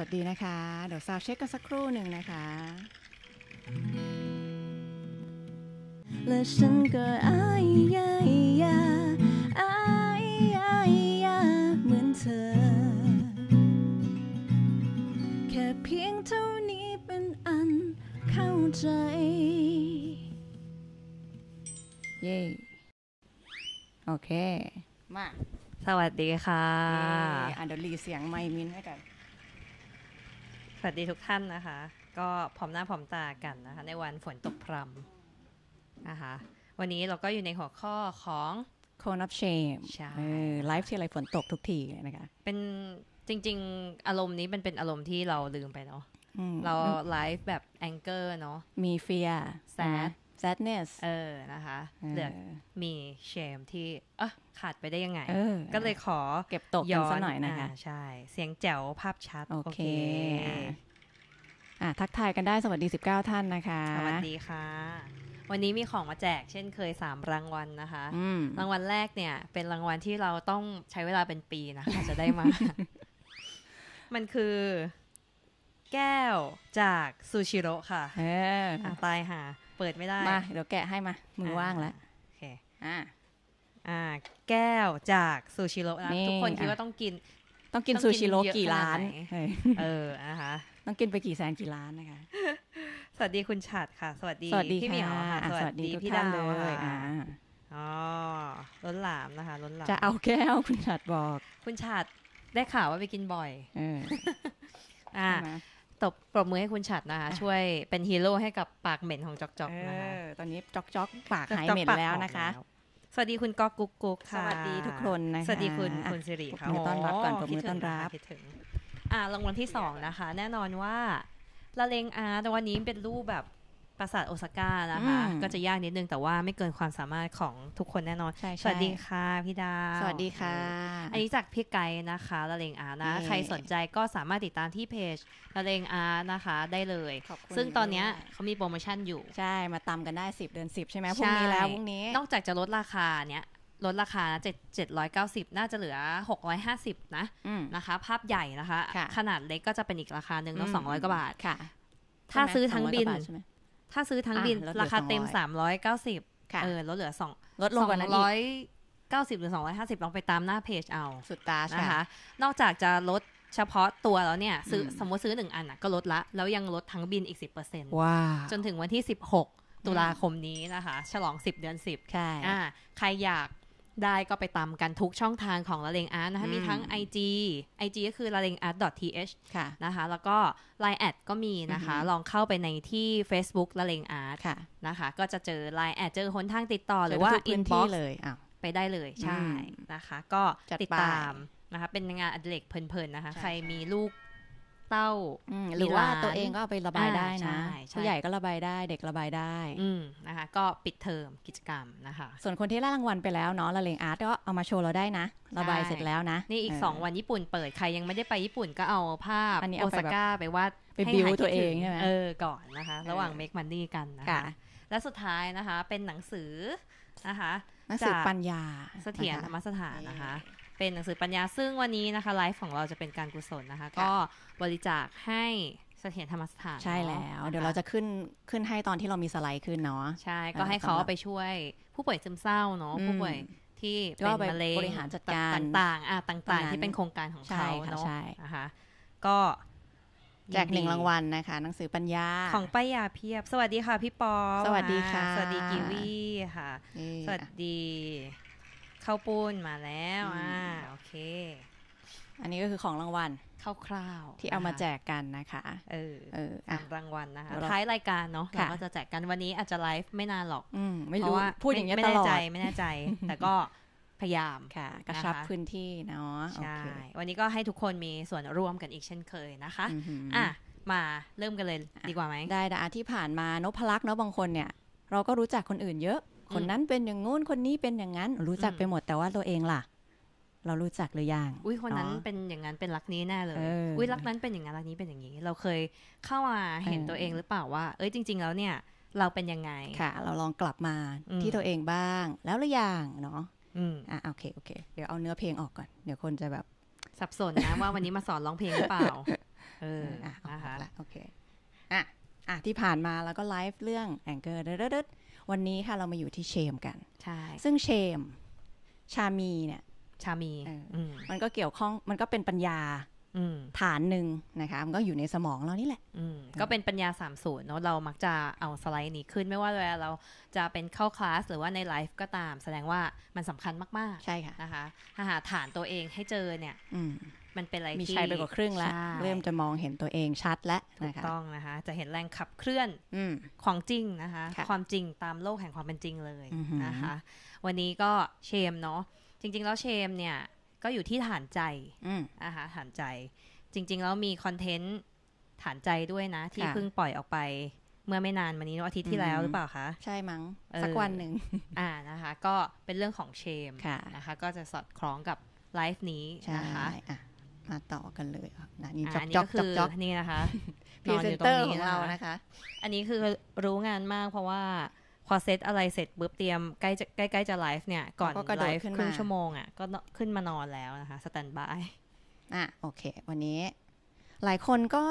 วัสดีนะคะ เดี๋ยวซาวเช็คกันสักครู่หนึ่งนะคะ และฉันก็อายยายาอายยายาเหมือนเธอ แค่เพียงเท่านี้เป็นอันเข้าใจ เย่โอเค มา สวัสดีค่ะอ่านเดี๋ยวรีเสียงไม่มินให้กันสวัสดีทุกท่านนะคะ ก็พร้อมหน้าพร้อมตากันนะคะ ในวันฝนตกพรำนะคะวันนี้เราก็อยู่ในหัวข้อของ Cone of Shame ใช่ไลฟ์ที่อะไรฝนตกทุกทีนะคะ เป็นจริงๆ อารมณ์นี้มันเป็นอารมณ์ที่เราลืมไปเนาะเราไลฟ์แบบแองเกอร์เนาะมีเฟียแซด sadness เออ นะคะเหลือมี shame ที่อ่ะขาดไปได้ยังไงก็เลยขอเก็บตกย้อนสักหน่อยนะคะใช่ เสียงแจ๋วภาพชัดโอเค อ่ะทักทายกันได้สวัสดี19 ท่านนะคะสวัสดีค่ะ วันนี้มีของมาแจก เช่นเคย3รางวัลนะคะรางวัลแรกเนี่ย เป็นรางวัลที่เราต้องใช้เวลาเป็นปีนะคะจะได้มา มันคือแก้วจากซูชิโร่ค่ะตายหาเปิดไม่ได้ มา เดี๋ยวแกะให้มา มือว่างแล้วโอเค อ่า อ่า แก้วจาก ซูชิโร่นะ ทุกคนคิดว่าต้องกิน ต้องกินซูชิโร่กี่ล้าน เออ นะคะ ต้องกินไปกี่แสนกี่ล้านนะคะ สวัสดีคุณฉัรค่ะ สวัสดีพี่เหมียวค่ะ สวัสดีพี่ดาวเลยอ่าอ๋อล้นหลามนะคะล้นหลาม จะเอาแก้วคุณฉัดบอก คุณฉัดได้ข่าวว่าไปกินบ่อยอ่าตบปรบมือให้คุณฉัดนะคะช่วยเป็นฮีโร่ให้กับปากเหม็นของจอกจอกนะคะตอนนี้จอกจอก ปากหายเหม็นแล้วนะคะ สวัสดีคุณก๊อกกุ๊กกุ๊กค่ะสวัสดีทุกคนนะคะสวัสดีคุณคุณสิริค่ะต้อนรับก่อนปรบมือต้อนรับถึงอ่ารางวัลที่สองนะคะแน่นอนว่า ละเลงอาร์ตวันนี้เป็นรูปแบบปราสาทโอซาก้านะคะ ก็จะยากนิดนึง แต่ว่าไม่เกินความสามารถของทุกคนแน่นอน สวัสดีค่ะพี่ดาสวัสดีค่ะ อันนี้จากพี่ไกนะคะละเลงอาร์นะใครสนใจก็สามารถติดตามที่เพจละเลงอาร์นะคะ ได้เลย ซึ่งตอนนี้เขามีโปรโมชั่นอยู่ ใช่ มาตามกันได้ 10 เดือน10 ใช่ไหมพรุ่งนี้แล้วพรุ่งนี้ นอกจากจะลดราคาเนี้ยลดราคาเจ็ดเจ็ดร้อยเก้าสิบน่าจะเหลือหกร้อยห้าสิบนะนะคะ ภาพใหญ่นะคะขนาดเล็กก็จะเป็นอีกราคาหนึ่งแล้วสองร้อยกว่าบาทค่ะ ถ้าซื้อทั้งบินถ้าซื้อทั้งบินราคาเต็มสามร้อยเก้าสิบเออ ลดเหลือสองลดลงกว่านั้นอีกเก้าสิบหรือสองร้อยห้าสิบลองไปตามหน้าเพจเอา สุดตาใช่ไหมคะ นอกจากจะลดเฉพาะตัวแล้วเนี่ยซื้อสมมติซื้อหนึ่งอันอ่ะก็ลดละแล้วยังลดทั้งบินอีกสิบเปอร์เซ็นต์จนถึงวันที่สิบหกตุลาคมนี้นะคะ ฉลองสิบเดือนสิบใช่ใครอยากได้ก็ไปตามกันทุกช่องทางของ ละเลงอาร์ตนะคะมีทั้ง IG IG ก็คือละเลงอาร์ต .th นะคะ แล้วก็ Line แอดก็มีนะคะ ลองเข้าไปในที่ Facebook ละเลงอาร์ตนะคะ ก็จะเจอ Line แอดเจอหนทางติดต่อหรือว่าอินบ็อกซ์เลยไปได้เลยใช่ นะคะ ก็ติดตาม นะคะ เป็นงานอดิเรกเพลินๆนะคะ ใครมีลูกเต้าหรือว่าตัวเองก็เอาไประบายได้นะผู้ใหญ่ก็ระบายได้เด็กระบายได้นะคะ ก็ปิดเทอมกิจกรรมนะคะส่วนคนที่ได้รางวัลไปแล้วเนาะละเลงอาร์ตก็เอามาโชว์เราได้นะระบายเสร็จแล้วนะ นี่อีก 2 วันญี่ปุ่นเปิดใครยังไม่ได้ไปญี่ปุ่นก็เอาภาพโอซาก้าไปวาดไปบิวตัวเองใช่ไหมเออก่อนนะคะ ระหว่างเมคมันนี่กันนะคะและสุดท้ายนะคะ เป็นหนังสือนะคะหนังสือปัญญาเสถียรธรรมสถานนะคะ เป็นหนังสือปัญญา ซึ่งวันนี้นะคะไลฟ์ของเราจะเป็นการกุศลนะคะ ก็บริจาคให้เสถียรธรรมสถานใช่แล้ว เดี๋ยวเราจะขึ้นขึ้นให้ตอนที่เรามีสไลด์ขึ้นเนาะใช่ก็ให้เขาไปช่วยผู้ป่วยซึมเศร้าเนาะผู้ป่วยที่เป็นมะเร็งบริหารจัดการต่างๆอ่ะต่าง ๆ ที่เป็นโครงการของเขาเนาะนะคะก็แจกหนึ่งรางวัลนะคะ หนังสือปัญญาของป้ายาเพียบสวัสดีค่ะ พี่ปอสวัสดีค่ะสวัสดีกิวี่ค่ะ สวัสดีข้าวปูนมาแล้วอ่าโอเค อันนี้ก็คือของรางวัลคร่าวๆที่เอามาแจกกันนะคะเออเออรางวัลนะคะท้ายรายการเนาะเราก็จะแจกกันวันนี้อาจจะไลฟ์ไม่นานหรอกไม่รู้พูดอย่างเงี้ยตลอดไม่แน่ใจไม่แน่ใจ แต่ก็พยายามค่ะ กระชับพื้นที่เนาะใช่วันนี้ก็ให้ทุกคนมีส่วนร่วมกันอีกเช่นเคยนะคะอ่ะ มาเริ่มกันเลย ดีกว่าไหมได้แต่ที่ผ่านมานพลักษ์เนาะบางคนเนี่ยเราก็รู้จักคนอื่นเยอะ คนนั้นเป็นอย่างงู้นคนนี้เป็นอย่างนั้น รู้จักไปหมดแต่ว่าตัวเองล่ะเรารู้จักหรือยัง อุ้ยคนนั้นเป็นอย่างนั้นเป็นรักนี้แน่เลย อุ้ยรักนั้นเป็นอย่างนั้นรักนี้เป็นอย่างนี้ เราเคยเข้ามา เห็นตัวเองหรือเปล่าว่า เอ้ยจริง ๆ แล้วเนี่ย เราเป็นยังไง ค่ะ เราลองกลับมาที่ตัวเองบ้าง แล้วหรือยังเนาะอ่ะโอเคโอเค เดี๋ยวเอาเนื้อเพลงออกก่อน เดี๋ยวคนจะแบบสับสนนะว่าวันนี้มาสอนร้องเพลงหรือเปล่า เอออ่ะนะคะโอเค อ่ะอ่ะที่ผ่านมาแล้วก็ไลฟ์เรื่องแองเกอร์เดดวันนี้ค่ะเรามาอยู่ที่เชมกัน ใช่ ซึ่งเชมชามีเนี่ยชามี มันก็เกี่ยวข้อง มันก็เป็นปัญญาฐานหนึ่งนะคะ มันก็อยู่ในสมองเรานี่แหละก็เป็นปัญญาสสามูตรเนาะ เรามักจะเอาสไลด์นี้ขึ้นไม่ว่าเวลาเราจะเป็นเข้าคลาสหรือว่าในไลฟ์ก็ตาม แสดงว่ามันสำคัญมากๆ ใช่ค่ะนะคะ หาฐานตัวเองให้เจอเนี่ยมันเป็นอะไรมีชัยไปกว่าครึ่งแล้วเริ่มจะมองเห็นตัวเองชัดแล้วถูกต้องนะคะ จะเห็นแรงขับเคลื่อนอของจริงนะคะ ความจริงตามโลกแห่งความเป็นจริงเลยนะคะ วันนี้ก็เชมเนาะจริงๆแล้วเชมเนี่ยก็อยู่ที่ฐานใจนะคะฐานใจ จริงๆ แล้วมีคอนเทนต์ฐานใจด้วยนะ ที่เพิ่งปล่อยออกไป เมื่อไม่นานมานี้อาทิตย์ที่แล้วหรือเปล่าคะใช่มั้งสักวันหนึ่งอ่านะคะ ก็เป็นเรื่องของเชมนะคะ ก็จะสอดคล้องกับไลฟ์นี้นะคะมาต่อกันเลยนะนี่จ็อกจ็อกจ็อกนี่นะคะพรีเซนเตอร์ของเรานะคะ อันนี้คือรู้งานมากเพราะว่าพอเซตอะไรเสร็จปุ๊บเตรียมใกล้จะใกล้ ๆ จะไลฟ์เนี่ย ก่อนไลฟ์ครึ่งชั่วโมง อ่ะ ก็ขึ้นมานอนแล้วนะคะสแตนบาย อ่ะ โอเค วันนี้ หลายคนก็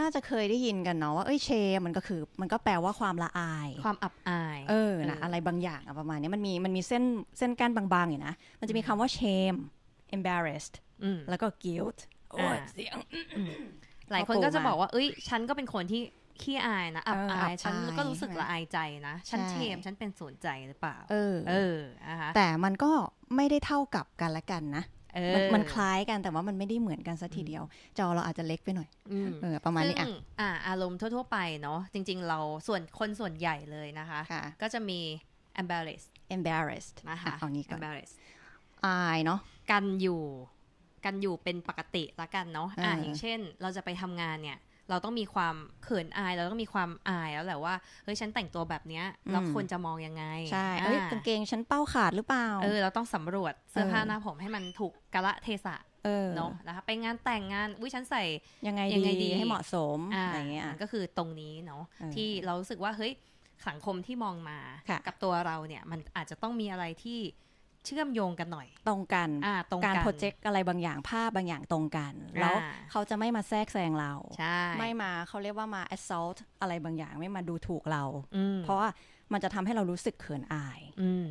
น่าจะเคยได้ยินกันเนาะว่า เอ้ยเชมันก็คือ มันก็แปลว่าความละอาย ความอับอาย เออนะ อะไรบางอย่างประมาณนี้ มันมีมันมีเส้นเส้นกั้นบางๆ อยู่นะมันจะมีคำว่าเชม e m b a r r a s s e d แล้วก็ guilt โอ้เสียงหลายคนก็จะบอกว่า เอ้ยฉันก็เป็นคนที่ขี้อายนะอับอาย ฉันก็รู้สึกละอายใจนะ ฉันเชมฉันเป็นสนใจหรือเปล่าเออ เออนะคะแต่มันก็ไม่ได้เท่ากับกันละกันนะ มันคล้ายกันแต่ว่ามันไม่ได้เหมือนกันสัทีเดียว จอเราอาจจะเล็กไปหน่อยเออ ประมาณนี้อ่ะอ่าอารมณ์ทั่ว ๆไปเนาะจริงๆเราส่วนคนส่วนใหญ่เลยนะคะ ก็จะมี embarrassed embarrassed นะคะเอานี้ก่อน embarrassed อายเนาะกันอยู่ กันอยู่เป็นปกติละกันเนาะอ่าอย่างเช่น เราจะไปทำงานเนี่ยเราต้องมีความเขินอายเราต้องมีความอายแล้วแหละว่า เฮ้ยฉันแต่งตัวแบบเนี้ยแล้วคนจะมองยังไงใช่เอ้ยกางเกงฉันเป้าขาดหรือเปล่าเออเราต้องสำรวจเสื้อผ้าหน้าผมให้มันถูกกะละเทศะเนาะนะคะไปงานแต่งงานอุ้ยฉันใส่ยังไงยังไงดีให้เหมาะสมอะไรเงี้ยก็คือตรงนี้เนาะที่เรารู้สึกว่าเฮ้ยสังคมที่มองมากับตัวเราเนี่ยมันอาจจะต้องมีอะไรที่เชื่อมโยงกันหน่อยตรงกันตรงการโปรเจกต์อะไรบางอย่างภาพบางอย่างตรงกัน แล้วเขาจะไม่มาแทรกแซงเรา ไม่มาเขาเรียกว่ามา assault อะไรบางอย่างไม่มาดูถูกเราเพราะว่ามันจะทำให้เรารู้สึกเขินอาย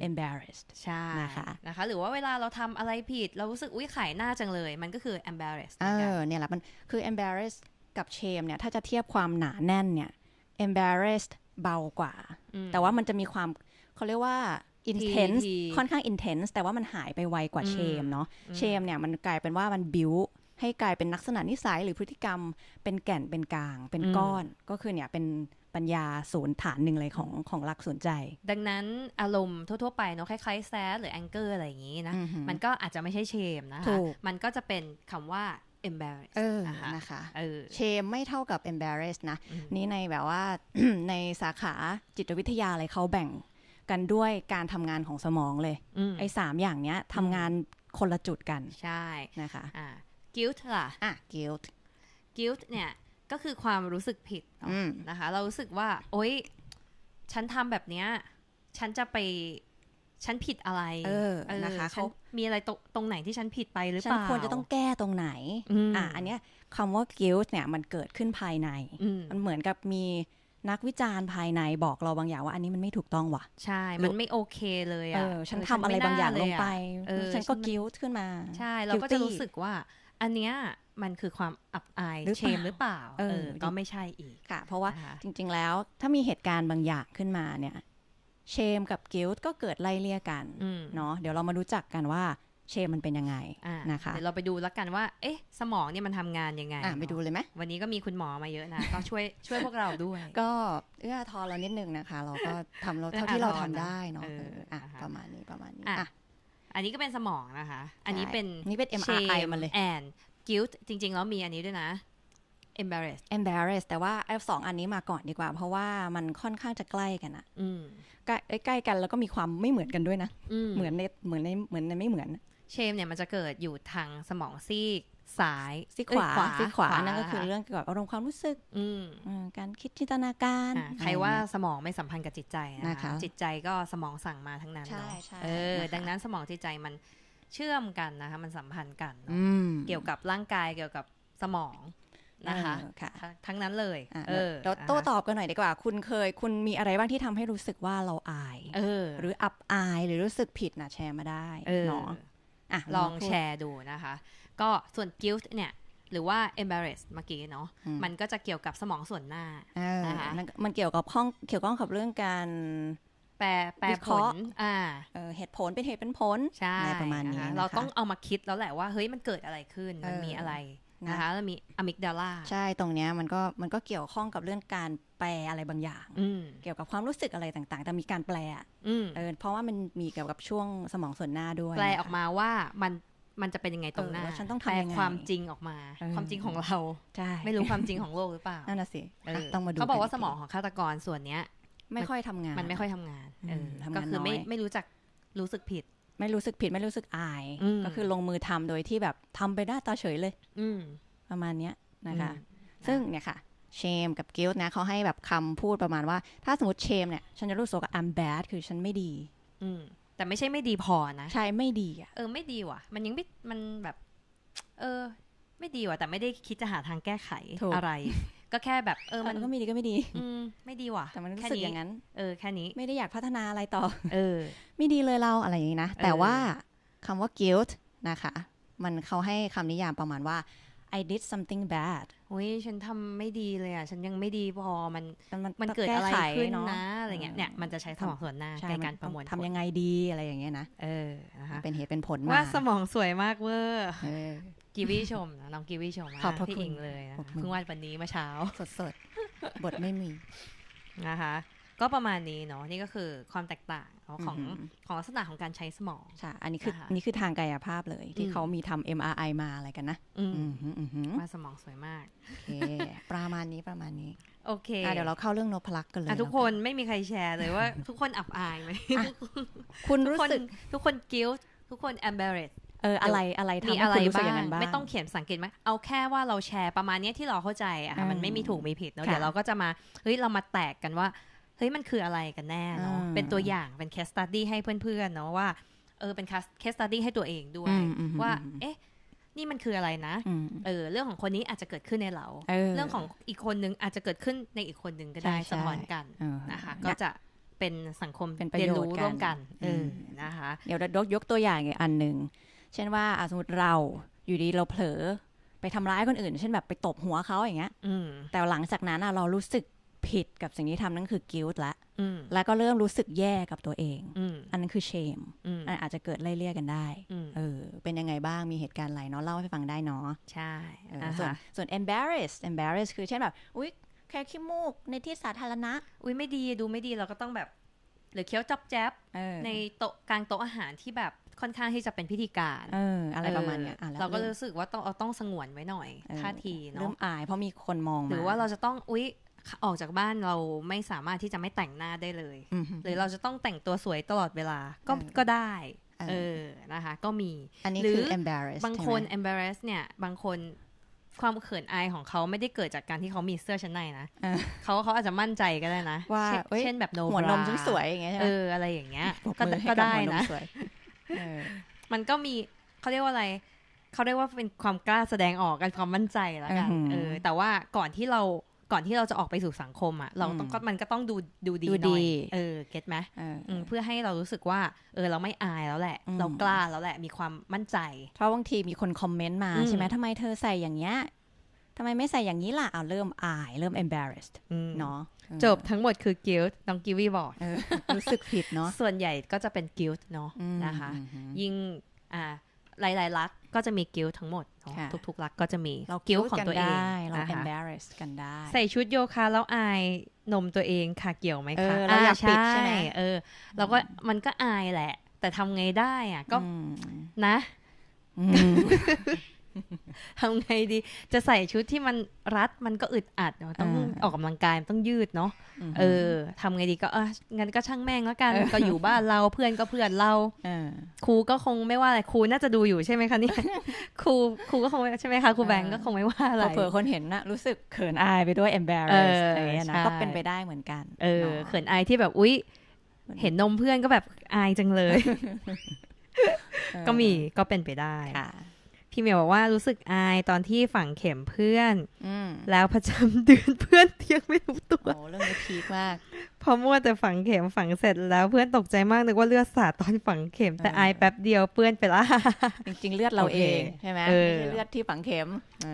embarrassed ใช่นะคะนะคะหรือว่าเวลาเราทำอะไรผิดเรารู้สึกอุ้ยขายหน้าจังเลย มันก็คือ embarrassed เออเนี่ยแหละมันคือ embarrassed กับ shame เนี่ยถ้าจะเทียบความหนาแน่นเนี่ย embarrassed เบากว่า แต่ว่ามันจะมีความเขาเรียกว่าอินเทนส์ค่อนข้างอินเทนส์แต่ว่ามันหายไปไวกว่าเชมเนาะเชมเนี่ยมันกลายเป็นว่ามันบิวให้กลายเป็นลักษณะนิสัยหรือพฤติกรรมเป็นแก่นเป็นกลาง เป็นก้อน ก็คือเนี่ยเป็นปัญญาศูนย์ฐานหนึ่งเลยของของหลักสนใจ ดังนั้นอารมณ์ทั่ว ๆ ไปเนาะคล้าย ๆ แซดหรือแองเกอร์อะไรอย่างนี้นะมันก็อาจจะไม่ใช่เชมนะคะมันก็จะเป็นคำว่า embarrass นะคะเชมไม่เท่ากับ embarrass นะนี่ในแบบว่าในสาขาจิตวิทยาอะไรเขาแบ่งกันด้วยการทำงานของสมองเลยอไอ้สามอย่างเนี้ยทำงานคนละจุดกันใช่นะคะอ่า guilt ล่ะอ่ะ guilt guilt เนี่ยก็คือความรู้สึกผิดนะคะเรารู้สึกว่า โอ๊ย ฉันทำแบบเนี้ย ฉันจะไปฉันผิดอะไร เออนะคะเขามีอะไรตรงไหนที่ฉันผิดไปหรือเปล่าฉันควรจะต้องแก้ตรงไหนอ่า อันเนี้ยคำว่า guilt เนี่ยมันเกิดขึ้นภายในมันเหมือนกับมีนักวิจารณ์ภายในบอกเราบางอย่างว่าอันนี้มันไม่ถูกต้องว่ะ ใช่มันไม่โอเคเลยอ่ะฉันทำอะไรบางอย่างลงไปฉันก็กิ้วขึ้นมา ใช่เราก็จะรู้สึกว่า อันเนี้ยมันคือความอับอายเชมหรือเปล่าเออ ก็ไม่ใช่อีกค่ะเพราะว่าจริงๆแล้ว ถ้ามีเหตุการณ์บางอย่างขึ้นมาเนี่ย เชมกับกิ้วก็เกิดไล่เลี่ยกันเนาะเดี๋ยวเรามาดูจักกันว่าเชมันเป็นยังไงนะคะเดี๋ยวเราไปดูแล้วกันว่า เอ๊ะสมองเนี่ยมันทำงานยังไงไปดูเลยไหมวันนี้ก็มีคุณหมอมาเยอะนะ ก็ช่วย ช่วยพวกเราด้วย ก็เอื้อทอเรานิดนึงนะคะ เราก็ทำเราเท่าที่เราทำได้เนาะอ่ะประมาณนี้ประมาณนี้อ่ะอันนี้ก็เป็นสมองนะคะ อันนี้เป็นนี่เป็น MRI มันเลย and guilt จริงๆแล้วมีอันนี้ด้วยนะ embarrass embarrass แต่ว่าเอาสองอันนี้มาก่อนดีกว่า เพราะว่ามันค่อนข้างจะใกล้กันอะใกล้ใกล้กันแล้วก็มีความไม่เหมือนกันด้วยนะเหมือนในเหมือนในเหมือนในไม่เหมือนเชมเนี่ยมันจะเกิดอยู่ทางสมองซีกซ้ายซีขวาซีขวา นั่นก็คือเรื่องเกี่ยวกับอารมณ์ความรู้สึกการคิดจินตนาการใครว่าสมองไม่สัมพันธ์กับจิตใจนะคะ จิตใจก็สมองสั่งมาทั้งนั้นเนาะเออ ดังนั้นสมองจิตใจมันเชื่อมกันนะคะ มันสัมพันธ์กัน เกี่ยวกับร่างกายเกี่ยวกับสมองนะคะคะทั้งนั้นเลย เออเราโต้ตอบกันหน่อยดีกว่า คุณเคยคุณมีอะไรบ้างที่ทำให้รู้สึกว่าเราอาย เออ หรืออับอายหรือรู้สึกผิดนะแชร์มาได้เนาะอ่ะลองแชร์ดูนะคะ ก็ส่วน guilt เนี่ย หรือว่า embarrass เมื่อกี้เนาะมันก็จะเกี่ยวกับสมองส่วนหน้านะคะมันเกี่ยวกับข้องเกี่ยวข้องกับเรื่องการ แปลแปลผลอ่าเหตุผลเป็นเหตุเป็นผล ใช่ประมาณนี้เราต้องเอามาคิดแล้วแหละว่าเฮ้ยมันเกิดอะไรขึ้นมันมีอะไรนะคะแล้วมีอะมิกดาล่าใช่ตรงเนี้ยมันก็มันก็เกี่ยวข้องกับเรื่องการแปลอะไรบางอย่างเกี่ยวกับความรู้สึกอะไรต่างๆ แต่มีการแปลเออเพราะว่ามันมีเกี่ยวกับช่วงสมองส่วนหน้าด้วย แปลออกมาว่ามันมันจะเป็นยังไงตรงหน้าฉันต้องทำยังไงความจริงออกมา ความจริงของเราใช่ไม่รู้ความจริงของโลกหรือเปล่านั่นน่ะสิต้องมาดูเขาบอกว่าสมองของฆาตกรส่วนเนี้ย ไม่ค่อยทำงานมันไม่ค่อยทำงานก็คือไม่ไม่รู้จักรู้สึกผิด ไม่รู้สึกผิดไม่รู้สึกอายก็คือลงมือทำโดยที่แบบทำไปหน้าตาเฉยเลย อืประมาณเนี้ยนะคะ ซึ่งเนี่ยค่ะเชมกับกิลต์นะเขาให้แบบคำพูดประมาณว่าถ้าสมมติเชมเนี่ย ฉันจะรู้สึกว่า I'm bad คือฉันไม่ดี อืม แต่ไม่ใช่ไม่ดีพอนะ ใช่ ไม่ดีอะเออ ไม่ดีว่ะ มันยังไม่มันแบบ เออ ไม่ดีว่ะ แต่ไม่ได้คิดจะหาทางแก้ไข อะไร ก็แค่แบบ เออ มันก็ไม่ดีก็ไม่ดี อืมไม่ดีว่ะ แต่มันรู้สึกอย่างนั้น เออแค่นี้ไม่ได้อยากพัฒนาอะไรต่อ เออ ไม่ดีเลยเราอะไรอย่างนี้นะแต่ว่า คำว่า guilt นะคะ มันเขาให้คำนิยามประมาณว่า I did something bad อฮ้ยฉันทำไม่ดีเลยอ่ะฉันยังไม่ดีพอ มัน มันเกิดอะไรขึ้นนะอะไรเงี้ย เนี่ย มันจะใช้สมองส่วนหน้าในการประมวลทำยังไงดี อะไรอย่างเงี้ยนะ เออ นะคะเป็นเหตุเป็นผลมาว่าสมองสวยมากเวอร์ กีวี่ชมน้องกีวี่ชมขอบพระคุณเลยเพิ่งวาดวันนี้เมื่อเช้า สดสดบทไม่มีนะคะ ก็ประมาณนี้เนาะ นี่ก็คือความแตกต่างของของลักษณะของการใช้สมองใช่อันนี้คือนี่คือทางกายภาพเลยที่เขามีทำ MRI มาอะไรกันนะมาสมองสวยมาก โอเค ประมาณนี้ประมาณนี้ โอเค เดี๋ยวเราเข้าเรื่องโนพลักษ์กันเลยทุกคนไม่มีใครแชร์เลยว่าทุกคนอับอายไหมคุณรู้สึก ทุกคนกิ้วทุกคน embarrassed เออ อะไรอะไรทำให้คุณรู้สึกอย่างนั้นบ้าง ไม่ต้องเขียนสังเกตไหมเอาแค่ว่าเราแชร์ประมาณนี้ที่เราเข้าใจอะค่ะมันไม่มีถูกมีผิดเนาะเดี๋ยวเราก็จะมาเฮ้ยเรามาแตกกันว่าเฮ้ยมันคืออะไรกันแน่เนาะเป็นตัวอย่างเป็นแคสตัดดี้ให้เพื่อนๆเนาะว่าเออเป็นแคสตัดดี้ให้ตัวเองด้วย ว่า เอ๊ะ นี่มันคืออะไรนะเออ เรื่องของคนนี้อาจจะเกิดขึ้นในเราเเรื่องของอีกคนนึงอาจจะเกิดขึ้นในอีกคนนึงก็ได้สะท้อนกันนะคะก็จะเป็นสังคมเป็นประโยชน์ร่วมกันออนะคะเดี๋ยวเรายกตัวอย่างอีกอันหนึ่งเช่นว่าสมมติเราอยู่ดีเราเผลอไปทำร้ายคนอื่น เช่นแบบไปตบหัวเขาอย่างเงี้ยแต่หลังจากนั้นเรารู้สึกผิดกับสิ่งที่ทำนั่นคือกิลต์ละแล้วก็เริ่มรู้สึกแย่กับตัวเองอันนั้นคือเชมอันอาจจะเกิดไล่เลี่ยกันได้เออ เป็นยังไงบ้างมีเหตุการณ์อะไรเนาะ เล่าให้ฟังได้เนาะ ใช่ส่วนส่วน embarrassed embarrassed คือเช่นแบบอุ๊ยแค่ขี้มูกในที่สาธารณะอุ๊ยไม่ดีดูไม่ดีเราก็ต้องแบบ หรือเคี้ยวจับแจ๊บในโต๊ะกลางโต๊ะอาหารที่แบบค่อนข้างที่จะเป็นพิธีการอออะไรประมาณเนี้ยเราก็รู้สึกว่าต้องเอาต้องสงวนไว้หน่อยท่าทีเนาะเริ่มอายเพราะมีคนมองหรือว่าเราจะต้องอุ๊ยออกจากบ้านเราไม่สามารถที่จะไม่แต่งหน้าได้เลย หรือเราจะต้องแต่งตัวสวยตลอดเวลาก็ก็ได้ เออ นะคะ ก็มี อันนี้คือ embarrass บางคน embarrass เนี่ยบางคนความเขินอายของเขาไม่ได้เกิดจากการที่เขามีเสื้อชั้นในนะเขาเขาอาจจะมั่นใจก็ได้นะ ว่าเช่นแบบโนหัวนมสวยอย่างเงี้ยเออ อะไรอย่างเงี้ย ก็ได้นะมันก็มีเขาเรียกว่าอะไรเขาเรียกว่าเป็นความกล้าแสดงออกกันความมั่นใจแล้วกันเออแต่ว่าก่อนที่เราก่อนที่เราจะออกไปสู่สังคมอะ่ะเราต้องก็มันก็ต้องดูดูดีหน่อย เออ เก็ตไหมเพื่อให้เรารู้สึกว่า เออ เราไม่อายแล้วแหละ เรากล้าแล้วแหละมีความมั่นใจ เพราะบางทีมีคนคอมเมนต์มาใช่ไหมทำไมเธอใส่อย่างเงี้ยทำไมไม่ใส่อย่างนี้ล่ะเอาเริ่มอาย เริ่ม embarrassed เนาะจบทั้งหมดคือ guilt น้องกิวี่บอกรู้สึกผิดเนาะส่วนใหญ่ก็จะเป็น guilt เนาะนะคะ ยิ่งอ่าหลายๆรักก็จะมี guilt ทั้งหมดของทุกๆ รักก็จะมี เรากิ้วของตัวเอง เรา e m บ a ร์ริสกันได้ ใส่ชุดโยคะแล้วอายนมตัวเองค่ะเกี่ยวไหมคะ เราอยากปิดใช่ไหมเออเราก็มันก็อายแหละ แต่ทำไงได้อ่ะก็นะทำไงดีจะใส่ชุดที่มันรัดมันก็อึดอัดเนาะต้องออกกำลังกายต้องยืดเนาะเออทำไงดีก็เอองั้นก็ช่างแม่งแล้วกันก็อยู่บ้านเราเพื่อนก็เพื่อนเราครูก็คงไม่ว่าอะไรครูน่าจะดูอยู่ใช่ไหมคะเนี่ยครูครูก็คงใช่ไหมคะครูแบงก์ก็คงไม่ว่าอะไรเผื่อคนเห็นนะรู้สึกเขินอายไปด้วย embarrass อะไรเี้ยนะก็เป็นไปได้เหมือนกัน เออเขินอายที่แบบอุ๊ย เห็นนมเพื่อนก็แบบอายจังเลย ก็มีก็เป็นไปได้ค่ะพี่เมียวบอกว่ารู้สึกอายตอนที่ฝังเข็มเพื่อนอแล้วประจำเดือน เพื่อนเที่ยงไม่รู้ตัวโอ้เรื่องนี้พีคมาก พอมัวแต่ฝังเข็มฝังเสร็จแล้วเพื่อนตกใจมาก นึกว่าเลือดสาดตอนฝังเข็ม แต่อายแป๊บเดียวเพื่อนไปละจริงๆเลือดเราเองใช่ไหมไม่ใช่เลือดที่ฝังเข็ม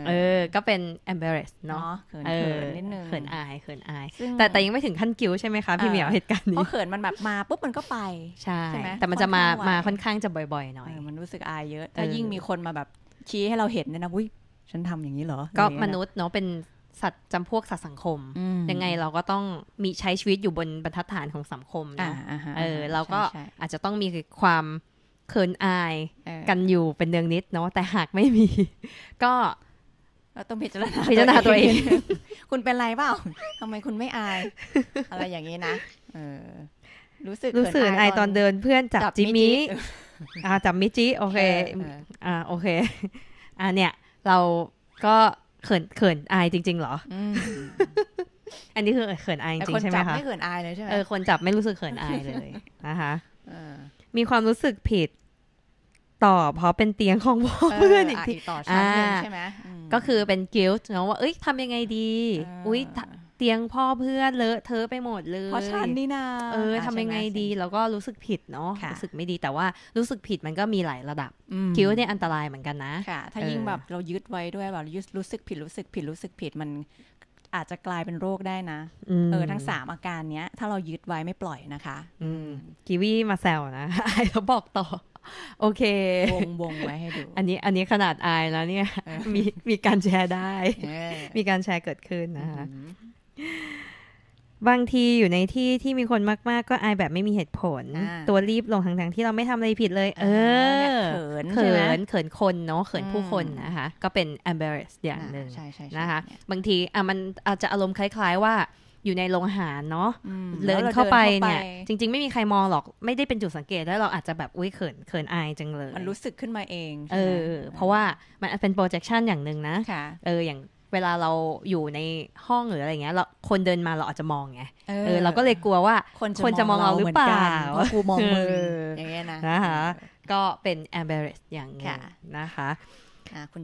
เออก็เป็น embarrass เนาะเขินนิดนึง เขินอายเขินอาย แต่แต่ยังไม่ถึงขั้นกิ้วใช่ไหมคะพี่เหมียวเหตุการณ์นี้เพราะเขินมันแบบมา ปุ๊บมันก็ไปใช่ไหมแต่มันจะมามาค่อนข้างจะบ่อยๆหน่อย มันรู้สึกอายเยอะถ้ายิ่งมีคนมาแบบชี้ให้เราเห็นเนี่ยนะอุ้ยฉันทำอย่างนี้เหรอ ก็มนุษย์เนาะเป็นสัตว์จำพวกสัตว์สังคมยังไงเราก็ต้องมีใช้ชีวิตอยู่บนบรรทัดฐานของสังคมนะเออเราก็อาจจะต้องมีความเขินอายกันอยู่เป็นเนืองนิด เนาะแต่หากไม่มี ก็เราต้องพิจารณาพิจารณาตัวเองคุณเป็นไรเปล่าทำไมคุณไม่อายอะไรอย่างนี้นะรู้สึกรู้สึกอายตอนเดินเพื่อนจับจิมีอ่าจับมิจิโอเคอ่า โอเค อ่าเนี่ย เราก็ เขินเขินอายจริงๆเหรอ อันนี้คือ เขินอายจริงใช่ไหมคะคนจับไม่เขินอายเลยใช่ไหมเออคนจับไม่รู้สึกเขินอายเลยนะคะมีความรู้สึกผิดต่อเพราะเป็นเตียงของพ่อเพื่อนอีกทีต่อชั้นใช่ไหมก็คือเป็นกิลต์เนาะว่าเอ้ยทำยังไงดีอุ้ยเตียงพ่อเพื่อนเลอะเทอะไปหมดเลย เพราะฉันนี่นาเออทำยังไงดีแล้วก็รู้สึกผิดเนาะรู้สึกไม่ดีแต่ว่ารู้สึกผิดมันก็มีหลายระดับคิดว่าเนี่ยอันตรายเหมือนกันนะ ค่ะ ถ้ายิ่งแบบเรายึดไว้ด้วยแบบรู้สึกผิดรู้สึกผิดรู้สึกผิดมันอาจจะกลายเป็นโรคได้นะเออทั้งสามอาการเนี้ยถ้าเรายึดไว้ไม่ปล่อยนะคะ อืมกีวีมาแซวนะไอ้เขาบอกต่อ โอเควงวงไว้ให้ดูอันนี้ อันนี้ขนาดอายแล้วเนี่ย มีมีการแชร์ได้มีการแชร์เกิดขึ้นนะคะบางทีอยู่ในที่ที่มีคนมาก ๆก็อายแบบไม่มีเหตุผล ตัวรีบลงทางๆ ที่เราไม่ทำอะไรผิดเลย เออ เขินเขินเขินคนเนาะเขินผู้คนนะคะ ก็เป็น embarrass อย่างหนึ่งนะคะบางทีอ่ะมันอาจจะอารมณ์คล้าย ๆว่าอยู่ในโรงอาหารเนาะเลินเข้าไปเนี่ย จริง ๆไม่มีใครมองหรอก ไม่ได้เป็นจุดสังเกตแล้วเราอาจจะแบบ อุ้ยเขิน เขินอายจังเลย มันรู้สึกขึ้นมาเองเออเพราะว่ามันเป็น projection อย่างหนึ่งนะเอออย่างเวลาเราอยู่ในห้องหรืออะไรเงี้ยเราคนเดินมาเราอาจจะมองไง เออเราก็เลยกลัวว่าคนจะมองเราหรือเปล่าเพราะกูมองมืออย่างเงี้ยนะนะคะก็เป็น embarrass อย่างเงี้ยนะคะ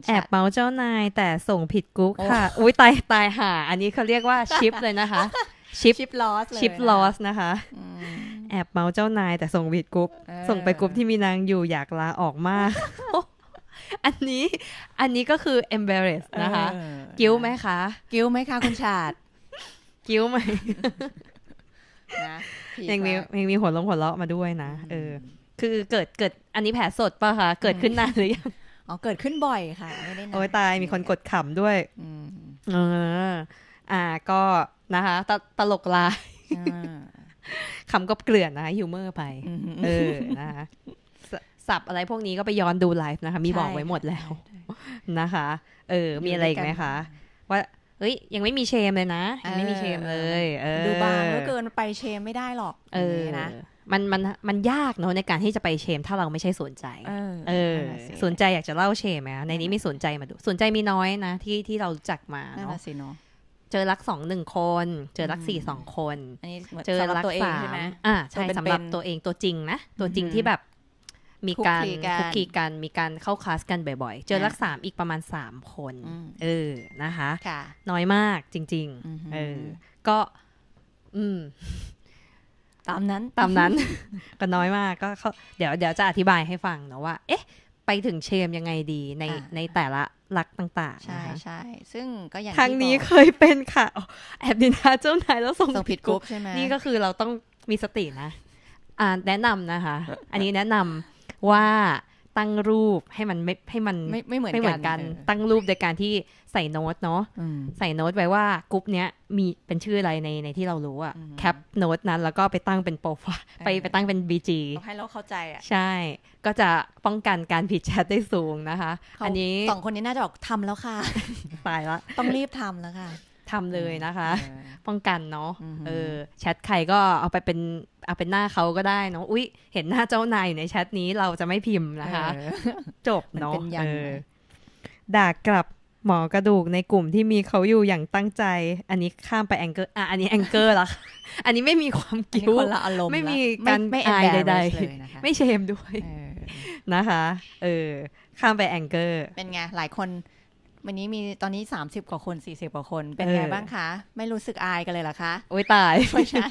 แอบเมาเจ้านายแต่ส่งผิดกุ๊กค่ะ อุ้ยตายตายหาอันนี้เขาเรียกว่าชิปเลยนะคะชิปชิปลอสชิปลอสนะคะแอบเมาเจ้านายแต่ส่งผิดกุ๊กส่งไปกุ๊กที่มีนางอยู่อยากลาออกมากอันนี้อันนี้ก็คือ embarrass นะคะ กิ้วไหมคะกิ้วไหมคะคุณชาติ กิ้วไหมนะยังมียังมีหัวลงหัวเลาะมาด้วยนะเออ คือเกิดเกิด อันนี้แผลสดป่ะคะ เกิดขึ้นนานหรือยัง อ๋อเกิดขึ้นบ่อยค่ะไม่ได้นานโอ้ยตายมีคนกดขำด้วยเออ อ่า ก็นะคะ ตลกลายคำก็เกลื่อนนะฮะฮิวเมอร์ไป เออ นะคะศัพท์อะไรพวกนี้ก็ไปย้อนดูไลฟ์นะคะ มีบอกไว้หมดแล้วนะคะเออมีอะไรอีกไหมคะ ว่าเอ้ยยังไม่มีเชมเลยนะยังไม่มีเชมเลยเออดูบางเหเกินไปเชมไม่ได้หรอกเออนะมันมันมันยากเนาะในการที่จะไปเชมถ้าเราไม่ใช่สนใจเออ สนใจอยากจะเล่าเชมไหมในนี้มีสนใจมาดู สนใจมีน้อยนะ ที่ที่เราจักมาเนาะเจอรักสองหนึ่งคน เจอรักสี่สองคนเจอรักสามอ่าใช่สำหรับตัวเองตัวจริงนะตัวจริงที่แบบมีการคุกคีกันมีการเข้าคลาสกันบ่อยๆ เจอรักสามอีกประมาณสามคน เออ นะคะ น้อยมากจริงๆเออก็ อืมตามนั้น ตามนั้น ก็น้อยมากก็เขาเดี๋ยวเดี๋ยวจะอธิบายให้ฟังนะว่า เอ๊ะ ไปถึงเชมยังไงดีในในแต่ละรักต่างๆ ใช่ใช่ซึ่งก็อย่างทั้งนี้เคยเป็นค่ะ แอบดินทาเจ้านายแล้วส่งผิดกรุ๊ปใช่ไหมนี่ก็คือเราต้องมีสตินะ อ่าแนะนำนะคะ อันนี้แนะนำว่าตั้งรูปให้มันไม่ให้มันไม่ไม่เหมือนกัน ตั้งรูปโดยการที่ใส่โน้ตเนาะใส่โน้ตไว้ว่ากรุ๊ปเนี้ยมีเป็นชื่ออะไรในในที่เรารู้อะแคปโน้ตนั้น แล้วก็ไปตั้งเป็นโปรไฟล์ไปไปตั้งเป็น BG ให้เราเข้าใจอะใช่ก็จะป้องกันการผิดแชทได้สูงนะคะ อันนี้สองคนนี้น่าจะบอกทำแล้วค่ะตายละต้องรีบทำแล้วค่ะทำเลยนะคะ ป้องกันเนาะเออแชทใครก็เอาไปเป็นเอาเป็นหน้าเขาก็ได้ เนาะอุ๊ย เห็นหน้าเจ้านายในแชทนี้เราจะไม่พิมพ์นะคะ จบเนาะด่ากลับหมอกระดูกในกลุ่มที่มีเขาอยู่อย่างตั้งใจ อันนี้ข้ามไปแองเกอร์อ่ะอันนี้แองเกอร์ละอันนี้ไม่มีความกิ้วไม่มีการไม่อายใดๆไม่เชมด้วยนะคะ เออ ข้ามไปแองเกอร์เป็นไงหลายคนวันนี้มีตอนนี้ 30 กว่าคน 40 กว่าคน เป็นไงบ้างคะ ไม่รู้สึกอายกันเลยหรอคะ โอ้ยตาย ไม่ใช่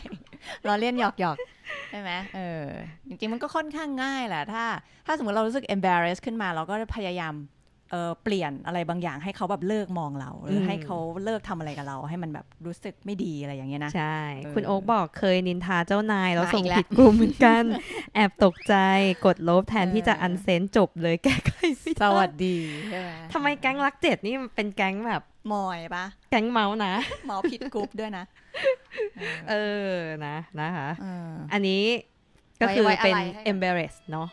เราเล่นหยอกหยอกใช่ไหมเออ จริงๆมันก็ค่อนข้างง่ายแหละถ้า ถ้าสมมติเรารู้สึก embarrass ขึ้นมาเราก็พยายามเปลี่ยนอะไรบางอย่างให้เขาแบบเลิกมองเรา หรือให้เขาเลิกทำอะไรกับเรา ให้มันแบบรู้สึกไม่ดีอะไรอย่างเงี้ยนะใช่ คุณโอ๊กบอกเคยนินทาเจ้านายแล้วส่งผิดกลุ่มเหมือนกัน แอบตกใจกดลบแทนที่จะอันเซนจบเลยแก้ไขสวัสดีทำไมแก๊งรักเจ็ดนี่เป็นแก๊งแบบมอยปะแก๊งเมาส์นะเมาผิดกลุ่มด้วยนะ เออนะนะคะอันนี้ก็คือเป็น embarrass เนาะ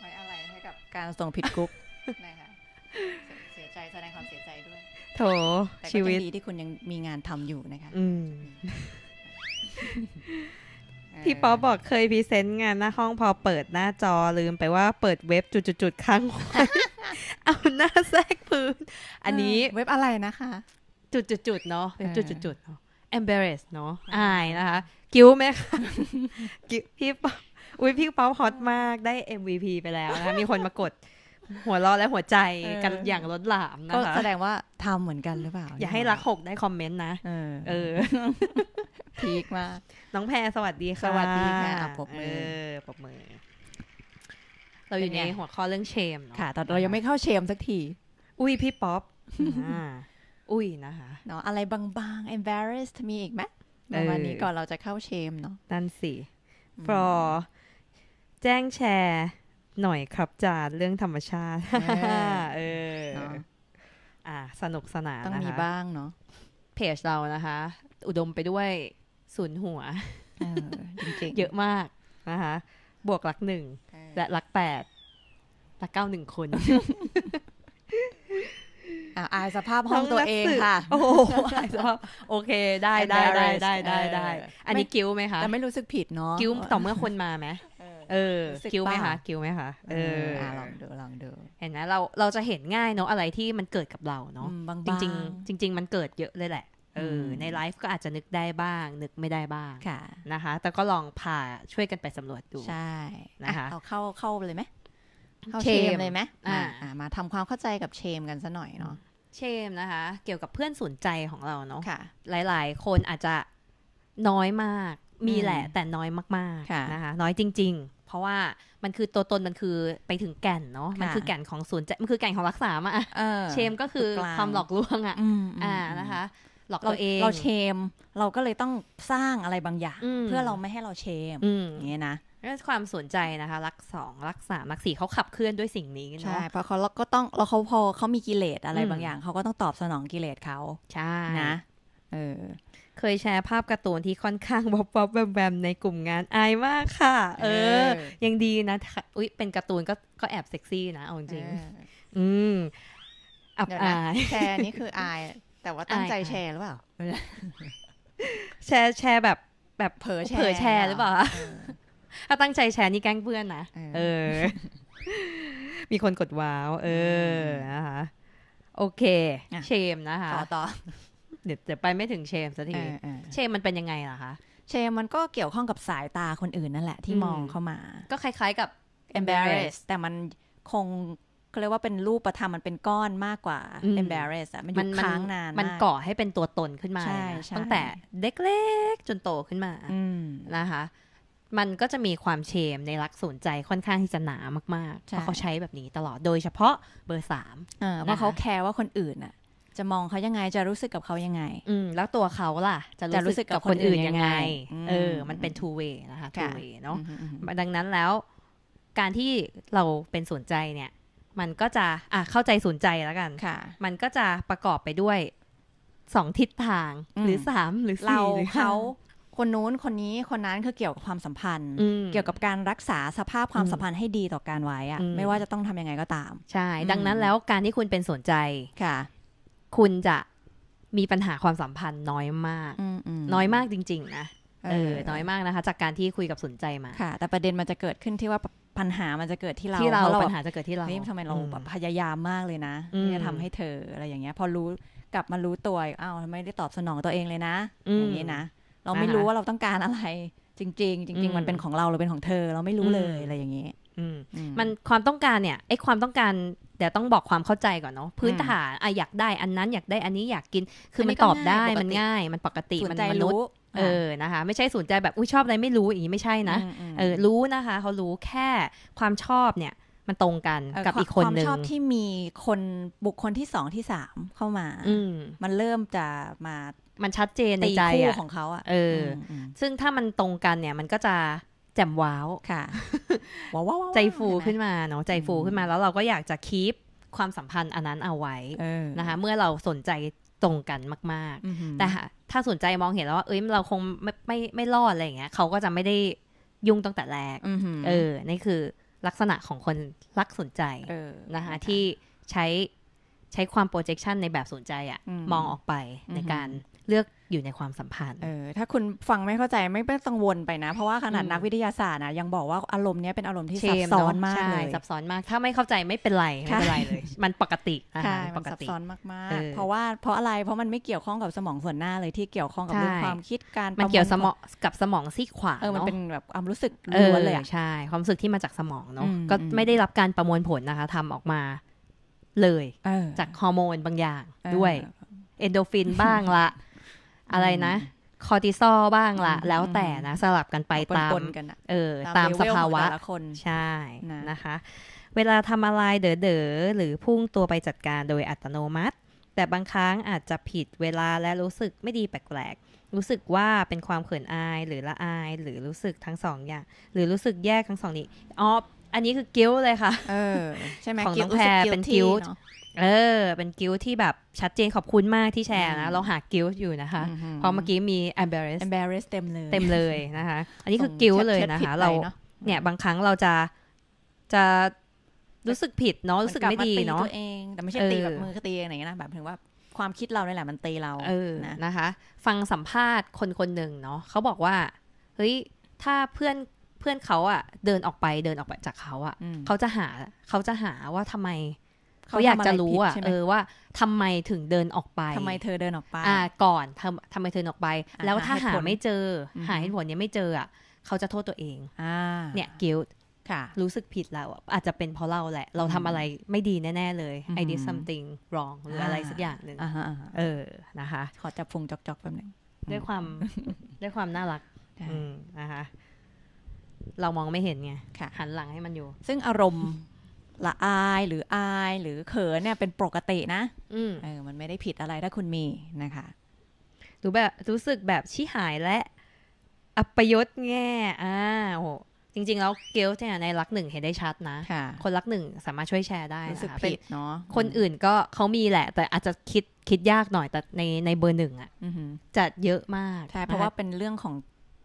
ไไว้้อะรใหการส่งผิดกรุ๊ปเสียใจแสดงความเสียใจด้วย โถ ชีวิตดีที่คุณยังมีงานทำอยู่นะคะพี่ป๊อปบอกเคยพรีเซนต์งานหน้าห้องพอเปิดหน้าจอลืมไปว่าเปิดเว็บจุดๆๆค้างไว้ เอาหน้าแทรกพื้น อันนี้เว็บอะไรนะคะ จุดๆๆเนาะเป็นจุดๆๆเนาะ embarrass เนาะอายนะคะกิ้วไหมคะพี่ป๊อปอุ้ยพี่ป๊อปฮอตมากได้ MVP ไปแล้วนะคะมีคนมากดหัวเราะและหัวใจกันอย่างล้นหลามนะคะก็แสดงว่าทำเหมือนกันหรือเปล่า อย่าให้รักหกได้คอมเมนต์นะ เออพีคมาน้องแพรสวัสดีค่ะ สวัสดีค่ะปบมือปบมือ เราอยู่ในหัวข้อเรื่องเชม ค่ะแต่เรายังไม่เข้าเชมสักที อุ้ยพี่ป๊อปอุ้ยนะคะ เนาะอะไรบางๆ embarrassed มีอีกไหมในวันนี้ก่อนเราจะเข้าเชมเนาะนั่นสิ for แจ้งแชร์หน่อยครับจานเรื่องธรรมชาติเอออ่า สนุกสนานต้องมีบ้างเนาะเพจเรานะคะ อุดมไปด้วยศูนย์หัวเยอะมากนะคะบวกหลักหนึ่งและหลักแปดหลักเก้าหนึ่งคนอายสภาพห้องตัวเองค่ะ โอ้โหอายสภาพโอเค ได้ได้ได้ได้ได้ได้ อันนี้กิ้วไหมคะ แต่ไม่รู้สึกผิดเนาะกิ้วต่อเมื่อคนมาไหมเออคิวไหมคะคิวไหมคะเออลองดูลองดูเห็นนะเราเราจะเห็นง่ายเนาะอะไรที่มันเกิดกับเราเนาะจริงจริงจริงมันเกิดเยอะเลยแหละเออในไลฟ์ก็อาจจะนึกได้บ้าง นึกไม่ได้บ้างะนะคะ แต่ก็ลองพาช่วยกันไปสำรวจดูใช่นะคะเอาเข้าเข้าเลยไหมเข้าเชมเลยไหมอ่ามาทำความเข้าใจกับเชมกันซะหน่อยเนาะเชมนะคะ เกี่ยวกับเพื่อนสนใจของเราเนาะหลาย ๆ คนอาจจะน้อยมากมีแหละแต่น้อยมากๆนะคะน้อยจริงเพราะว่ามันคือตัวตนมันคือไปถึงแก่นเนาะมันคือแก่นของศูนย์จมันคือแก่นของรักษาอะเชมก็คือความหลอกลวงอะอ่านะคะหลอกตัวเองเราเชม เราก็เลยต้องสร้างอะไรบางอย่าง เพื่อเราไม่ให้เราเชมอย่างนี้นะเรื่องความสนใจนะคะ รักสองรักสามรักสี่เขาขับเคลื่อนด้วยสิ่งนี้ใช่เพราะเขาก็ต้องเราเขาพอเขามีกิเลสอะไรบางอย่างเขาก็ต้องตอบสนองกิเลสเขาใช่นะ เออเคยแชร์ภาพการ์ตูนที่ค่อนข้างบ๊อบบ๊อบแบมแบมในกลุ่มงาน อายมากค่ะ เออ ยังดีนะอุ๊ย เป็นการ์ตูนก็ก็แอบเซ็กซี่นะเอาจริงอืมอับอายแชร์นี่คืออาย แต่ว่าตั้งใจแชร์หรือเปล่าแชร์แชร์แบบ แบบเผอแชร์เผอแชร์หรือเปล่าถ้าตั้งใจแชร์นี่แกล้งเพื่อนนะเออ มีคนกดว้าวเออนะคะโอเค เชมนะคะ ต่อเดี๋ยวไปไม่ถึงเชมสักทีเชมมันเป็นยังไงล่ะคะเชมมันก็เกี่ยวข้องกับสายตาคนอื่นนั่นแหละที่มองเข้ามา ก็คล้ายๆกับ embarrass แต่มันคงเขาเรียกว่าเป็นรูปประทามมันเป็นก้อนมากกว่า embarrass อะมันอยู่ค้างนานมันก่อให้เป็นตัวตนขึ้นมา ตั้งแต่เด็กๆจนโตขึ้นมานะคะ มันก็จะมีความเชมในรักสนใจค่อนข้างที่จะหนามากๆเพราะเขาใช้แบบนี้ตลอดโดยเฉพาะเบอร์สามเพราะเขาแคร์ว่าคนอื่นอะจะมองเขายังไงจะรู้สึกกับเขายังไง อืมแล้วตัวเขาล่ะ จะรู้สึกกับคนอื่นยังไงเออ มันเป็น two way นะคะ two way เนาะดังนั้นแล้ว การที่เราเป็นสนใจเนี่ย มันก็จะอ่ะเข้าใจสนใจแล้วกันค่ะมันก็จะประกอบไปด้วยสองทิศทาง หรือสามหรือสี่หรือเขาคนนู้นคนนี้คนนั้นคือเกี่ยวกับความสัมพันธ์เกี่ยวกับการรักษาสภาพความสัมพันธ์ให้ดีต่อการไว้อะไม่ว่าจะต้องทํำยังไงก็ตาม ใช่ ดังนั้นแล้วการที่คุณเป็นสนใจค่ะคุณจะมีปัญหาความสัมพันธ์น้อยมากน้อยมากจริง ๆ นะเออน้อยมากนะคะ จากการที่คุยกับสนใจมาค่ะ แต่ประเด็นมันจะเกิดขึ้นที่ว่าปัญหามันจะเกิดที่เราที่เราปัญหาจะเกิดที่เราเฮ่ทำไมเราแบบพยายามมากเลยนะที่จะทำให้เธออะไรอย่างเงี้ย พอรู้กลับมารู้ตัวอ้าวไม่ได้ตอบสนองตัวเองเลยนะอย่างนี้นะเราไม่รู้ว่าเราต้องการอะไร จริง ๆ จริง ๆ มันเป็นของเราเราเป็นของเธอเราไม่รู้เลยอะไรอย่างเงี้ยมันความต้องการเนี่ยไอ้ความต้องการเดี๋ยวต้องบอกความเข้าใจก่อนเนาะพื้นฐานอะอยากได้ อันนั้นอยากได้อันนี้อยากกินคือมันตอบได้ มันง่าย มันปกติมันมนุษย์เออนะคะ ไม่ใช่สนใจแบบอุ้ยชอบอะไรไม่รู้อย่างนี้ไม่ใช่นะเออรู้นะคะ เขารู้แค่ความชอบเนี่ย มันตรงกันกับอีกคนหนึ่งความชอบที่มีคนบุคคลที่สองที่สามเข้ามาอืมันเริ่มจะมามันชัดเจนในใจของเขาอ่ะเออ ซึ่งถ้ามันตรงกันเนี่ยมันก็จะแจ่มว้าวค่ะว้าวใจฟูขึ้นมาเนาะใจฟูขึ้นมา แล้วเราก็อยากจะคีปความสัมพันธ์อันนั้นเอาไว้นะคะ เมื่อเราสนใจตรงกันมากๆ แต่ถ้าสนใจมองเห็นแล้วว่า เอ้ยเราคงไม่ไม่ไม่รอดอะไรอย่างเงี้ย เขาก็จะไม่ได้ยุ่งตั้งแต่แรกเออนี่คือลักษณะของคนรักสนใจนะคะ ที่ใช้ใช้ความ projection ในแบบสนใจอะมองออกไปในการเลือกอยู่ในความสัมพันธ์เออ ถ้าคุณฟังไม่เข้าใจไม่ต้องกังวลไปนะ เพราะว่าขนาดนักวิทยาศาสตร์นะยังบอกว่าอารมณ์นี้เป็นอารมณ์ที่ซับซ้อนมากเลยซับซ้อนมาก ถ้าไม่เข้าใจไม่เป็นไรไม่เป็นไรเลยมันปกติปกตมันซับซ้อนมากๆ เพราะว่าเพราะอะไร เพราะมันไม่เกี่ยวข้องกับสมองส่วนหน้าเลยที่เกี่ยวข้องกับเรื่องความคิดการมันเกี่ยวสมองกับสมองซีขวาเออมันเป็นแบบความรู้สึกล้วนเลยใช่ความรู้สึกที่มาจากสมองเนาะก็ไม่ได้รับการประมวลผลนะคะ ทำออกมา เลยจากฮอร์โมนบางอย่าง ด้วย เอนโดฟินบ้างละอะไรนะ คอติซอลบ้างละแล้วแต่นะสลับกันไปตามเออ ตามสภาวะคนใช่นะคะ เวลาทำอะไรเด๋อเด๋อหรือพุ่งตัวไปจัดการโดยอัตโนมัติ แต่บางครั้งอาจจะผิดเวลาและรู้สึกไม่ดีแปลกๆรู้สึกว่าเป็นความเขินอายหรือละอายหรือรู้สึกทั้งสองอย่าง หรือรู้สึกแยกทั้งสองนี้อ๋ออันนี้คือกิ้วเลยค่ะ เออ ใช่ไหมของน้องแพรเป็นกิ้วเออ เป็นกิลที่แบบชัดเจนขอบคุณมากที่แชร์นะ เราหากิลอยู่นะคะพอเมื่อกี้มี embarrass embarrass เต็มเลยเต็มเลยนะคะอันนี้คือกิลเลยนะคะ เรา เนี่ยบางครั้งเราจะจะรู้สึกผิดเนาะรู้สึกไม่ดีเนาะตัวเอง แต่ไม่ใช่ตีแบบมือก็ตีอย่างไรนะแบบถึงว่าความคิดเราเนี่ยแหละมันตีเราเออนะคะ ฟังสัมภาษณ์คนคนหนึ่งเนาะเขาบอกว่าเฮ้ยถ้าเพื่อนเพื่อนเขาอะเดินออกไปเดินออกไปจากเขาอะเขาจะหาเขาจะหาว่าทำไมเขาอยากจะรู้อะเออว่าทำไมถึงเดินออกไปทำไมเธอเดินออกไป อ่า ก่อนทำทาไมเธอออกไป แล้วถ้าหาไม่เจอ หาเหตุผลยังไม่เจออะเขาจะโทษตัวเองอเนี่ยกิลค่ะ รู้สึกผิดแล้ว อาจจะเป็นเพราะเราแหละ เราทำอะไรไม่ดีแน่ ๆ เลย I did something wrong หรืออะไรสักอย่างหนึ่งเออนะคะขอจับพุงจอก ๆแป๊บนึงด้วยความด้วยความน่ารักนะคะเรามองไม่เห็นไงหันหลังให้มันอยู่ ซึ่งอารมณ์ละอายหรืออายหรือเขินเนี่ยเป็นปกตินะเออ มันไม่ได้ผิดอะไรถ้าคุณมีนะคะรู้แบบรู้สึกแบบชี้หายและ อัปยศแง่อ่าโหจริงๆแล้วเกลเนี่ยในรักหนึ่งเห็นได้ชัดนะ คนรักหนึ่งสามารถช่วยแชร์ได้รู้สึกผิดเนาะคนอื่นก็เขามีแหละ แต่อาจจะคิดคิดยากหน่อยแต่ในในเบอร์หนึ่งอ่ะจะเยอะมากใช่ เพราะว่าเป็นเรื่องของ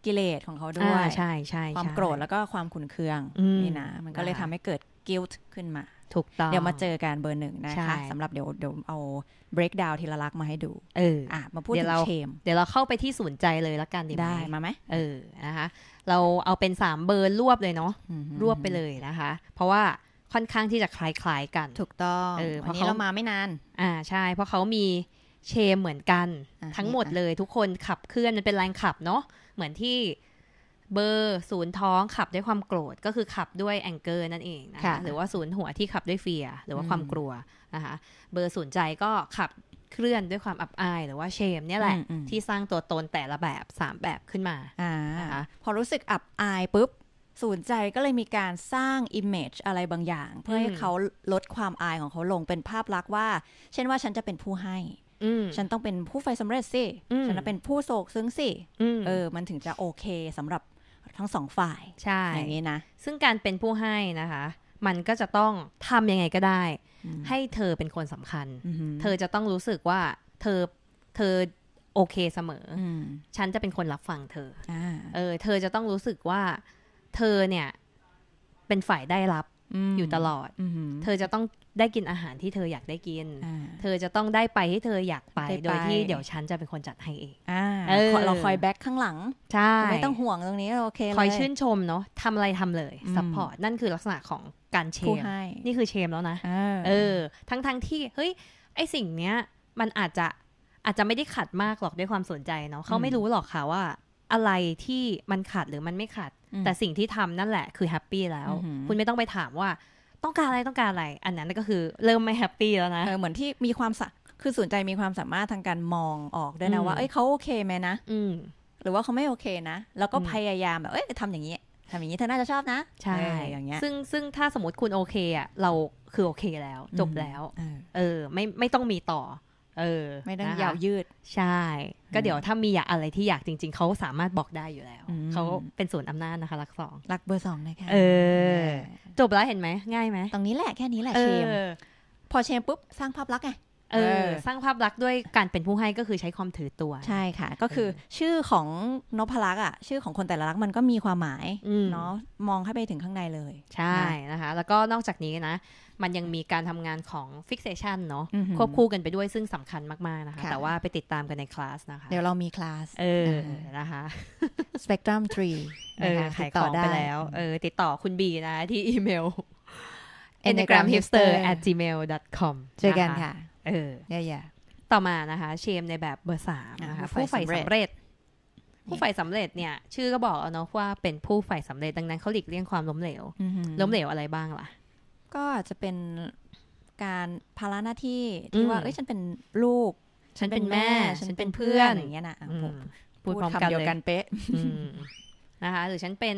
กิเลสของเขาด้วยใช่ใช่ความโกรธแล้วก็ความขุนเคืองนี่นะมันก็เลยทำให้เกิดกิลต์ขึ้นมาถูกต้องเดี๋ยวมาเจอกันเบอร์หนึ่งนะคะสำหรับเดี๋ยวเดี๋ยวเอา breakdown ทีละลักมาให้ดูเอออ่ะ มาพูดถึงเชม เดี๋ยวเราเข้าไปที่ศูนย์ใจเลยละกันดีไหมได้มาไหมเออนะคะเราเอาเป็นสามเบอร์รวบเลยเนาะรวบไปเลยนะคะ เพราะว่าค่อนข้างที่จะคล้ายๆกันถูกต้องเออเพราะเขามาไม่นาน อ่าใช่ เพราะเขามีเชมเหมือนกันทั้งหมดเลย ทุกคนขับเคลื่อนมันเป็นแรงขับเนาะเหมือนที่เบอร์ศูนย์ท้องขับด้วยความโกรธก็คือขับด้วยแองเกอร์นั่นเองนะคะหรือว่าศูนย์หัวที่ขับด้วยเฟียหรือว่าความกลัวนะคะเบอร์ศูนย์ใจก็ขับเคลื่อนด้วยความอับอาย หรือว่าเชม เนี่ยแหละ ที่สร้างตัวตนแต่ละแบบ3แบบขึ้นมาอนะคะพอรู้สึกอับอายปุ๊บศูนย์ใจก็เลยมีการสร้าง image อะไรบางอย่าง เพื่อให้เขาลดความอายของเขาลงเป็นภาพลักษณ์ว่า เช่นว่าฉันจะเป็นผู้ให้ฉันต้องเป็นผู้ไฟสำเร็จสิฉันต้องเป็นผู้โศกซึ้งสิเออมันถึงจะโอเคสำหรับทั้งสองฝ่ายใช่ อย่างนี้นะ ซึ่งการเป็นผู้ให้นะคะ มันก็จะต้องทำยังไงก็ได้ ให้เธอเป็นคนสำคัญเธอจะต้องรู้สึกว่าเธอเธอโอเคเสมอฉันจะเป็นคนรับฟังเธออเออเธอจะต้องรู้สึกว่าเธอเนี่ย เป็นฝ่ายได้รับอยู่ตลอดเธอจะต้องได้กินอาหารที่เธออยากได้กิน เธอจะต้องได้ไปให้เธออยากไป โดยที่เดี๋ยวฉันจะเป็นคนจัดให้เองเราคอยแบ็คข้างหลัง ใช่ ไม่ต้องห่วงตรงนี้โอเคคอยชื่นชมเนาะทำอะไรทำเลยซัพพอร์ตนั่นคือลักษณะของการเชมนี่คือเชมแล้วนะ เออทั้งทั้งที่เฮ้ยไอสิ่งเนี้ยมันอาจจะอาจจะไม่ได้ขัดมากหรอกด้วยความสนใจเนาะเขาไม่รู้หรอกค่ะว่าอะไรที่มันขาดหรือมันไม่ขาดแต่สิ่งที่ทำนั่นแหละคือแฮปปี้แล้ว คุณไม่ต้องไปถามว่าต้องการอะไรต้องการอะไร อันนั้นก็คือเริ่มไม่แฮปปี้แล้วนะเหมือนที่มีความสคือสนใจมีความสามารถทางการมองออกด้วยนะว่า เอ้ยเขาโอเคไหมนะอืหรือว่าเขาไม่โอเคนะแล้วก็พยายามแบบเอ้ยทำอย่างนี้ทำอย่างนี้เธอน่าจะชอบนะใช่อย่างเงี้ย ซึ่งซึ่งถ้าสมมติคุณโอเคอ่ะเราคือโอเคแล้ว จบแล้วเออ ไม่ไม่ต้องมีต่อเออ ไม่ต้องยาวยืด ใช่ ก็เดี๋ยวถ้ามีอยากอะไรที่อยากจริงๆเขาสามารถบอกได้อยู่แล้วเขาเป็นส่วนอำนาจนะคะรักสองรักเบอร์สองนะคะเออ จบแล้วเห็นไหม ง่ายไหมตรงนี้แหละ แค่นี้แหละเชมพอเชมปุ๊บ สร้างภาพลักษณ์ไงเออ สร้างภาพลักษณ์ด้วยการเป็นผู้ให้ก็คือใช้ความถือตัว ใช่ค่ะ ก็คือชื่อของนพลักษ์อ่ะชื่อของคนแต่ละลักษ์มันก็มีความหมายเนาะมองเข้าไปถึงข้างในเลย ใช่นะคะ แล้วก็นอกจากนี้นะมันยังมีการทำงานของฟิกเซชันเนาะควบคู่กันไปด้วยซึ่งสำคัญมาก ๆ นะคะ แต่ว่าไปติดตามกันในคลาสนะคะ เดี๋ยวเรามีคลาสเออนะคะปกตรัมท m 3เออขายของไปแล้ว เออ ติดต่อคุณบีนะที่อีเมล enagramhipster at gmail com เจอกันค่ะ เออเย่ยต่อมานะคะ เชมในแบบเบอร์สามนะคะผู้ใฝ่สำเร็จ ผู้ใฝ่สำเร็จเนี่ย ชื่อก็บอกเอาเนาะว่าเป็นผู้ใฝ่สำเร็จดังนั้นเขาหลีกเลี่ยงความล้มเหลวล้มเหลวอะไรบ้างล่ะก็อาจจะเป็นการภาระหน้าที่ที่ว่าเอ้ยฉันเป็นลูก ฉันเป็นแม่ ฉันเป็นเพื่อนอย่างเงี้ยนะพูดพร้อมกันเดียวกันเป๊ะนะคะหรือฉันเป็น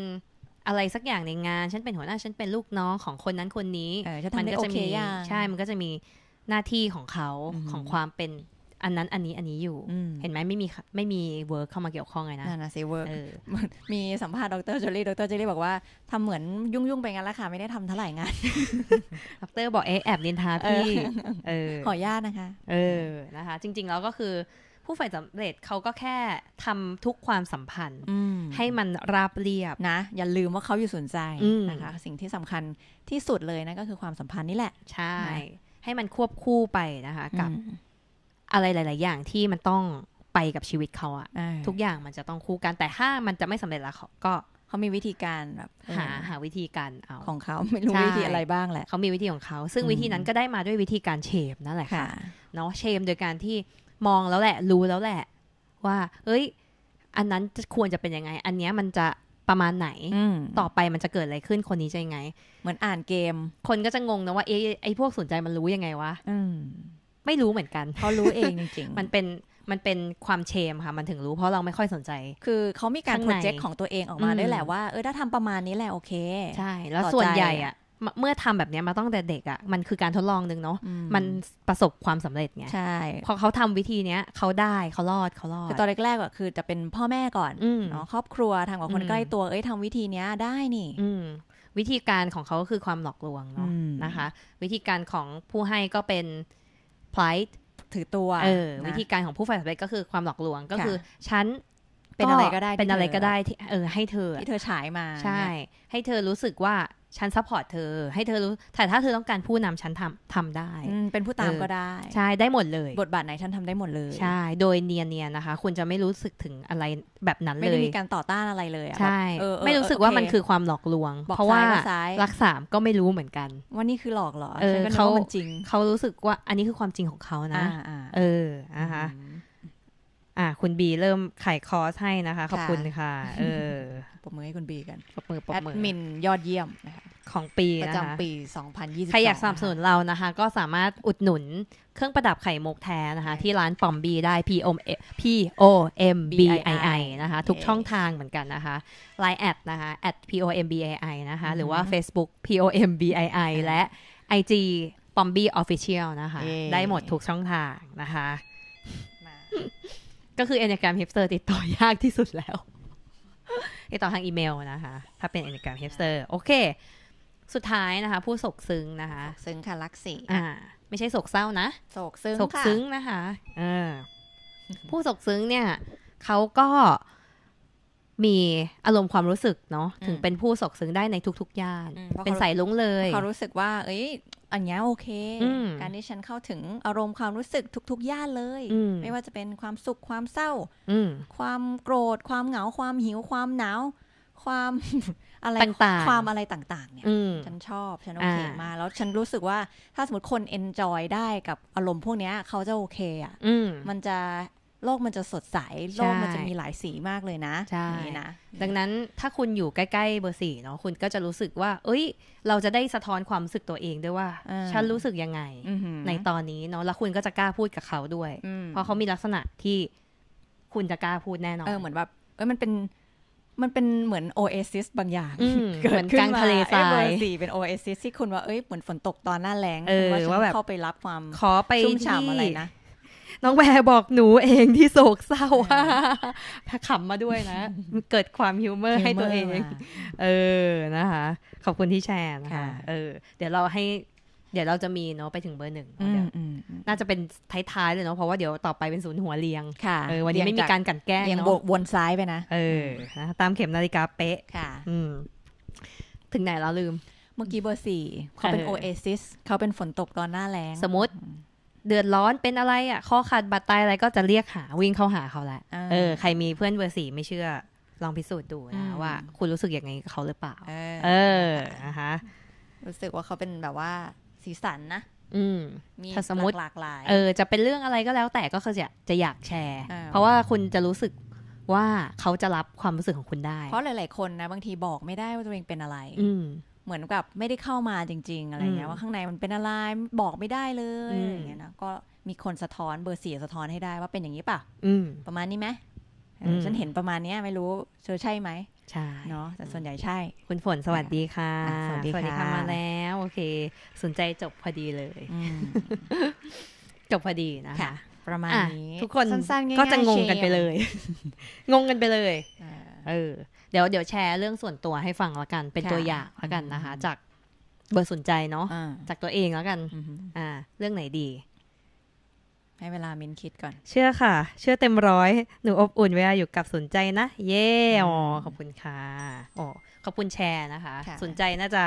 อะไรสักอย่างในงาน ฉันเป็นหัวหน้าฉันเป็นลูกน้องของคนนั้นคนนี้มันก็จะมีใช่ มันก็จะมีหน้าที่ของเขาของความเป็นอันนั้นอันนี้อันนี้อยู่ เห็นไหมไม่มีไม่มีเวิร์กเข้ามาเกี่ยวข้องเลยนะนั่นนะสิเวิร์กมีสัมภาษณ์ดรเจอรี่ดรเจอรี่บอกว่าทำเหมือนยุ่งยุ่งไปงั้นละค่ะไม่ได้ทำเท่าไหร่งานดร บอกเอ๊ะแอบีินทาพี่ขออนุญาตนะคะเออนะคะ จริงๆ แล้วก็คือผู้ฝ่ายสำเร็จเขาก็แค่ทำทุกความสัมพันธ์ให้มันราบเรียบนะ อย่าลืมว่าเขาอยู่สนใจนะคะ สิ่งที่สำคัญที่สุดเลยนะก็คือความสัมพันธ์นี่แหละใช่ ให้มันควบคู่ไปนะคะกับอะไรหลายๆอย่างที่มันต้องไปกับชีวิตเขาอะทุกอย่างมันจะต้องคู่กันแต่ถ้ามันจะไม่สำเร็จละก็เขามีวิธีการแบบ หาหาวิธีการเอาของเขาไม่รู้ วิธีอะไรบ้างแหละ เขามีวิธีของเขา ซึ่งวิธีนั้นก็ได้มาด้วยวิธีการเชมนั่นแหละค่ะ เนาะเชมโดยการที่มองแล้วแหละ รู้แล้วแหละ ว่าเอ้ย อันนั้นควรจะเป็นยังไง อันเนี้ยมันจะประมาณไหนต่อไปมันจะเกิดอะไรขึ้นคนนี้จะยังไงเหมือนอ่านเกม คนก็จะงงนะว่าเอ้ไอ้พวกสนใจมันรู้ยังไงวะไม่รู้เหมือนกันเขารู้เองจริงๆมันเป็นมันเป็นความเชมค่ะ มันถึงรู้เพราะเราไม่ค่อยสนใจ คือเขามีการโปรเจกต์ของตัวเองออกมาด้วยแหละว่า เออถ้าทำประมาณนี้แหละโอเค ใช่ แล้วส่วนใหญ่อะเมื่อทำแบบนี้มาตั้งแต่เด็กอะ่ะมันคือการทดลองหนึ่งเนาะมันประสบความสำเร็จไงใช่พอเขาทำวิธีเนี้ยเขาได้เขารอดเขารอดคือตอนแรกๆอ่ะคือจะเป็นพ่อแม่ก่อนเนาะครอบครัวทางกับคนใกล้ตัวเอ้ยทำวิธีเนี้ยได้นี่อืวิธีการของเขาก็คือความหลอกลวงเนาะนะคะ วิธีการของผู้ให้ก็เป็นไฟท์ถือตัวออวิธีการของผู้ฝ่ายสเปกก็คือความหลอกลวงก็คือฉันเป็นอะไรก็ได้เป็นอะไรก็ได้ที่เออให้เธอที่เธอฉายมาใช่ ให้เธอรู้สึกว่าฉันซัพพอร์ตเธอให้เธอรู้แต่ถ้าเธอต้องการผู้นำฉันทำทำได้ เป็นผู้ตามก็ได้ใช่ได้หมดเลย บทบาทไหนฉันทำได้หมดเลย ใช่โดยเนียนๆนะคะ คุณจะไม่รู้สึกถึงอะไรแบบนั้นเลย ไม่ได้มีการต่อต้านอะไรเลยใช่ไม่รู้สึกว่ามันคือความหลอกลวง เพราะว่ารักสามก็ไม่รู้เหมือนกันว่านี่คือหลอกเหรอเขาจริงเขารู้สึกว่าอันนี้คือความจริงของเขานะเออนะคะอ่าคุณบีเริ่มขายคอร์สให้นะคะ ขอบคุณค่ะเออปรบมือให้คุณบีกันปรบมือปรบมือแอดมินยอดเยี่ยมนะคะ ของปีประจำปี 2022ใครอยากสนับสนุนเรานะคะ ก็สามารถอุดหนุนเครื่องประดับไข่มุกแท้นะคะ ที่ร้านปอมบีได้ P O M P O M B I I นะคะ ทุกช่องทางเหมือนกันนะคะ Line แอดนะคะ at P O M B I I นะคะ หรือว่า Facebook P O M B I I และ IG ปอมบีออฟฟิเชียลนะคะ ได้หมดทุกช่องทางนะคะก็คือเอนแกรมเฮปสเตอร์ติดต่อยากที่สุดแล้ว ติดต่อทางอีเมลนะคะ ถ้าเป็นเอนแกรมเฮปสเตอร์ โอเค สุดท้ายนะคะ ผู้สกซึ้งนะคะซึ้งค่ะลักษีอ่า ไม่ใช่สกเศร้านะสกซึ้งสกซึ้งนะคะ เออผู้สกซึ้งเนี่ย เขาก็มีอารมณ์ความรู้สึกเนาะถึงเป็นผู้สกซึ้งได้ในทุกๆย่านเป็นสายลุ้งเลย เขารู้สึกว่า เอ้ยอันนี้โอเคการที่ฉันเข้าถึงอารมณ์ความรู้สึกทุกๆย่านเลยไม่ว่าจะเป็นความสุขความเศร้าความโกรธความเหงาความหิว ความหนาว ความอะไรต่างๆความอะไรต่างๆเนี่ยฉันชอบฉันโอเคมาแล้วฉันรู้สึกว่าถ้าสมมติคนเอนจอยได้กับอารมณ์พวกเนี้ยเขาจะโอเคอ่ะมันจะโลกมันจะสดใส โลกมันจะมีหลายสีมากเลยนะใช่นะ ดังนั้นถ้าคุณอยู่ใกล้ ๆ เบอร์สี่เนาะ คุณก็จะรู้สึกว่า เอ้ย เราจะได้สะท้อนความรู้สึกตัวเองด้วยว่า ฉันรู้สึกยังไงในตอนนี้เนาะ แล้วคุณก็จะกล้าพูดกับเขาด้วย เพราะเขามีลักษณะที่คุณจะกล้าพูดแน่นอน เออ เหมือนแบบเอ้ย มันเป็น มันเป็นเหมือนโอเอซิสบางอย่าง เกิดขึ้นมาทะเลทรายสี่เป็นโอเอซิสที่คุณว่าเอ้ย เหมือนฝนตกตอนหน้าแล้งว่าแบบเข้าไปรับความขอไปชุ่มฉ่ำอะไรนะน้องแวร์บอกหนูเองที่โศกเศร้าว่าขำมาด้วยนะเกิดความฮิวเมอร์ให้ตัวเอง เออนะคะขอบคุณที่แชร์นะคะเออ เดี๋ยวเราให้ เดี๋ยวเราจะมีเนาะไปถึงเบอร์หนึ่งน่าจะเป็นท้ายๆเลยเนาะเพราะว่าเดี๋ยวต่อไปเป็นศูนย์หัวเรียงค่ะวันนี้ไม่มีการกันแกล้งเนาะวนซ้ายไปนะเออนะ ตามเข็มนาฬิกาเป๊ะค่ะ อืถึงไหนเราลืม เมื่อกี้เบอร์สี่เขาเป็นโอเอซิสเขาเป็นฝนตกตอนหน้าแล้งสมมติเดือดร้อนเป็นอะไรอ่ะข้อขาดบาดตายอะไรก็จะเรียกหาวิ่งเข้าหาเขาแหละ เออใครมีเพื่อนเบอร์สี่ไม่เชื่อลองพิสูจน์ดูนะว่า คุณรู้สึกอย่างไงเขาหรือเปล่า เออนะคะรู้สึกว่าเขาเป็นแบบว่าสีสันนะอืมมีถ้าสมมติหลากหลาย เออ จะเป็นเรื่องอะไรก็แล้วแต่ก็คือจะจะอยากแชร์ เพราะว่าคุณจะรู้สึกว่าเขาจะรับความรู้สึกของคุณได้ เพราะหลายๆคนนะบางทีบอกไม่ได้ว่าตัวเองเป็นอะไร อืเหมือนกับไม่ได้เข้ามาจริง ๆ อะไรเงี้ยว่าข้างในมันเป็นอะไรบอกไม่ได้เลยอย่างเงี้ยนะก็มีคนสะท้อนเบอร์สี่สะท้อนให้ได้ว่าเป็นอย่างนี้ป่ะประมาณนี้ไหมฉันเห็นประมาณนี้ไม่รู้เธอใช่ไหมใช่เนาะแต่ส่วนใหญ่ใช่ คุณฝนสวัสดีค่ะสวัสดีค่ะมาแล้ว โอเค สนใจจบพอดีเลยจบพอดีนะคะประมาณนี้ทุกคนก็จะงงกันไปเลย งงกันไปเลยเออเดี๋ยวเดี๋ยวแชร์เรื่องส่วนตัวให้ฟังละกัน เป็นตัวอย่างละกันนะคะ จากเบอร์สนใจเนาะจากตัวเองแล้วกัน อ่า เรื่องไหนดี ให้เวลามินคิดก่อนเชื่อค่ะ เชื่อเต็มร้อยหนูอบอุ่นเวลาอยู่กับสนใจนะเย่อ๋อขอบคุณค่ะอ๋อขอบคุณแชร์นะคะ สนใจน่าจะ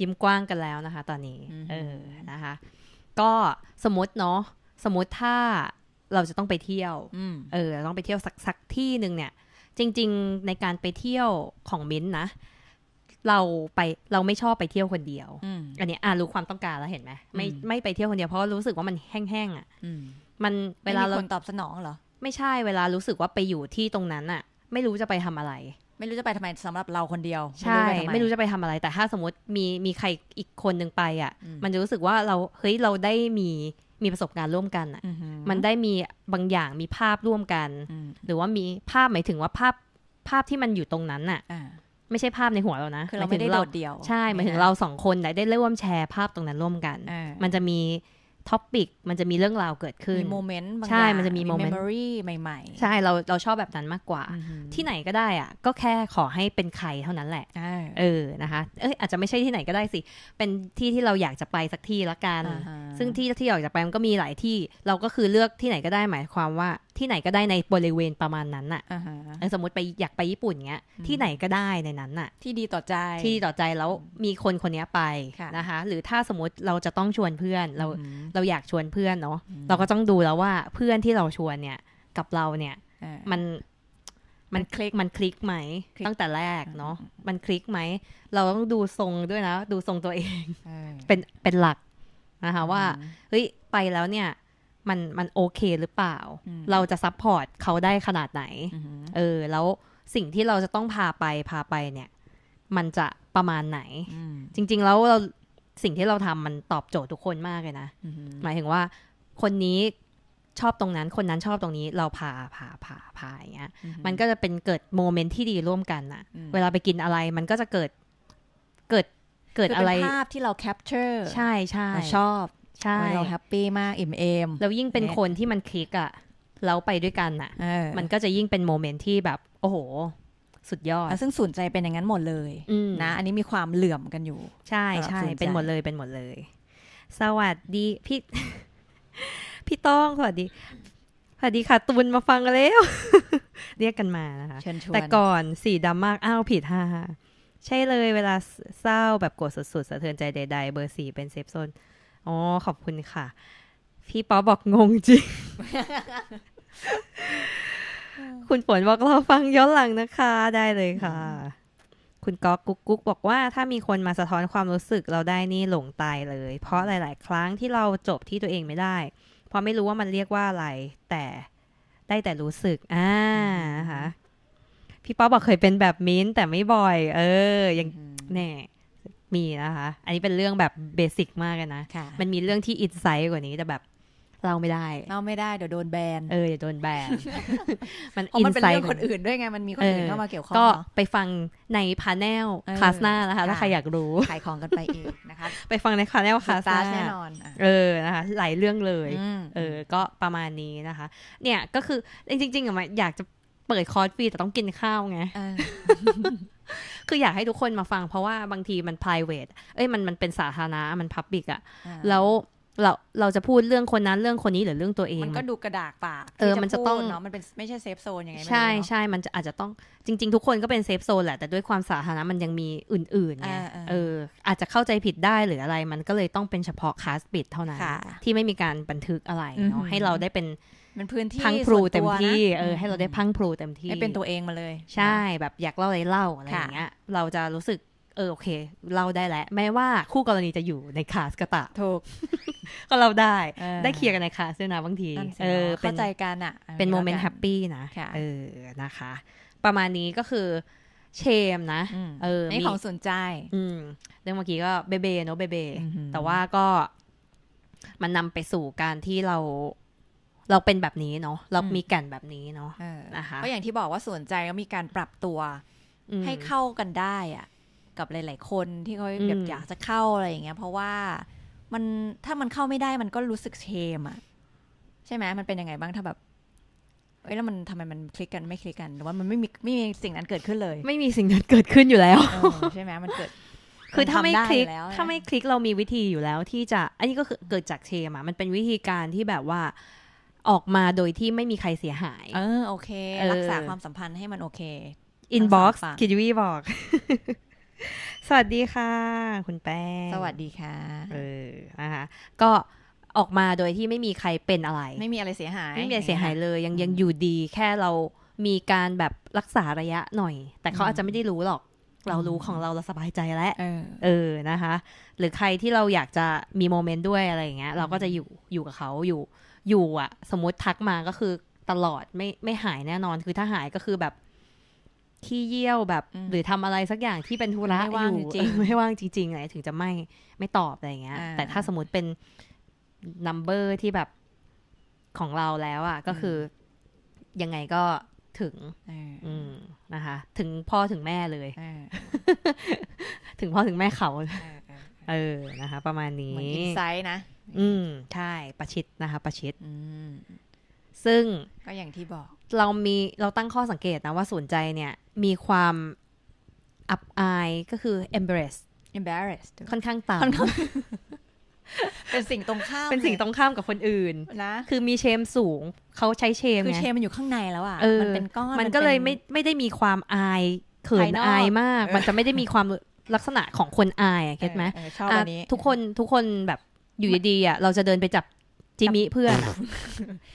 ยิ้มกว้างกันแล้วนะคะ ตอนนี้เออนะคะ ก็สมมติเนาะสมมติถ้าเราจะต้องไปเที่ยวเออต้องไปเที่ยวสักสัก ที่หนึ่งเนี่ยจริงๆในการไปเที่ยวของมิ้นนะเราไปเราไม่ชอบไปเที่ยวคนเดียว อันนี้อ่ารู้ความต้องการแล้วเห็นไหมไม่ไม่ไปเที่ยวคนเดียวเพราะรู้สึกว่ามันแห้งๆอ่ะมัน เวลาเราคนตอบสนองเหรอไม่ใช่ เวลารู้สึกว่าไปอยู่ที่ตรงนั้นอ่ะ ไม่รู้จะไปทำอะไร ไม่รู้จะไปทำไมสำหรับเราคนเดียว ใช่ ไม่รู้จะไปทำอะไร แต่ถ้าสมมติมีมีใครอีกคนหนึ่งไป อ่ะ มันจะรู้สึกว่าเราเฮ้ยเราได้มีมีประสบการณ์ร่วมกันอ่ะ มันได้มีบางอย่างมีภาพร่วมกัน หรือว่ามีภาพหมายถึงว่าภาพภาพที่มันอยู่ตรงนั้นอ่ะไม่ใช่ภาพในหัวเรานะคือเราไม่ได้โดดเดียวใช่หมายถึงเราสองคนได้ร่วมแชร์ภาพตรงนั้นร่วมกันมันจะมีท็อปิกมันจะมีเรื่องราวเกิดขึ้น มีโมเมนต์บางอย่างใช่ มันจะมีโมเมนต์ใหม่ๆ ใช่ เราเราชอบแบบนั้นมากกว่า ที่ไหนก็ได้อ่ะ ก็แค่ขอให้เป็นใครเท่านั้นแหละเออ นะคะ เอ้ยอาจจะไม่ใช่ที่ไหนก็ได้สิ เป็นที่ที่เราอยากจะไปสักที่ละกัน ซึ่งที่ที่อยากจะไปมันก็มีหลายที่ เราก็คือเลือกที่ไหนก็ได้หมายความว่าที่ไหนก็ได้ในบริเวณประมาณนั้นน่ะ u สมมติไปอยากไปญี่ปุ่นเงี้ย ที่ไหนก็ได้ในนั้นน่ะ ที่ดีต่อใจ ที่ต่อใจแล้วมีคนคนนี้ไป นะคะ หรือถ้าสมมติเราจะต้องชวนเพื่อนเราเราอยากชวนเพื่อนเนาะ เราก็ต้องดูแล้วว่าเพื่อนที่เราชวนเนี่ยกับเราเนี่ย มันมันคลิกมันคลิกไหมตั้งแต่แรกเนาะมันคลิกไหมเราต้องดูทรงด้วยนะดูทรงตัวเองเป็นเป็นหลักนะคะว่าเฮ้ยไปแล้วเนี่ยมันมันโอเคหรือเปล่า เราจะซัพพอร์ตเขาได้ขนาดไหน เออ แล้วสิ่งที่เราจะต้องพาไปพาไปเนี่ย มันจะประมาณไหน จริง ๆ แล้วเราสิ่งที่เราทำมันตอบโจทย์ทุกคนมากเลยนะ หมายถึงว่าคนนี้ชอบตรงนั้น คนนั้นชอบตรงนี้ เราพา พาพาพาอย่างเงี้ย มันก็จะเป็นเกิดโมเมนต์ที่ดีร่วมกันนะเวลาไปกินอะไร มันก็จะเกิดเกิดเกิดอะไรภาพที่เราแคปเจอร์ ใช่ใช่ชอบใช่เราแฮปปี้มาก อิ่มเอม แล้วยิ่งเป็นคนที่มันคลิกอะเราไปด้วยกันอะมันก็จะยิ่งเป็นโมเมนต์ที่แบบ โอ้โห สุดยอดซึ่งสูนใจเป็นอย่างนั้นหมดเลยนะอันนี้มีความเหลื่อมกันอยู่ ใช่ใช่เป็นหมดเลยเป็นหมดเลย สวัสดี พี่ พี่ต้อง สวัสดี สวัสดีค่ะตูนมาฟังแล้ว เรียกกันมานะคะ แต่ก่อนสีดำมาก อ้าวผิดฮ่าใช่เลย เวลาเศร้าแบบโกรธสุดๆสะเทือนใจใด ๆ เบอร์สี่เป็นเซฟโซนอ๋อขอบคุณค่ะ พี่ป๊อบอกงงจริงคุณฝนบอกเราฟังย้อนหลังนะคะ ได้เลยค่ะ คุณก๊อกกุ๊กกุ๊กบอกว่า ถ้ามีคนมาสะท้อนความรู้สึกเราได้นี่หลงตายเลย เพราะหลาย ๆ ครั้งที่เราจบที่ตัวเองไม่ได้เพราะไม่รู้ว่ามันเรียกว่าอะไรแต่ได้แต่รู้สึก อ่าค่ะพี่ป๊อบอกเคยเป็นแบบมิ้นแต่ไม่บ่อย เออยังแน่มีนะคะ อันนี้เป็นเรื่องแบบเบสิกมากเลยนะ มันมีเรื่องที่อินไซต์กว่านี้แต่แบบเล่าไม่ได้เล่าไม่ได้เดี๋ยวโดนแบน เออเดี๋ยวโดนแบน มันอินไซต์องคนอื่นด้วยไง มันมีคนอื่นเข้ามาเกี่ยวข้องก็ไปฟังในพาร์แนลคลาสหน้านะคะถ้าใครอยากรู้ขายของกันไปเองนะคะ ไปฟังในพาร์แนลคลาสนาแน่นอน เออนะคะ หลายเรื่องเลย เออก็ประมาณนี้นะคะ เนี่ยก็คือจริงๆอะมอยากจะเปิดคอร์สฟรีแต่ต้องกินข้าวไงคืออยากให้ทุกคนมาฟังเพราะว่าบางทีมัน private เอ้ยมันมันเป็นสาธารณะมัน public อะแล้ว เราเราจะพูดเรื่องคนนั้นเรื่องคนนี้หรือเรื่องตัวเอง มันก็ดูกระดากปากเออมันจะต้องเนาะมันเป็นไม่ใช่เซฟโซนยังไงใช่ใช่มันจะอาจจะต้องจริงๆ ทุกคนก็เป็นเซฟโซนแหละ แต่ด้วยความสาธารณะมันยังมีอื่นๆไงเออ อาจจะเข้าใจผิดได้หรืออะไร มันก็เลยต้องเป็นเฉพาะคาสปิด เท่านั้นที่ไม่มีการบันทึกอะไรเนาะให้เราได้เป็นมันพื้นที่พังพลูเต็มที่เออให้เราได้พังพลูเต็มที่ให้เป็นตัวเองมาเลย ใช่แบบอยากเล่าอะไรเล่าอะไรอย่างเงี้ยเราจะรู้สึก เออโอเค เล่าได้แหละแม้ว่าคู่กรณีจะอยู่ในคาสก็ตามถูกก็เราได้ ได้เคลียร์กันในคาสด้วยนะบางที เออเข้าใจกันอ่ะเป็นโมเมนต์แฮปปี้นะ เออ นะคะ ประมาณนี้ก็คือเชมนะเออน่ของสนใจ อืม เรื่องเมื่อกี้ก็เบเบเนาะเบเบแต่ว่าก็มันนำไปสู่การที่เราเราเป็นแบบนี้เนาะเรามีแก่นแบบนี้เนาะนะคะก็อย่างที่บอกว่าสนใจก็มีการปรับตัว ให้เข้ากันได้อะกับหลายๆคนที่เขาแบบอยากจะเข้าอะไรอย่างเงี้ย เพราะว่ามันถ้ามันเข้าไม่ได้มันก็รู้สึกเชมอะใช่ไหมมันเป็นยังไงบ้างถ้าแบบเอ้ยแล้วมันทำไมมันคลิกกันไม่คลิกกันหรือว่ามันไม่มีไม่มีสิ่งนั้นเกิดขึ้นเลย ไม่มีสิ่งนั้นเกิดขึ้นอยู่แล้ว ใช่ไหมมันเกิด คือถ้าไม่คลิกถ้าไม่คลิกเรามีวิธีอยู่แล้ว ที่จะอันนี้ก็คือเกิดจากเชมอ่ะมันเป็นวิธีการที่แบบว่าออกมาโดยที่ไม่มีใครเสียหาย เออโอเค รักษาความสัมพันธ์ให้มันโอเคอินบ็อกซ์คิดวีบอกสวัสดีค่ะ คุณแป้งสวัสดีค่ะ เออนะคะก็ออกมาโดยที่ไม่มีใครเป็นอะไร ไม่มีอะไรเสียหาย ไม่มีอะไรเสียหายเลย ยังยังอยู่ดี แค่เรามีการแบบรักษาระยะหน่อย แต่เขาอาจจะไม่ได้รู้หรอก เรารู้ของเราเราสบายใจแล้วเออนะคะหรือใครที่เราอยากจะมีโมเมนต์ด้วยอะไรอย่างเงี้ย เราก็จะอยู่อยู่กับเขาอยู่อยู่อะสมมติทักมาก็คือตลอดไม่ไม่หายแน่นอน คือถ้าหายก็คือแบบที่เยี่ยวแบบ หรือทำอะไรสักอย่างที่เป็นธุระไม่ว่างจริง ไม่ว่างจริงๆอะไรถึงจะไม่ไม่ตอบอะไรเงี้ย แต่ถ้าสมมติเป็นนัมเบอร์ที่แบบของเราแล้วอะก็คือ ยังไงก็ถึงอืมนะคะถึงพ่อถึงแม่เลย ถึงพ่อถึงแม่เขาเออ นะคะประมาณนี้ เหมือนอินไซต์นะ อืม ใช่ ประชิดนะคะ ประชิดซึ่ง ก็อย่างที่บอก เรามีเราตั้งข้อสังเกตนะว่าสนใจเนี่ย มีความ อับอาย ก็คือ embarrassed embarrassed ค่อนข้างต่ำเป็นสิ่งตรงข้าม เป็นสิ่งตรงข้ามกับคนอื่นนะ คือมีเชมสูงเขาใช้เชมคือเชมมันอยู่ข้างในแล้วอ่ะ มันเป็นก้อน มันก็เลยไม่ไม่ได้มีความอายเขินอายมาก มันจะไม่ได้มีความลักษณะของคนอายอะเข้าไหมออันนี้ทุกคนทุกคนแบบอยู่ดีๆอ่ะ เราจะเดินไปจับจิมิเพื่อน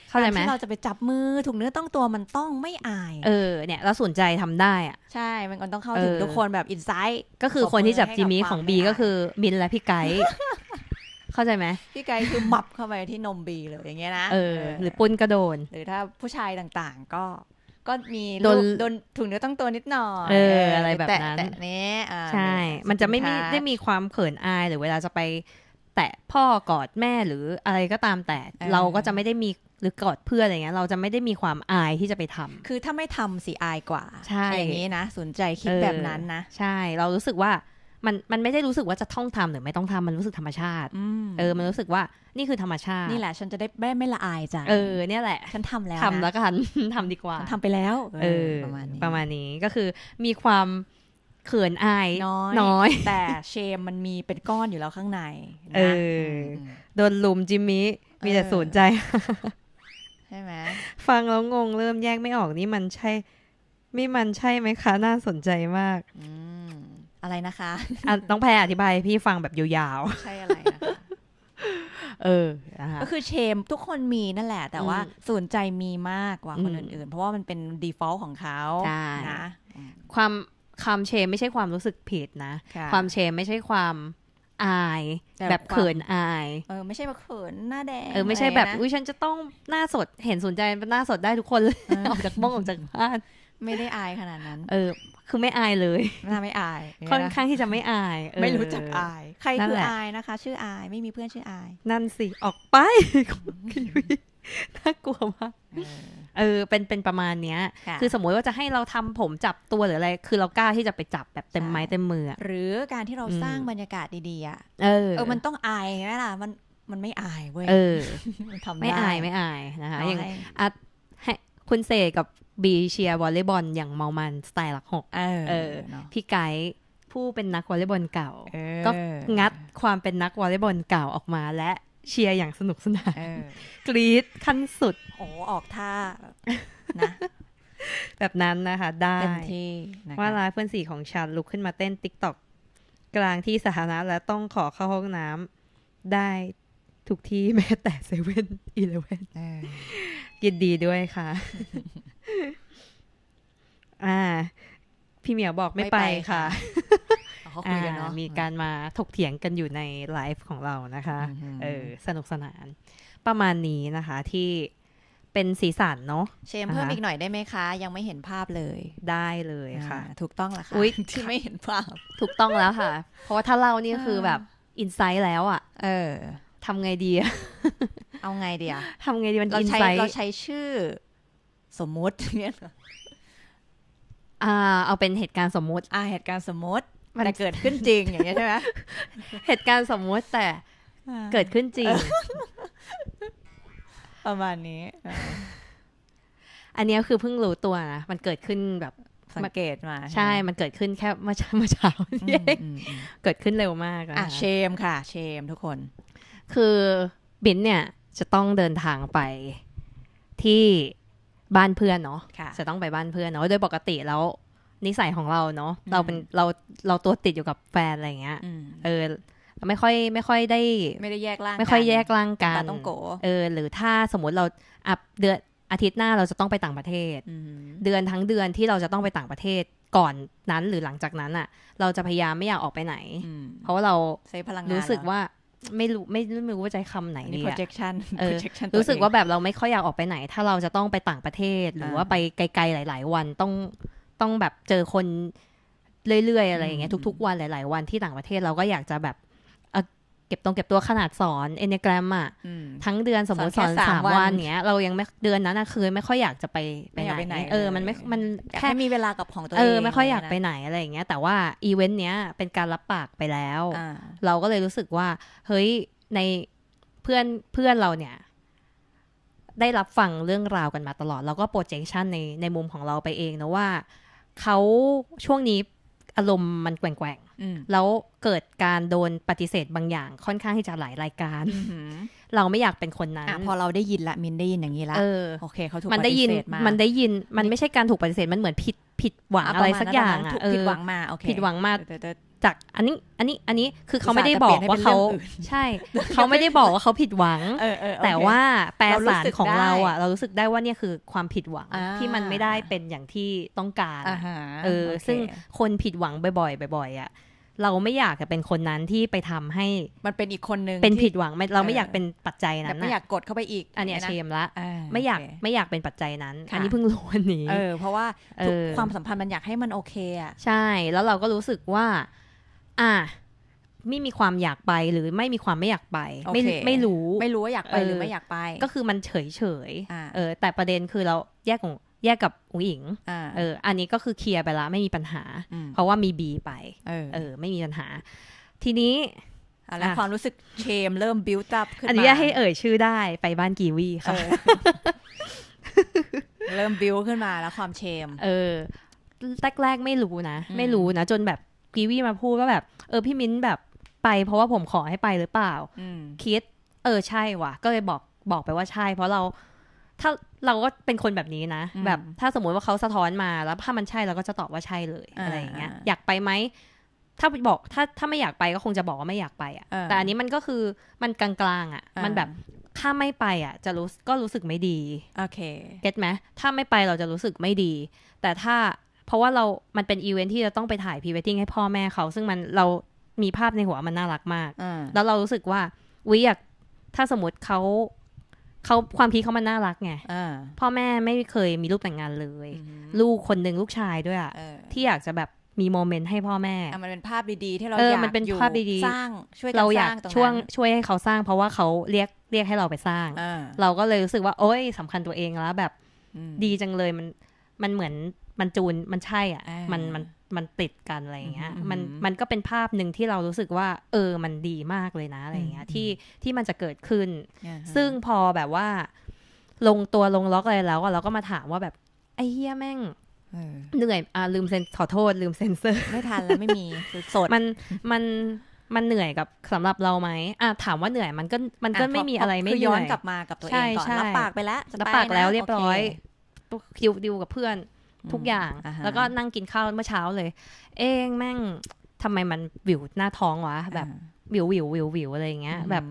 เข้าใจไหมที่เราจะไปจับมือถูกเนื้อต้องตัวมันต้องไม่อาย เออ เนี่ยเราสนใจทำได้อ่ะ ใช่ มันก็ต้องเข้าถึงทุกคนแบบอินไซต์ก็คือคนที่จับจิมิของบีก็คือมินและพี่ไก่เข้าใจไหม พี่ไก่คือมับเข้าไปที่นมบีเลยอย่างเงี้ยนะเออหรือปุ้นกระโดนหรือถ้าผู้ชายต่างๆ ก็ก็มีโดนโดนถุงเนื้อต้องตัวนิดหน่อยเออ อะไรแบบนั้นเนี้ใช่ มันจะไม่ได้มีความเขินอายหรือเวลาจะไป แตะพ่อกอดแม่หรืออะไรก็ตามแต่ เราก็จะไม่ได้มีหรือกอดเพื่อนอะไรเงี้ย เราจะไม่ได้มีความอายที่จะไปทำ คือถ้าไม่ทำสิอายกว่าใช่อย่างนี้นะสนใจคิดแบบนั้นนะใช่เรารู้สึกว่ามันมันไม่ได้รู้สึกว่าจะท่องทำหรือไม่ต้องทำมันรู้สึกธรรมชาติเออ มันรู้สึกว่านี่คือธรรมชาติ นี่แหละ ฉันจะได้ไม่ไม่ละอายใจเออเนี่ยแหละฉันทำแล้วทำแล้วกันทำดีกว่าทำไปแล้ว เออประมาณนี้ประมาณนี้ก็คือ มีความเขินอายน้อย แต่ เชมมันมีเป็นก้อนอยู่แล้วข้างในเออโดนลุมจิมมี่มีแต่สนใจใช่ไหมฟังแล้วงงเริ่มแยกไม่ออก นี่มันใช่ ไม่มันใช่ไหมคะ น่าสนใจมาก อือะไรนะคะตะ้องแพรอธิบายพี่ฟังแบบยาวๆ ใช่อะไรนะคะเออ ก็คือเชมทุกคนมีนั่นแหละ แต่ว่าส่วนใจมีมากกว่าคนอื่น ๆ เพราะว่ามันเป็น default ของเขาใช่นะมความความเชมไม่ใช่ความรู้สึกผิดนะความเชมไม่ใช่ความอายแแบบเขินอายเออ ไม่ใช่แบบเขินหน้าแดงเออไม่ใช่แบบอุ้ยฉันจะต้องหน้าสด เห็นสนใจเป็นหน้าสดได้ทุกคนเลยออกจากบ้องออกจากบ้านไม่ได้อายขนาดนั้น เออ คือไม่อายเลยน่าไม่อาย ค่อนข้างที่จะไม่อายไม่รู้จักอาย ใครคืออายนะคะ ชื่ออายไม่มีเพื่อนชื่ออาย นั่นสิ ออกไป น่ากลัวมากเออ เป็น เป็นประมาณเนี้ย คือสมมติว่าจะให้เราทำผมจับตัวหรืออะไร คือ เรากล้าที่จะไปจับแบบเต็มไม้เต็มมือ หรือการที่เราสร้างบรรยากาศดีๆอ่ะเออเออมันต้องอายไหมล่ะ มัน มันไม่อายเว้ย เออไม่อายไม่อายนะคะ อย่างอ่ะคุณเสกกับบีเชียร์วอลเลย์บอลอย่างเมามันสไตล์หลักหกพี่ไกด์ผู้เป็นนักวอลเลย์บอลเก่า ก็งัดความเป็นนักวอลเลย์บอลเก่าออกมาและเชียร์อย่างสนุกสนานกรี๊ดขั้นสุด โอ้ออกท่า นะ แบบนั้นนะคะได้ที่ว่าร้ายเพื่อนสีของฉันลุกขึ้นมาเต้นติ๊กต็อกกลางที่สาธารณะและต้องขอเข้าห้องน้ำได้ทุกที่แม้แต่เซเว่นอีเลเว่นยินดีด้วยค่ะอ่า พี่เหมียวบอกไม่ไปค่ะเขาคุยกันเนาะมีการมาถกเถียงกันอยู่ในไลฟ์ของเรานะคะเออ สนุกสนาน ประมาณนี้นะคะ ที่เป็นสีสันเนาะเชมเพิ่มอีกหน่อยได้ไหมคะ ยังไม่เห็นภาพเลย ได้เลยค่ะ ถูกต้องแล้วค่ะที่ไม่เห็นภาพ ถูกต้องแล้วค่ะ เพราะว่าถ้าเล่านี่คือแบบอินไซต์แล้วอ่ะเออทำไงดีเอาไงดีอะทำไงดีมันอินไซต์เราใช้ชื่อสมมุติเนี่ยอ่าเอาเป็นเหตุการณ์สมมุติ อ่าเหตุการณ์สมมุติมันเกิดขึ้นจริง อย่างเงี้ยใช่ไหมเหตุการณ์สมมุติแต่เกิดขึ้นจริงประมาณนี้ อันนี้คือเพิ่งรู้ตัวนะมันเกิดขึ้นแบบสังเกตมา ใช่ มันเกิดขึ้นแค่เมื่อเช้าเมื่อเช้าเกิดขึ้นเร็วมากอะเชมค่ะ เชมทุกคน คือบินเนี่ย จะต้องเดินทางไปที่บ้านเพื่อนเนาะจะต้องไปบ้านเพื่อนเนาะโดยปกติแล้ว นิสัยของเราเนาะ เราเป็นเราเราตัวติดอยู่กับแฟนอะไรเงี้ย เออ ไม่ค่อยไม่ค่อยได้ ไม่ได้แยกร่างไม่ค่อยแยกร่างกันต้องโกเออ หรือถ้าสมมติเราอับเดือนอาทิตย์หน้าเราจะต้องไปต่างประเทศเดือนทั้งเดือนที่เราจะต้องไปต่างประเทศก่อนนั้นหรือหลังจากนั้นอะ่ะ เราจะพยายามไม่อยากออกไปไหนเพราะว่าเราใช้พลังงานรู้สึกว่าไม่รู้ไม่ไม่รู้ว่าใจคำไหนนี่ projection รู้สึกว่าแบบเราไม่ค่อยอยากออกไปไหน ถ้าเราจะต้องไปต่างประเทศหรือว่าไปไกลๆหลาย ๆ วันต้องต้องแบบเจอคน เรื่อยๆอะไรอย่างเงี้ยทุกๆวันหลายๆวันที่ต่างประเทศเราก็อยากจะแบบเก็บตรงเก็บตัวขนาดสอนเอเนแกรมอ่ะทั้งเดือนสมมติสอนสามวันเนี้ยเรายังไม่เดือนนั้นคือไม่ค่อยอยากจะไปไปไหนเออมันไม่มันแค่มีเวลากับของตัวเองเออไม่ค่อยอยากไปไหนอะไรอย่างเงี้ยแต่ว่า อีเวนต์เนี้ยเป็นการรับปากไปแล้วเราก็เลยรู้สึกว่า เฮ้ย ในเพื่อนเพื่อนเราเนี่ย ได้รับฟังเรื่องราวกันมาตลอด แล้วก็โปรเจคชันในในมุมของเราไปเองนะว่า เขาช่วงนี้อารมณ์มันแกว่งแล้วเกิดการโดนปฏิเสธบางอย่างค่อนข้างที่จะหลายรายการ เราไม่อยากเป็นคนนั้นอพอเราได้ยินละมินได้ยินอย่างนี้ละโอเคเขาถูกปฏิเสธมามันได้ยินมันไม่ใช่การถูกปฏิเสธมันเหมือนผิดผิดหวังอะไรสักอย่างอะผิดหวังมาโอเคผิดหวังมาจาก อันนี้อันนี้อันนี้คือเขาไม่ได้บอกว่าเขาใช่เขาไม่ได้บอกว่าเขาผิดหวังแต่ว่าแปลสารของเราอ่ะเรารู้สึกได้ว่าเนี่ยคือความผิดหวังที่มันไม่ได้เป็นอย่างที่ต้องการเออซึ่งคนผิดหวังบ่อยๆ บ่อยๆอ่ะเราไม่อยากจะเป็นคนนั้นที่ไปทำให้ มันเป็นอีกคนนึงเป็นผิดหวังเราไม่อยากเป็นปัจจัยนั้นไม่อยากกดเข้าไปอีก อันนี้เชมละไม่อยากไม่อยากเป็นปัจจัยนั้น อันนี้เพิ่งรู้วันนี้เออเพราะว่าความสัมพันธ์มันอยากให้มันโอเคอ่ะใช่ แล้วเราก็รู้สึกว่า อ่ะไม่มีความอยากไปหรือไม่มีความไม่อยากไป okay. ไม่ไม่รู้ ไม่รู้ว่าอยากไป หรือไม่อยากไป ก็คือมันเฉยเฉยเออ แต่ประเด็นคือเราแยกของแยกกับอุ๋งอิงเออ อันนี้ก็คือเคลียร์ไปแล้วไม่มีปัญหา เพราะว่ามีบีไป เออ ไม่มีปัญหา ทีนี้ แล้วความรู้สึกเชม เริ่มบิวต์อัพขึ้นมา อันนี้ให้เอ่ยชื่อได้ไปบ้านกีวีค่ะเริ่มบิวขึ้นมาแล้ว ความเชม เออ แรกๆไม่รู้นะไม่รู้นะ จนแบบกีวีมาพูดว่าแบบเออพี่มิ้นแบบไปเพราะว่าผมขอให้ไปหรือเปล่าคิดเออ ใช่ว่ะ ก็เลยบอกบอกไปว่าใช่ เพราะเราถ้าเราก็เป็นคนแบบนี้นะ แบบถ้าสมมุติว่าเขาสะท้อนมาแล้ว ถ้ามันใช่เราก็จะตอบว่าใช่เลยอะไรอย่างเงี้ย อยากไปไหมถ้าบอกถ้าถ้าไม่อยากไปก็คงจะบอกว่าไม่อยากไปอ่ะแต่อันนี้มันก็คือมันกลางๆอ่ะมันแบบถ้าไม่ไปอ่ะ จะรู้ก็รู้สึกไม่ดีโอเคเก็ตไหมถ้าไม่ไปเราจะรู้สึกไม่ดี แต่ถ้าเพราะว่าเรามันเป็นอีเวนท์ที่จะต้องไปถ่ายพรีเวดดิ้งให้พ่อแม่เขาซึ่งมันเรามีภาพในหัวมันน่ารักมากแล้วเรารู้สึกว่าวิอยากถ้าสมมติเขาเขาความคิดเขามันน่ารักไงพ่อแม่ไม่เคยมีลูกแต่งงานเลย ลูกคนหนึ่งลูกชายด้วยอ่ะที่อยากจะแบบมีโมเมนต์ให้พ่อแม่มันเป็นภาพดีๆที่เราอยากมันเป็นภาพดีสร้างช่วยเราอยากช่วงช่วยให้เขาสร้างเพราะว่าเขาเรียกเรียกให้เราไปสร้างเราก็เลยรู้สึกว่าโอ้ยสำคัญตัวเองแล้วแบบดีจังเลยมันมันเหมือนมันจูนมันใช่อ่ะมันมันมันติดกันอะไรเงี้ย มัน มันก็เป็นภาพหนึ่งที่เรารู้สึกว่า เออ มันดีมากเลยนะ อะไรเงี้ย ที่ ที่มันจะเกิดขึ้น ซึ่งพอแบบว่า ลงตัวลงล็อกอะไรแล้วเราก็มาถามว่าแบบ ไอ้เฮียแม่งเหนื่อยอ่าลืมเซนขอโทษ ลืมเซนเซอร์ ไม่ทันแล้วไม่มี สด มัน มัน มันเหนื่อยกับสำหรับเราไหมอ่าถามว่าเหนื่อย มันก็ มันก็ไม่มีอะไร ไม่เหนื่อยย้อนกลับมากับตัวเองก่อนรับปากไปแล้วรับปากแล้ว เรียบร้อยดิวดิวกับเพื่อนทุกอย่าง แล้วก็นั่งกินข้าวเมื่อเช้าเลย เองแม่งทำไมมันวิวหน้าท้องวะแบบวิววิววิววิวอะไรอย่างเงี้ย แบบ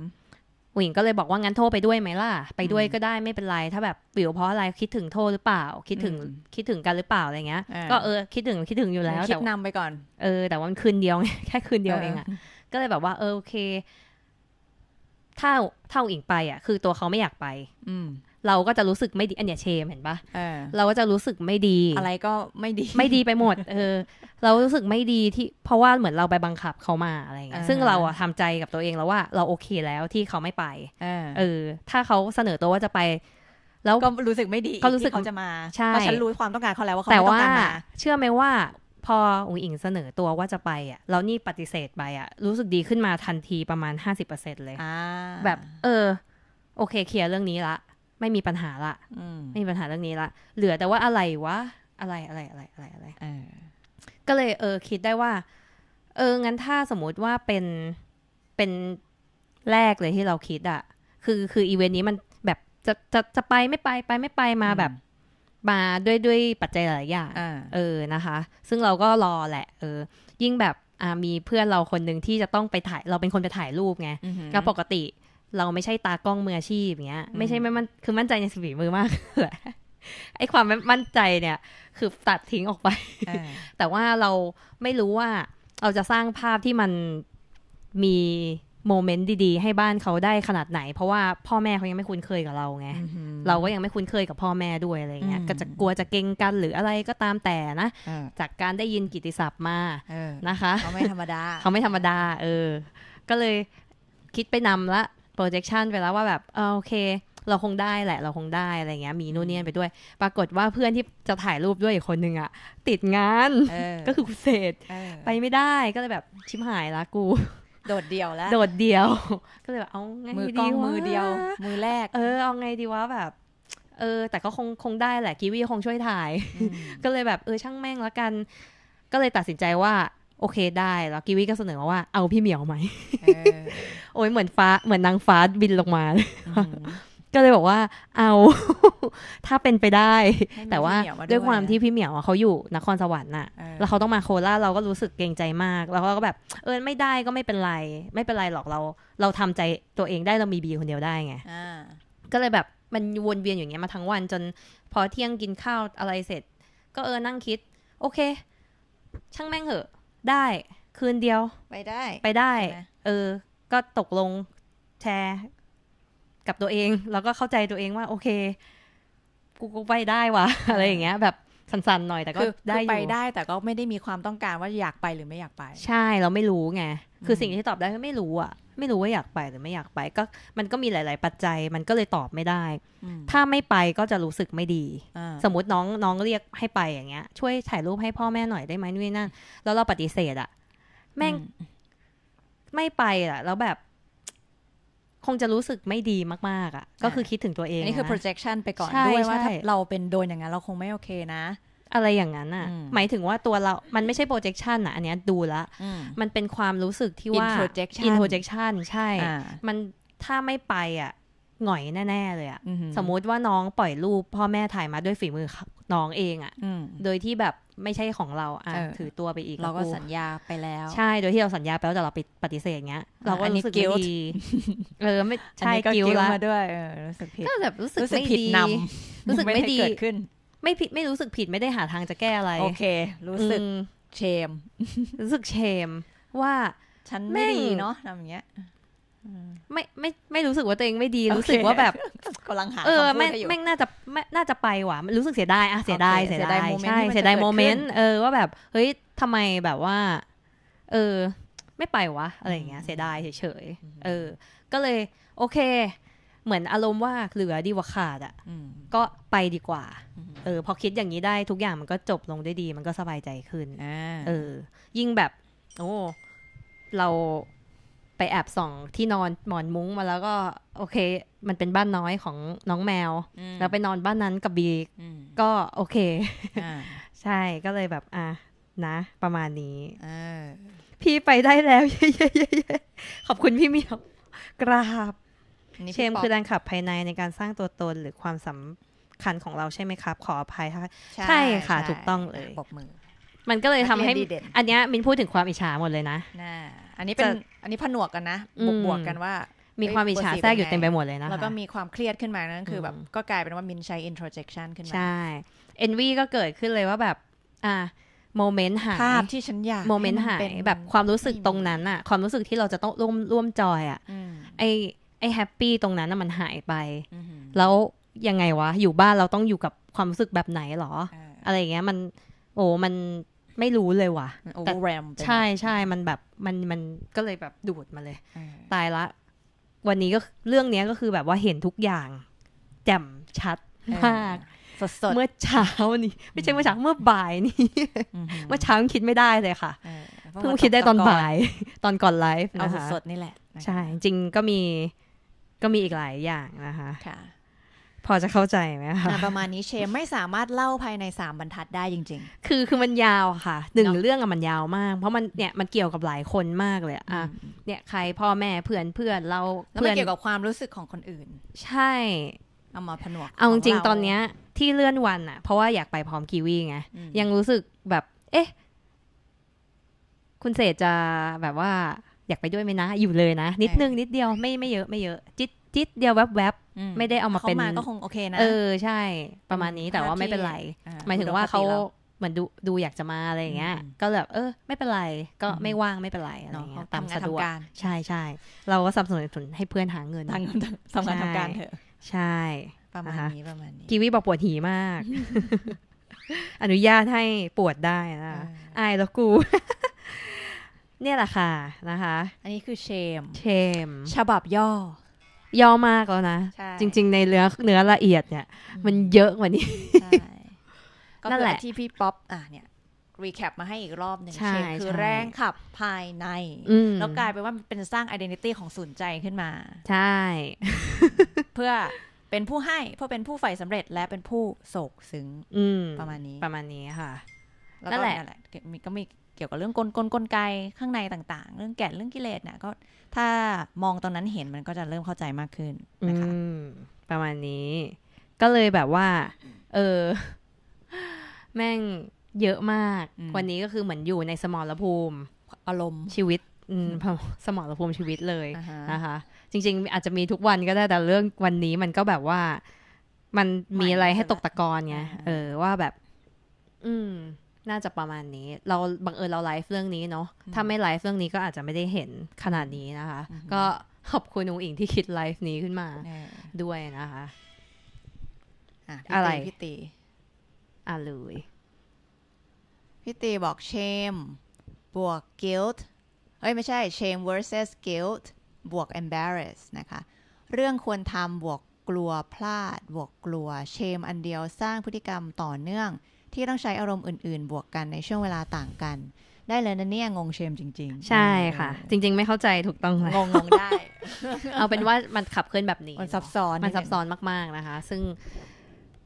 หญิงก็เลยบอกว่างั้นโทรไปด้วยไหมล่ะ ไปด้วยก็ได้ไม่เป็นไร ถ้าแบบวิวเพราะอะไรคิดถึงโทรหรือเปล่า คิดถึงคิดถึงกันหรือเปล่าอะไรเงี้ยก็เออคิดถึงคิดถึงอยู่แล้วคิดนำไปก่อน เออแต่ว่ามันคืนเดียวแค่คืนเดียวเองอ่ะก็เลยแบบว่า เออโอเคถ้าเท่าอิงไปอ่ะ คือตัวเขาไม่อยากไป อืเราก็จะรู้สึกไม่ดีอันเนี้ยเชมเห็นปะเราก็จะรู้สึกไม่ดี อะไรก็ไม่ดีไม่ดีไปหมดเออ เรารู้สึกไม่ดีที่เพราะว่าเหมือนเราไปบังคับเขามาอะไรเงี้ยซึ่งเราอะทำใจกับตัวเองแล้วว่าเราโอเคแล้วที่เขาไม่ไป เออถ้าเขาเสนอตัวว่าจะไปแล้วก็รู้สึกไม่ดีก็รู้สึกเขาจะมาใช่เพราะฉันรู้ความต้องการเขาแล้วว่าเขาต้องการมาเชื่อไหมว่าพออุ๋งอิงเสนอตัวว่าจะไปอ่ะแล้วนี่ปฏิเสธไปอ่ะ รู้สึกดีขึ้นมาทันทีประมาณห้าสิบเเปอร์ซ็นต์เลยแบบเออ โอเคเคลียร์เรื่องนี้ละไม่มีปัญหาละไม่มีปัญหาเรื่องนี้ละเหลือแต่ว่าอะไรวะอะไรอะไร อะไรอะไรอะไรก็เลย เออ คิดได้ว่า เอองั้นถ้าสมมติว่าเป็นเป็นแรกเลยที่เราคิดอะคือคืออีเวนต์นี้มันแบบจะจะจะไปไม่ไปไปไม่ไปมาแบบมาด้วยด้วยปัจจัยหลายอย่างเออนะคะ ซึ่งเราก็รอแหละ เออ ยิ่งแบบมีเพื่อนเราคนหนึ่งที่จะต้องไปถ่าย เราเป็นคนไปถ่ายรูปไงก็ปกติเราไม่ใช่ตากล้องมืออาชีพอย่างเงี้ยไม่ใช่ไม่มันคือมั่นใจในสีมือมากแหละไอ้ความมั่นใจเนี่ย คือตัดทิ้งออกไป แต่ว่าเราไม่รู้ว่า เราจะสร้างภาพที่มันมีโมเมนต์ดีๆ ให้บ้านเขาได้ขนาดไหน เพราะว่าพ่อแม่เขายังไม่คุ้นเคยกับเราไงเราก็ยังไม่คุ้นเคยกับพ่อแม่ด้วยอะไรเงี้ย ก็จะกลัวจะเก่งกันหรืออะไรก็ตามแต่นะจากการได้ยินกิติศัพท์มานะคะ เขาไม่ธรรมดา เขาไม่ธรรมดา เออ ก็เลยคิดไปนำละ projection ไปแล้วว่าแบบเออโอเค เราคงได้แหละ เราคงได้อะไรเงี้ย มีนู่นนี่ไปด้วย ปรากฏว่าเพื่อนที่จะถ่ายรูปด้วยอีกคนนึงอะติดงานก็คือเศษ ไปไม่ได้ก็เลยแบบชิมหายละกู โดดเดียวแล้วโดดเดียว ก็เลยแบบเอาไงดีวะมือเดียว มือแรก เออเอาไงดีวะแบบ เออ แต่ก็คงคงได้แหละกิวี่คงช่วยถ่าย ก็เลยแบบเออช่างแม่งละกัน ก็เลยตัดสินใจว่าโอเคได้แล้วกิวีก็เสนอมาว่าเอาพี่เหมียวไหมโอ้ยเหมือนฟ้าเหมือนนางฟ้าบินลงมา ก็เลยบอกว่า เอาถ้าเป็นไปได้ แต่ว่าด้วยความที่พี่เหมียวเขาอยู่นครสวรรค์น่ะแล้วเขาต้องมาโคราชเราก็รู้สึกเกรงใจมาก แล้วก็แบบ เออไม่ได้ก็ไม่เป็นไร ไม่เป็นไรหรอกเรา เราทำใจตัวเองได้เรามีบีคนเดียวได้ไงก็เลยแบบมันวนเวียนอย่างเงี้ยมาทั้งวันจน พอเที่ยงกินข้าวอะไรเสร็จ ก็เออนั่งคิด โอเค ช่างแม่งเหอะได้คืนเดียว ไปได้ ไปได้ เออ ก็ตกลงแชร์ กับตัวเอง แล้วก็เข้าใจตัวเองว่าโอเค กูก็ไปได้วะอะไรอย่างเงี้ย แบบสั้นๆหน่อยแต่ก็ได้ไปได้ แต่ก็ไม่ได้มีความต้องการว่าอยากไปหรือไม่อยากไป ใช่เราไม่รู้ไง คือสิ่งที่ตอบได้คือไม่รู้อ่ะไม่รู้ว่าอยากไปหรือไม่อยากไป ก็มันก็มีหลายๆปัจจัย มันก็เลยตอบไม่ได้ ถ้าไม่ไปก็จะรู้สึกไม่ดี สมมติน้อง น้องเรียกให้ไปอย่างเงี้ยช่วยถ่ายรูปให้พ่อแม่หน่อยได้ไหมนี่นั่นแล้วเราปฏิเสธอะแม่งไม่ไปอะแล้วแบบ คงจะรู้สึกไม่ดีมากๆอะก็คือคิดถึงตัวเองนี่คือ projection ไปก่อนด้วยว่าเราเป็นโดนอย่างนั้นเราคงไม่โอเคนะอะไรอย่างนั้นอ่ะ หมายถึงว่าตัวเรา มันไม่ใช่ projection นะอันเนี้ยดูละมันเป็นความรู้สึกที่ว่า introjection introjection ใช่ มันถ้าไม่ไปอ่ะหงอยแน่ๆเลยอ่ะ สมมุติว่าน้องปล่อยรูปพ่อแม่ถ่ายมาด้วยฝีมือน้องเองอ่ะ โดยที่แบบไม่ใช่ของเราอ่ะถือตัวไปอีกเราก็สัญญาไปแล้ว ใช่ โดยที่เราสัญญาไปแล้วแต่เราปปฏิเสธเงี้ยเราก็รู้สึกไม่ดีเออไม่ใช่กิ้วมาด้วยรู้สึกผิดก็แบบรู้สึกไม่ดีรู้สึกไม่ดีเกิดขึ้นไม่ผิดไม่รู้สึกผิดไม่ได้หาทางจะแก้อะไร โอเค รู้สึกเชมรู้สึกเชมว่า ฉันไม่ดีเนาะทำอย่างเงี้ยไม่ไม่ไม่รู้สึกว่าตัวเองไม่ดีรู้สึกว่าแบบกำลังหาเออแม่งน่าจะแม่น่าจะไปว่ะรู้สึกเสียดายอะเสียดายเสียดายใช่เสียดายโมเมนต์เออว่าแบบ เฮ้ยทำไมแบบว่า เออ ไม่ไปวะอะไรเงี้ยเสียดายเฉยเออ ก็เลย โอเคเหมือนอารมณ์ว่าเหลือดีกว่าขาดอะ่ะ ก็ไปดีกว่า เออ พอคิดอย่างนี้ได้ทุกอย่างมันก็จบลงได้ดี มันก็สบายใจขึ้นเออ ยิ่งแบบ โอ้ เราไปแอบส่องที่นอนหมอนมุ้งมาแล้วก็ โอเค มันเป็นบ้านน้อยของน้องแมว แล้วไปนอนบ้านนั้นกับบีก็โอเคใช่ก็เลยแบบ อ่ะ นะ ประมาณนี้พี่ไปได้แล้ว เย้ๆขอบคุณพี่เมียวกราบเชมคือแรงขับภายในในการสร้างตัวตนหรือความสำคัญของเราใช่ไหมครับ ขออภัยค่ะใช่ค่ะถูกต้องเลยอกมือมันก็เลยทำให้อันนี้มินพูดถึงความอิจฉาหมดเลยนะอันนี้เป็นอันนี้ผนวกกันนะบวกกันว่า มีความอิจฉาแทรกอยู่เต็มไปหมดเลยนะะแล้วก็มีความเครียดขึ้นมานั่นคือแบบก็กลายเป็นว่ามินใช้ introjection ขึ้นมาใช่ envy ก็เกิดขึ้นเลยว่าแบบ อ่าโมเมนต์หายภาพที่ฉันอยากโมเมนต์หายแบบความรู้สึกตรงนั้นอะความรู้สึกที่เราจะต้องร่วมร่วมจอยอะไออ้แฮปปี้ตรงนั้นมันหายไป แล้วยังไงวะ อยู่บ้านเราต้องอยู่กับความรู้สึกแบบไหนหรอ อะไรเงี้ยมัน โอ้มันไม่รู้เลยว่ะแต่ใช่ใช่ มันแบบมันมันก็เลยแบบดูดมาเลย ตายละ วันนี้ก็เรื่องเนี้ยก็คือแบบว่าเห็นทุกอย่าง แจ่มชัดมากสดเมื่อเช้านี่ ไม่ใช่เมื่อเช้าเมื่อบ่ายนี่ เมื่อเช้าคิดไม่ได้เลยค่ะเพิ่งคิดได้ตอนบ่าย ตอนก่อนไลฟ์นะคะสดนี่แหละใช่จริงก็มีก็มีอีกหลายอย่างนะคะค่ะ พอจะเข้าใจไหมคะประมาณนี้เชมไม่สามารถเล่าภายในสามบรรทัดได้จริงๆ คือคือมันยาวค่ะ หนึ่งเรื่องอะมันยาวมาก เพราะมันเนี่ยมันเกี่ยวกับหลายคนมากเลย อ่ะเนี่ย ใครพ่อแม่เพื่อนเพื่อนเราแล้วมันเกี่ยวกับความรู้สึกของคนอื่น ใช่ เอามาผนวก เอาจริงตอนเนี้ย ที่เลื่อนวันอะเพราะว่าอยากไปพร้อมกีวีไง ยังรู้สึกแบบ เอ๊ะ คุณเศษจะแบบว่าอยากไปด้วยไหมนะ อยู่เลยนะ นิดนึงนิดเดียว ไม่ไม่เยอะไม่เยอะ จิตจิตเดียวแวบแวบไม่ได้เอามาเป็นเขาามก็คง โอเคนะเออใช่ ประมาณนี้แต่ว่าไม่เป็นไรหมายถึงว่าเขาเหมือนดูดูอยากจะมาอะไรอย่างเงี้ยก็แบบเออ ไม่เป็นไร ก็ไม่ว่างไม่เป็นไรอะไรเงี้ยตามสะดวกใช่ใช่เราก็สนับสนุนให้เพื่อนหาเงินทางเงินทำงานทำการเถอะ ใช่ ประมาณนี้ประมาณนี้กีวีบอกปวดหีมาก อนุญาตให้ปวดได้นะอายแล้วกูเนี่ยแหละค่ะนะคะ อันนี้คือเชมเชม ฉบับย่อ ย่อมากแล้วนะ จริงๆในเนื้อเนื้อละเอียดเนี่ย มันเยอะกว่านี้ ก็นั่นแหละที่พี่ป๊อปอ่ะเนี่ยรีแคปมาให้อีกรอบหนึ่งเชมคือแรงขับภายใน แล้วกลายเป็นว่าเป็นสร้างไอดีนิตี้ของสูนใจขึ้นมา ใช่ เพื่อเป็นผู้ให้เพื่อเป็นผู้ใฝ่สำเร็จและเป็นผู้โศกซึ้งประมาณนี้ ประมาณนี้ค่ะนั่นแหละก็ก็มีเกี่ยวกับเรื่องกลกลกลไกข้างในต่างๆ เรื่องแก่นเรื่องกิเลสเนี่ยก็ถ้ามองตรงนั้นเห็นมันก็จะเริ่มเข้าใจมากขึ้นนะคะประมาณนี้ ก็เลยแบบว่า เออ แม่งเยอะมากวันนี้ก็คือเหมือนอยู่ในสมรภูมิอารมณ์ชีวิตสมรภูมิชีวิตเลยนะคะจริง ๆ อาจจะมีทุกวันก็ได้แต่เรื่องวันนี้ มันก็แบบว่า มันมีอะไรให้ตกตะกอนไงเออ ว่าแบบ อืมน่าจะประมาณนี้ เรา บังเอิญเราไลฟ์เรื่องนี้เนาะถ้าไม่ไลฟ์เรื่องนี้ก็อาจจะไม่ได้เห็นขนาดนี้นะคะ ก็ขอบคุณนุ้งอิงที่คิดไลฟ์นี้ขึ้นมาด้วยนะคะอะไรพี่ตีอ่ะเลยพี่ตีบอกเชมบวก guilt เอ้ย ไม่ใช่ shame versus guilt บวก embarrass นะคะ เรื่องควรทำบวกกลัวพลาดบวกกลัว shame อันเดียวสร้างพฤติกรรมต่อเนื่องที่ต้องใช้อารมณ์อื่นๆ บวกกันในช่วงเวลาต่างกัน ได้เลยนะเนี่ยงงเชมจริงๆ ใช่ค่ะ จริงๆ ไม่เข้าใจถูกต้องเลยงงงได้ เอาเป็นว่ามันขับเคลื่อนแบบนี้มันซับซ้อนมันซับซ้อนมากๆนะคะ ซึ่ง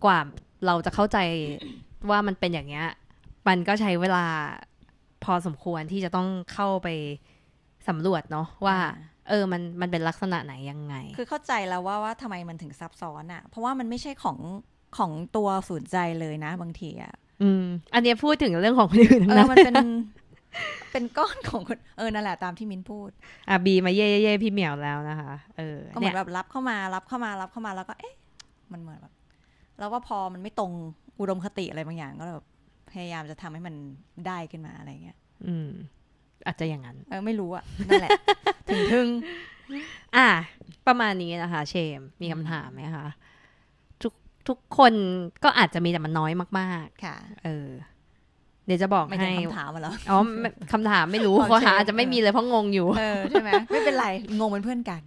กว่าเราจะเข้าใจว่ามันเป็นอย่างเงี้ยมันก็ใช้เวลาพอสมควรที่จะต้องเข้าไปสำรวจเนาะว่า เออมันมันเป็นลักษณะไหน ยังไง คือเข้าใจแล้วว่าว่าทำไมมันถึงซับซ้อนอะ่ะ เพราะว่ามันไม่ใช่ของของตัวสูนใจเลยนะบางทีอ่ะ อืม อันนี้พูดถึงเรื่องของคนอื่นนะมันเป็นเป็นก้อนของคนเออนั่นแหละตามที่มินพูดอ่ะบีมาเย่เย่พี่เหมียวแล้วนะคะเออก็เหมือนแบบรับเข้ามารับ เข้ามารับเข้ามาแล้วก็เอ๊ะมันเหมือนแบบ แล้วว่าพอมันไม่ตรงอุดมคติอะไรบางอย่างก็แบบพยายามจะทำให้มันได้ขึ้นมาอะไรเงี้ยอืม อาจจะอย่างนั้น เออไม่รู้อะนั่นแหละถึงทึ่งอ่ะประมาณนี้นะคะเชมมีคำถามไหมคะทุกคนก็อาจจะมีแต่มันน้อยมากๆ ค่ะ เออ เดี๋ยวจะบอกให้คำถามมาแล้ว อ๋อคำถามไม่รู้ข้อหาอาจจะไม่มีเลยเพราะงงอยู่ใช่ไหมไม่เป็นไร งงเป็นเพื่อนกัน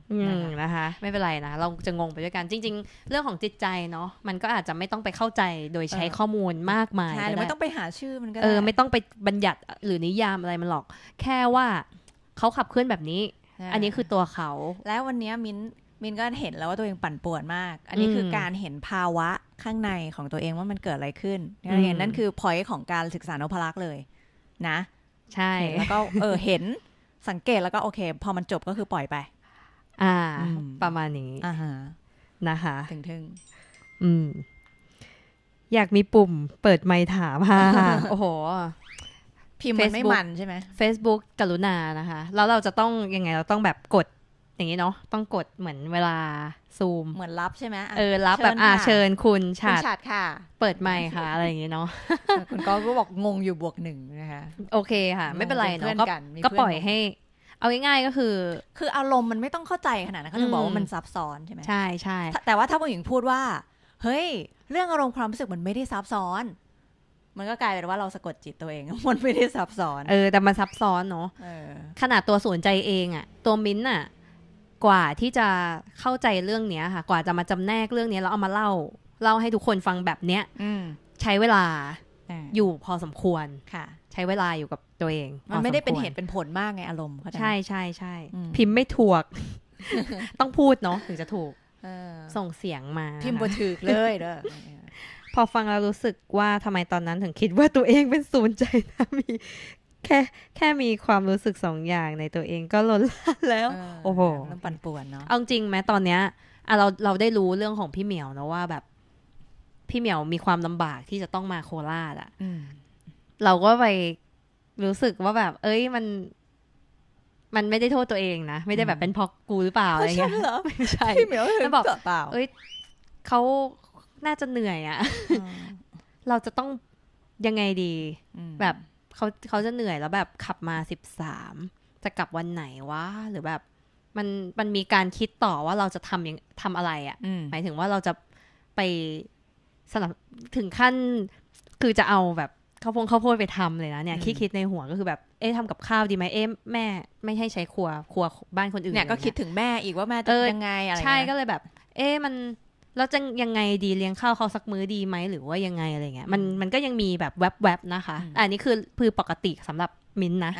นะคะ ไม่เป็นไรนะ เราจะงงไปด้วยกัน จริง ๆ เรื่องของจิตใจเนาะ มันก็อาจจะไม่ต้องไปเข้าใจโดยใช้ข้อมูลมากมาย ใช่หรือไม่ต้องไปหาชื่อมันก็เออ ไม่ต้องไปบัญญัติ หรือนิยามอะไรมันหรอก แค่ว่าเขาขับเคลื่อนแบบนี้ อันนี้คือตัวเขา แล้ววันนี้มิ้นมินก็เห็นแล้วว่าตัวเองปั่นป่วนมาก อันนี้คือการเห็นภาวะข้างในของตัวเองว่ามันเกิดอะไรขึ้น นั่นนั่นคือ พอยต์ของการศึกษานพลักษ์เลย นะ ใช่ แล้วก็ เออเห็นสังเกตแล้วก็โอเค พอมันจบก็คือปล่อยไป อ่า ประมาณนี้อ่าฮะ นะคะ ถึงถึงอืม อยากมีปุ่มเปิดไมค์ถามค่ะโอ้โหพิมพ์มันไม่มันใช่ไหม Facebook กรุณานะคะ แล้วเราจะต้องยังไงเราต้องแบบกดอย่างนี้เนาะต้องกดเหมือนเวลาซูมเหมือนรับใช่ไหมเออรับแบบอ่าเชิญคุณชาดค่ะ เปิดไมค์ค่ะอะไรอย่างนี้เนาะคุณก็ก็บอกงงอยู่บวกหนึ่งนะคะโอเคค่ะไม่เป็นไรเนาะก็ปล่อยให้ เอาง่ายๆก็คือ คืออารมณ์มันไม่ต้องเข้าใจขนาดนั้นเขาถึงบอกว่ามันซับซ้อนใช่ไหมใช่ใช่แต่ว่าถ้าผู้หญิงพูดว่า เฮ้ย เรื่องอารมณ์ความรู้สึกมันไม่ได้ซับซ้อน มันก็กลายเป็นว่าเราสะกดจิตตัวเองมันไม่ได้ซับซ้อน เออแต่มันซับซ้อนเนาะขนาดตัวสนใจเองอะตัวมิ้นอะกว่าที่จะเข้าใจเรื่องเนี้ยค่ะ กว่าจะมาจำแนกเรื่องนี้แล้วเอามาเล่า เล่าให้ทุกคนฟังแบบเนี้ยใช้เวลาอยู่พอสมควรค่ะ ใช้เวลาอยู่กับตัวเองมันไม่ได้เป็นเหตุเป็นผลมากไงอารมณ์ใช่ใช่ใช่พิมพ์ไม่ถูกต้องพูดเนาะถึงจะถูกส่งเสียงมา พิมพ์บถึกเลยเด้อพอฟังแล้วรู้สึกว่าทำไมตอนนั้นถึงคิดว่าตัวเองเป็นศูนย์ใจนะมีแค่แค่มีความรู้สึกสองอย่างในตัวเองก็ล้นลแล้ว โอ้โหมันปั่นป่วนเนาะเอาจริงไหมตอนเนี้ยอ่ะเราเราได้รู้เรื่องของพี่เหมียวนะว่าแบบพี่เหมียวมีความลำบากที่จะต้องมาโคราชอ่ะเราก็ไปรู้สึกว่าแบบ เอ้ยมันมันไม่ได้โทษตัวเองนะไม่ได้แบบเป็นพอกูหรือเปล่าอะไรเงี้ยไม่ใช่พี่เหมียวเขาบอกเปล่า เอ้ยเขาน่าจะเหนื่อยอ่ะเราจะต้องยังไงดีแบบเขาเขาจะเหนื่อยแล้วแบบ ขับมาสิบสามจะกลับวันไหนวะหรือแบบมันมันมีการคิดต่อว่าเราจะทำยังทำอะไรอะ่ะหมายถึงว่าเราจะไปสนับถึงขั้น คือจะเอาแบบข้าวโพดข้าวโพดไปทำเลยนะเนี่ย คิดคิดในหัวก็คือแบบ เอ๊ะทำกับข้าวดีไหมเอ๊ะแม่ ไม่ให้ใช้ครัวครัวบ้านคนอื่นเนี่ย ก็คิดถึงแม่อีกว่าแม่จะยังไง อะไรใช่ก็เลยแบบ เอ๊ะมันแล้วจะยังไงดีเลี้ยงข้าวเขาสักมื้อดีไหมหรือว่ายังไงอะไรเงี้ยมันมันก็ยังมีแบบแวบๆนะคะ อันนี้คือพือปกติสำหรับมินนะ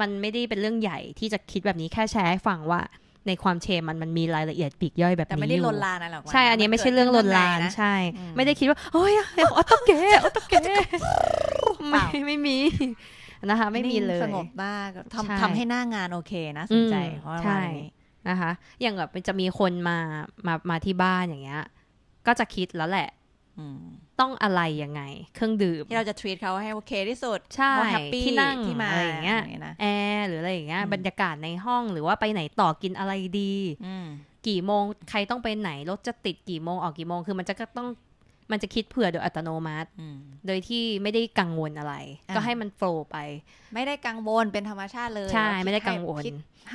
มันไม่ได้เป็นเรื่องใหญ่ที่จะคิดแบบนี้แค่แชร์ให้ฟังว่าในความเชมันมันมีรายละเอียดปีกย่อยแบบนี้แต่ไม่ได้ลนลานอะหรอกใช่อันนี้ไม่ใช่เรื่องลนลานใช่ ไม่ได้คิดว่าโอ้ยออตเกออตเกไม่ไม่มีนะคะ ไม่มีเลยสงบมากทำทำให้หน้างานโอเคนะสนใจเพราะว่านะคะอย่างแบบจะมีคนมามามาที่บ้านอย่างเงี้ยก็จะคิดแล้วแหละต้องอะไรยังไง เครื่องดื่มที่เราจะทวีตเขาให้โอเคที่สุดใช่ที่นั่งที่มาอะไรอย่างเงี้ยแอร์หรืออะไรอย่างเงี้ยบรรยากาศในห้องหรือว่าไปไหนต่อกินอะไรดีกี่โมงใครต้องไปไหนรถจะติดกี่โมงออกกี่โมงคือมันจะก็ต้องมันจะคิดเผื่อโดยอัตโนมัติโดยที่ไม่ได้กังวลอะไร ก็ให้มันโฟล์ไป ไม่ได้กังวลเป็นธรรมชาติเลย ใช่ไม่ได้กังวล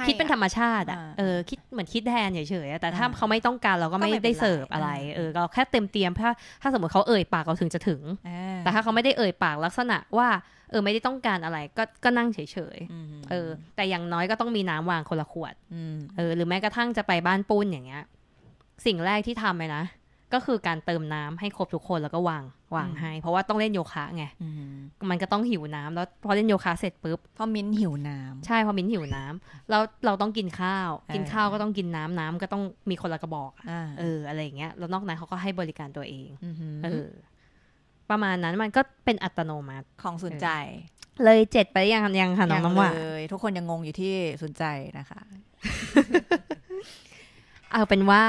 คิดเป็นธรรมชาติอ่ะเออคิดเหมือนคิดแทนเฉยๆแต่ถ้าเขาไม่ต้องการเราก็ไม่ได้เสิร์ฟอะไรเออเราแค่เต็มเตรียมถ้าถ้าสมมติเขาเอ่ยปากเราถึงจะถึงแต่ถ้า เขาไม่ได้เอ่ยปากลักษณะว่า เออ ไม่ได้ต้องการอะไรก็ก็นั่งเฉยๆเออ แต่อย่างน้อยก็ต้องมีน้ำวางคนละขวดเออหรือแม้กระทั่งจะไปบ้านปุ้นอย่างเงี้ยสิ่งแรกที่ทำเลยนะก็คือการเติมน้ำให้ครบทุกคนแล้วก็วางวางให้ เพราะว่าต้องเล่นโยคะไงมันก็ต้องหิวน้ำแล้วพอเล่นโยคะเสร็จปุ๊บพอมิ้นหิวน้ำใช่พอมิ้นหิวน้ำแล้วเราต้องกินข้าว กินข้าวก็ต้องกินน้ำน้ำ ก็ต้องมีคนละกระบอกเอออะไรเงี้ยแล้วนอกนั้นเขาก็ให้บริการตัวเองเออประมาณนั้นมันก็เป็นอัตโนมัติของสนใจ เลยเจ็ดไปยังยังค่ะน้องน้ำหวานเลยทุกคนยังงงอยู่ที่สนใจนะคะ เอาเป็นว่า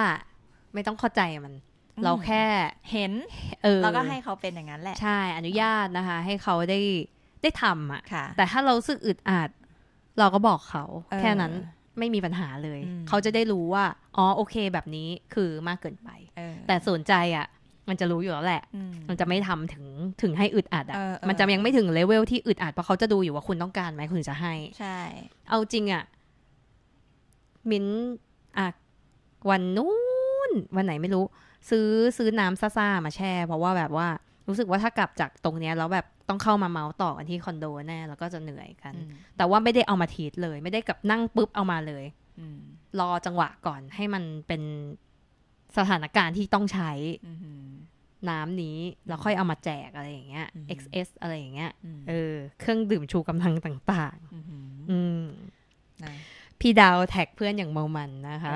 ไม่ต้องเข้าใจมันเราแค่เห็น เออแล้วก็ให้เขาเป็นอย่างนั้นแหละ ใช่ อนุญาตนะคะให้เขาได้ได้ทำอ่ะ แต่ถ้าเราสึกอึดอัดเราก็บอกเขา แค่นั้นไม่มีปัญหาเลย เขาจะได้รู้ว่า อ๋อ โอเคแบบนี้คือมากเกินไป แต่สนใจอ่ะมันจะรู้อยู่แล้วแหละ มันจะไม่ทำถึงถึงให้อึดอัดอ่ะ มันจะยังไม่ถึงเลเวลที่อึดอัดเพราะเขาจะดูอยู่ว่าคุณต้องการไหมคุณจะให้ ใช่ เอาจริงอ่ะ มิ้นอ่ะวันนู้น วันไหนไม่รู้ซื้อซื้อน้ำซ่าๆมาแช่ เพราะว่าแบบว่ารู้สึกว่าถ้ากลับจากตรงเนี้ยแล้วแบบต้องเข้ามาเมาส์ต่อกันที่คอนโดแน่แล้วก็จะเหนื่อยกัน แต่ว่าไม่ได้เอามาทีทเลย ไม่ได้กับนั่งปุ๊บเอามาเลยรอจังหวะก่อนให้มันเป็นสถานการณ์ที่ต้องใช้น้ำนี้แล้วค่อยเอามาแจกอะไรอย่างเงี้ย XS อะไรอย่างเงี้ยเออเครื่องดื่มชูกำลังต่าง ๆอืมพี่ดาวแท็กเพื่อนอย่างเมามันนะคะ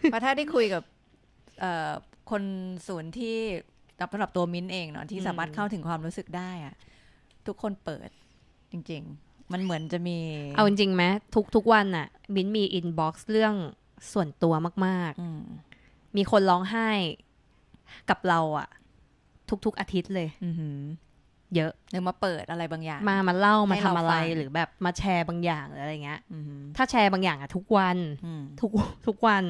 เพราะถ้าได้คุยกับคนส่วนที่สำหรับตัวมิ้นเองเนาะที่สามารถเข้าถึงความรู้สึกได้อะทุกคนเปิด จริง ๆ มันเหมือนจะมี เอาจริงไหมทุกทุกวันอะมิ้นมีอินบ็อกซ์เรื่องส่วนตัวมากๆมีคนร้องไห้ กับเราอะทุก ๆอาทิตย์เลยเยอะหรือมาเปิดอะไรบางอย่าง มามาเล่ามาทำอะไร หรือแบบมาแชร์บางอย่างหรืออะไรเงี้ยถ้าแชร์บางอย่างอะทุกวันทุกทุกวัน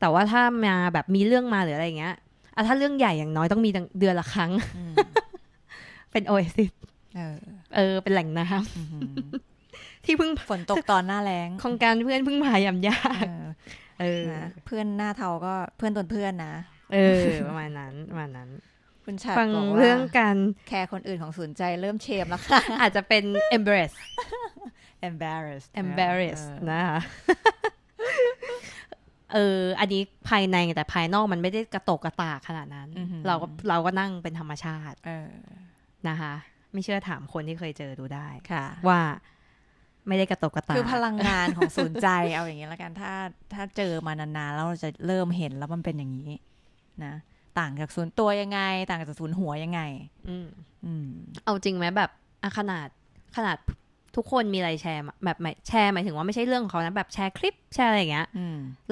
แต่ว่าถ้ามาแบบมีเรื่องมาหรืออะไรเงี้ยอะถ้าเรื่องใหญ่อย่างน้อยต้องมีเดือนละครั้ง เป็นโอเอซิส เออ เป็นแหล่งน้ำ ที่เพิ่งฝนตกตอนหน้าแรงของการเพื่อนเพิ่งพายำยากเออ เพื่อนหน้าเทาก็เพื่อนตนเพื่อนนะ เออประมาณนั้นประมาณนั้น คุณชาติฟังเรื่องการแคร์คนอื่นของสนใจเริ่มเชมแล้วค่ะอาจจะเป็น embarrass embarrass embarrass นะคะเออ อันนี้ภายในแต่ภายนอกมันไม่ได้กระตกกระตากขนาดนั้น เราก็เราก็นั่งเป็นธรรมชาตินะคะ ไม่เชื่อถามคนที่เคยเจอดูได้ค่ะ ว่า ไม่ได้กระตกกระตาคือพลังงานของศูนย์ใจ เอาอย่างนี้แล้วกันถ้าถ้าเจอมานานๆแล้วเราจะเริ่มเห็นแล้วมันเป็นอย่างนี้ นะต่างจากศูนย์ตัวยังไง ต่างจากศูนย์หัวยังไง อืมอืมเอาจริงไหมแบบขนาดขนาดทุกคนมีอะไรแชร์แบบแชร์หมายถึงว่าไม่ใช่เรื่องของเขานะแบบแชร์คลิปแชร์อะไรอย่างเงี้ย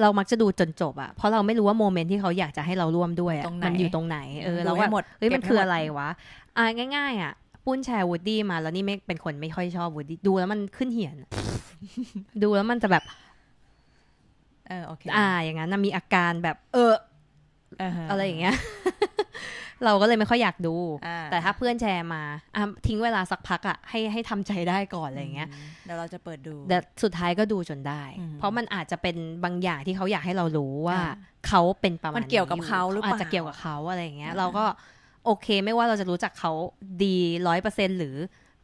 เรา มักจะดูจนจบอะเพราะเราไม่รู้ว่าโมเมนต์ที่เขาอยากจะให้เราร่วมด้วยอะมันอยู่ตรงไหนเออเราว่าเฮ้ยมันคืออะไรวะอ่าง่ายๆอะปุ้นแชร์วูดดี้มา แล้วนี่ไม่เป็นคนไม่ค่อยชอบวูดดี้ดูแล้วมันขึ้นเหียนดูแล้วมันจะแบบ เออโอเคอ่า อย่างนั้นมีอาการแบบเอออะไรอย่างเงี้ยเราก็เลยไม่ค่อยอยากดู แต่ถ้าเพื่อนแชร์มา ทิ้งเวลาสักพักอะให้ให้ทำใจได้ก่อนอะไรเงี้ยเดี๋ยวเราจะเปิดดู แต่สุดท้ายก็ดูจนได้ เพราะมันอาจจะเป็นบางอย่างที่เขาอยากให้เรารู้ว่า เขาเป็นประมาณมันเกี่ยวกับเขา หรือเปล่าอาจจะเกี่ยวกับเขาอะไรเงี้ยเราก็โอเค ไม่ว่าเราจะรู้จักเขาดีร้อยเปอร์เซ็นหรือ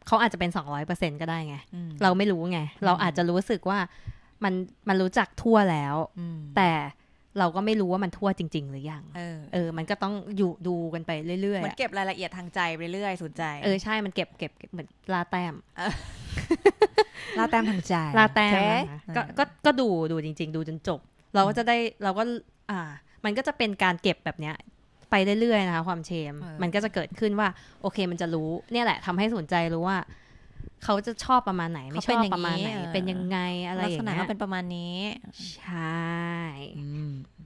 เขาอาจจะเป็นสองร้อยเปอร์เซ็นก็ได้ไง เราไม่รู้ไงเราอาจจะรู้สึกว่ามันมันรู้จักทั่วแล้วแต่เราก็ไม่รู้ว่ามันทั่วจริง ๆหรือยัง เออ เออ มันก็ต้องอยู่ดูกันไปเรื่อยๆ มันเก็บรายละเอียดทางใจไปเรื่อยสนใจ เออใช่ มันเก็บเก็บเหมือนลาแต้มลาแต้มทางใจ ลาแต้มก็ก็ก็ดูดูจริงๆ ดูจนจบ เราก็จะได้เราก็ อ่า มันก็จะเป็นการเก็บแบบเนี้ย ไปเรื่อยๆนะคะความเชม มันก็จะเกิดขึ้นว่าโอเคมันจะรู้เนี่ยแหละ ทำให้สนใจรู้ว่าเขาจะชอบประมาณไหนไม่ชอบประมาณไหนเป็นยังไงอะไรอย่างเงี้ยลักษณะเป็นประมาณนี้ใช่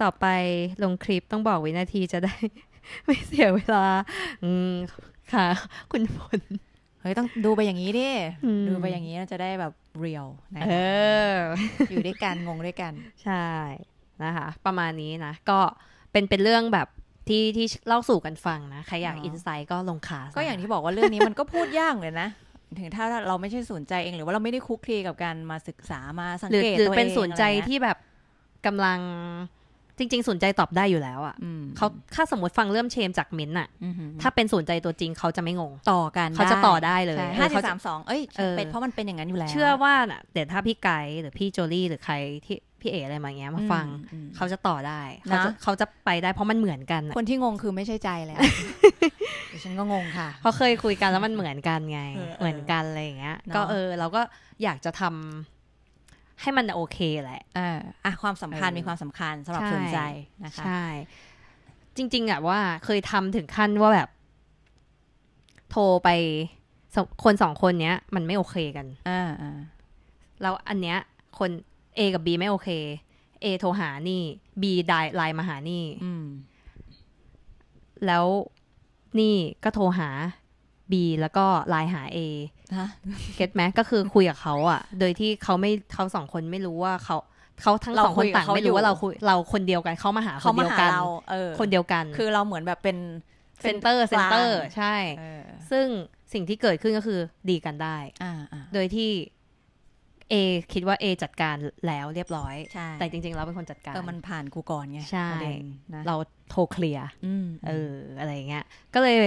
ต่อไปลงคลิปต้องบอกวินาทีจะได้ ไม่เสียเวลา อืมค่ะ คุณฝลเฮ้ยต้องดูไปอย่างนี้ดิดูไปอย่างนี้จะได้แบบเรียลนะเออ อยู่ด้วยกันงงด้วยกัน ใช่นะคะ ประมาณนี้นะก็เป็นเป็นเรื่องแบบที่ที่เล่าสู่กันฟังนะใครอยากอินไซต์ก็ลงคาก็อย่างที่บอกว่าเรื่องนี้มันก็พูดยากเลยนะถึงถ้าเราไม่ใช่สนใจเองหรือว่าเราไม่ได้คุกคีกับการมาศึกษามาสังเกตตัวเองหรือเป็นสนใจที่แบบกำลังจริงๆสนใจตอบได้อยู่แล้วอะ่ะเขาถ้าสมมติฟังเริ่มเชมจากมิ้นอะถ้าเป็นสนใจตัวจริงเขาจะไม่งงต่อกันเขาจะต่อได้เลยห้าสามสองเอ้ยเป็นเพราะมันเป็นอย่างนั้นอยู่แล้วเชื่อว่าเดี๋ยวถ้าพี่ไกด์หรือพี่โจลี่หรือใครที่พี่เอ๋อะไรมาเงี้ย มาฟังเขาจะต่อได้เขาจะเขาจะไปได้เพราะมันเหมือนกัน คนที่งงคือไม่ใช่ใจแล้วฉันก็งงค่ะเพราะเคยคุยกันแล้วมันเหมือนกันไง เหมือนกันอะไรอย่างเงี้ยก็เออ เราก็อยากจะทำให้มันโอเคแหละ อ่าอะความสัมพันธ์มีความสำคัญสำหรับสนใจนะคะ ใช่ จริง ๆอะว่าเคยทำถึงขั้นว่าแบบ โทรไปคนสองคนเนี้ย มันไม่โอเคกัน อ่าแล้วอันเนี้ย คน A กับ B ไม่โอเค A โทรหานี่ B ไดไลน์มาหานี่แล้วนี่ก็โทรหา B แล้วก็ไลายหา A เก็ตไหมก็คือคุยกับเขาอ่ะ โดยที่เขาไม่เขาสองคนไม่รู้ว่าเขาเขาทั้งสองคนต่างไม่รู้ว่าเราคุย เราคนเดียวกันเขามาหาคนเดียวกันคนเดียวกัน คือเราเหมือนแบบเป็นเซนเตอร์เซนเตอร์ ใช่ซึ่งสิ่งที่เกิดขึ้นก็คือดีกันได้โดยที่เอคิดว่าเอจัดการแล้วเรียบร้อยแต่จริงๆเราเป็นคนจัดการเออมันผ่านกูก่อนไงใช่เราโทรเคลียร์เออ อะไรเงี้ยก็เลย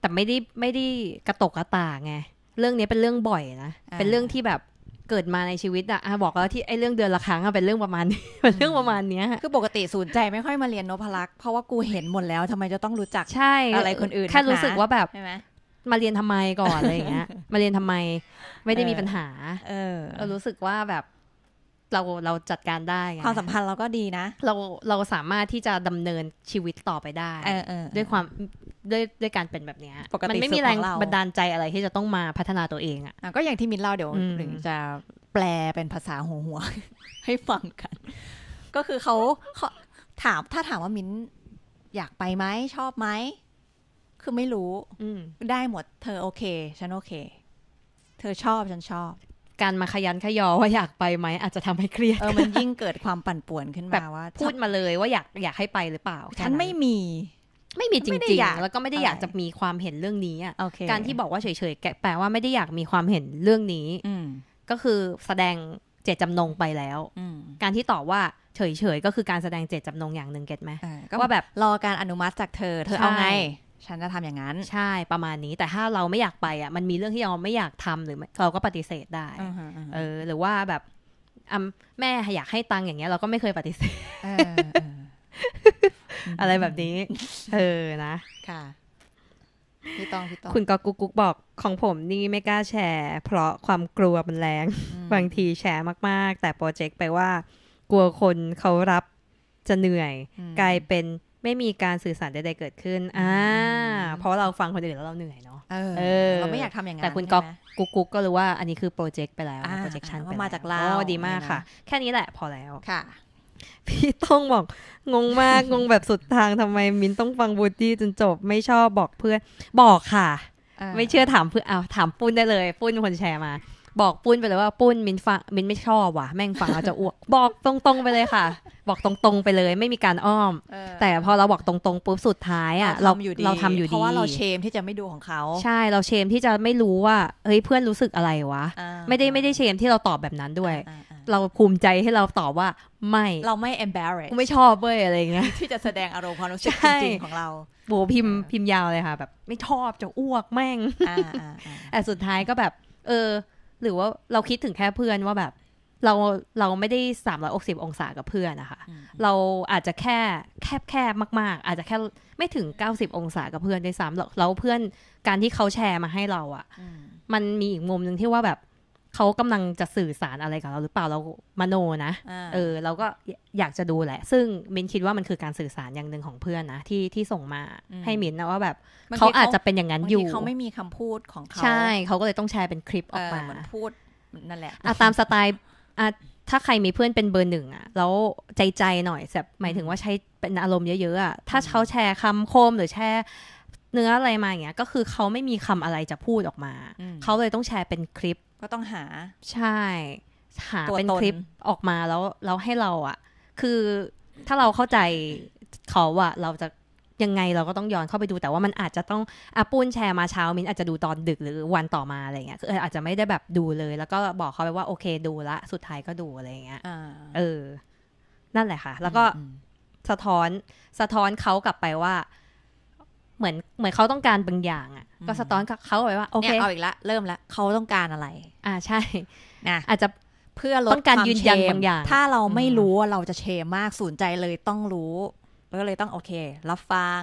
แต่ไม่ได้ไม่ได้กระตกกระตาไง เรื่องนี้เป็นเรื่องบ่อยนะ เป็นเรื่องที่แบบเกิดมาในชีวิตอะบอกแล้วที่ไอ้เรื่องเดือนละครั้งเป็นเรื่องประมาณนี้เป็นเรื่องประมาณเนี้ย คือปกติสูนใจไม่ค่อยมาเรียนนพลักษ์เพราะว่ากูเห็นหมดแล้วทำไมจะต้องรู้จักใช่อะไรคนอื่นแค่รู้สึกว่าแบบมาเรียนทำไมก่อนอะไรอย่างเงี้ย มาเรียนทำไมไม่ได้มีปัญหา เออ รู้สึกว่าแบบเราเราจัดการได้ความสัมพันธ์เราก็ดีนะเราเราสามารถที่จะดำเนินชีวิตต่อไปได้ด้วยความด้วยด้วยการเป็นแบบนี้ปกติมันไม่มีแรงบันดาลใจอะไรที่จะต้องมาพัฒนาตัวเอง อ่ะ ก็อย่างที่มินเล่าเดี๋ยวถึงจะแปลเป็นภาษาหัวหัว ให้ฟังกัน ก็คือเขาเขาถามถ้าถามว่ามิ้นอยากไปไหมชอบไหมคือไม่รู้ได้หมดเธอโอเคฉันโอเค เธอชอบฉันชอบการมาขยันขยอว่าอยากไปไหมอาจจะทำให้เครียดเออมันยิ่งเกิดความปั่นป่วนขึ้นมาว่า พูดมาเลยว่าอยากอยากให้ไปหรือเปล่า ฉันไม่มี ไม่มีจริงๆแล้วก็ไม่ได้อยากจะมีความเห็นเรื่องนี้อ่ะการที่บอกว่าเฉยๆแปลว่าไม่ได้อยากมีความเห็นเรื่องนี้ก็คือแสดงเจตจำนงไปแล้วการที่ตอบว่าเฉยๆก็คือการแสดงเจตจำนงอย่างหนึ่งเก็ตไหมว่าแบบรอการอนุมัติจากเธอ เธอเอาไงฉันจะทำอย่างนั้น ใช่ประมาณนี้ แต่ถ้าเราไม่อยากไปอ่ะ มันมีเรื่องที่เราไม่อยากทำหรือเราก็ปฏิเสธได้เออ หรือว่าแบบแม่อยากให้ตังค์อย่างเงี้ย เราก็ไม่เคยปฏิเสธอะไรแบบนี้ เออนะค่ะพี่ตองพี่ตองคุณก็กุ๊กกุ๊กบอกของผมนี่ไม่กล้าแชร์เพราะความกลัวมันแรงบางทีแชร์มากๆ แต่โปรเจกต์ไปว่า กลัวคนเขารับจะเหนื่อยกลายเป็นไม่มีการสื่อสารใดๆเกิดขึ้น อ่าเพราะเราฟังคนอื่นแล้วเราเหนื่อยเนาะเออเราไม่อยากทำอย่างนั้นแต่คุณก๊อกกุ๊กกุ๊กก็รู้ว่าอันนี้คือโปรเจกต์ไปแล้ว โปรเจกชันไปมาจากเราดีมากค่ะ แค่นี้แหละพอแล้ว ค่ะ พี่ต้องบอกงงมากงงแบบสุดทางทำไมมินต้องฟังบูตี้จนจบ ไม่ชอบบอกเพื่อน บอกค่ะ ไม่เชื่อถามเพื่อน เอาถามปุ้นได้เลยปุ้นคนแชร์มาบอกปุ้นไปเลยว่าปุ้นมินฟังมินไม่ชอบว่ะ แม่งฟังเราจะอ้วก บอกตรงๆ ไปเลยค่ะ บอกตรงๆ ไปเลย ไม่มีการอ้อม แต่พอเราบอกตรงๆ ปุ๊บสุดท้ายอ่ะ เราเราทำอยู่ดี เพราะว่าเราเชมที่จะไม่ดูของเขา ใช่เราเชมที่จะไม่รู้ว่าเฮ้ยเพื่อนรู้สึกอะไรวะไม่ได้ไม่ได้เชมที่เราตอบแบบนั้นด้วย เราภูมิใจให้เราตอบว่า ไม่เราไม่ embarrass ไม่ชอบเว้ยอะไรเงี้ยที่จะแสดงอารมณ์ความรู้สึกจริงๆของเราโบพิมพพิมพ์ยาวเลยค่ะแบบไม่ชอบจะอ้วกแม่งแต่สุดท้ายก็แบบ เออหรือว่าเราคิดถึงแค่เพื่อนว่าแบบเราเราไม่ได้สามร้อยอกสิบองศากับเพื่อนนะคะเราอาจจะแค่แคบแคบมาก ๆ อาจจะแค่ไม่ถึงเก้าสิบองศากับเพื่อนด้สามเรแล้วเพื่อนการที่เขาแชร์มาให้เราอะ่ะ มันมีอีกมุมหนึ่งที่ว่าแบบเขากำลังจะสื่อสารอะไรกับเรา หรือเปล่าเรามโนนะ เออเราก็อยากจะดูแหละ ซึ่ง มินคิดว่ามันคือการสื่อสารอย่างหนึ่งของเพื่อนนะ ที่ที่ส่งมาให้มินนะว่าแบบเขาอาจจะเป็นอย่างนั้นอยู่เขาไม่มีคำพูดของเขาใช่ เขาก็เลยต้องแชร์เป็นคลิปออกมาพูดนั่นแหละตามสไตล์ถ้าใครมีเพื่อนเป็นเบอร์หนึ่งอ่ะแล้วใจใจหน่อยแบบหมายถึงว่าใช้เป็นอารมณ์เยอะๆอ่ะถ้าเขาแชร์คำคมหรือแชร์เนื้ออะไรมาอย่างเงี้ยก็คือเขาไม่มีคำอะไรจะพูดออกมาเขาเลยต้องแชร์เป็นคลิปก็ต้องหาใช่หาเป็นคลิปออกมาแล้วแล้วให้เราอะคือถ้าเราเข้าใจเขาอะเราจะยังไงเราก็ต้องย้อนเข้าไปดูแต่ว่ามันอาจจะต้องอาปุ้นแชร์มาเช้ามิ้นอาจจะดูตอนดึกหรือวันต่อมาอะไรเงี้ยคืออาจจะไม่ได้แบบดูเลย แล้วก็บอกเขาไปว่าโอเคดูละสุดท้ายก็ดูอะไรเงี้ยเออ นั่นแหละค่ะ แล้วก็สะท้อนสะท้อนเขากลับไปว่าเหมือนเหมือนเขาต้องการบางอย่างอ่ะก็สะท้อนเขาไปว่าโอเคเอาอีกละเริ่มละเขาต้องการอะไร อ่าใช่นะอาจจะเพื่อลดการยืนยันบางอย่างถ้าเราไม่รู้เราจะเชมมากสนใจเลยต้องรู้ก็เลยต้องโอเค รับฟัง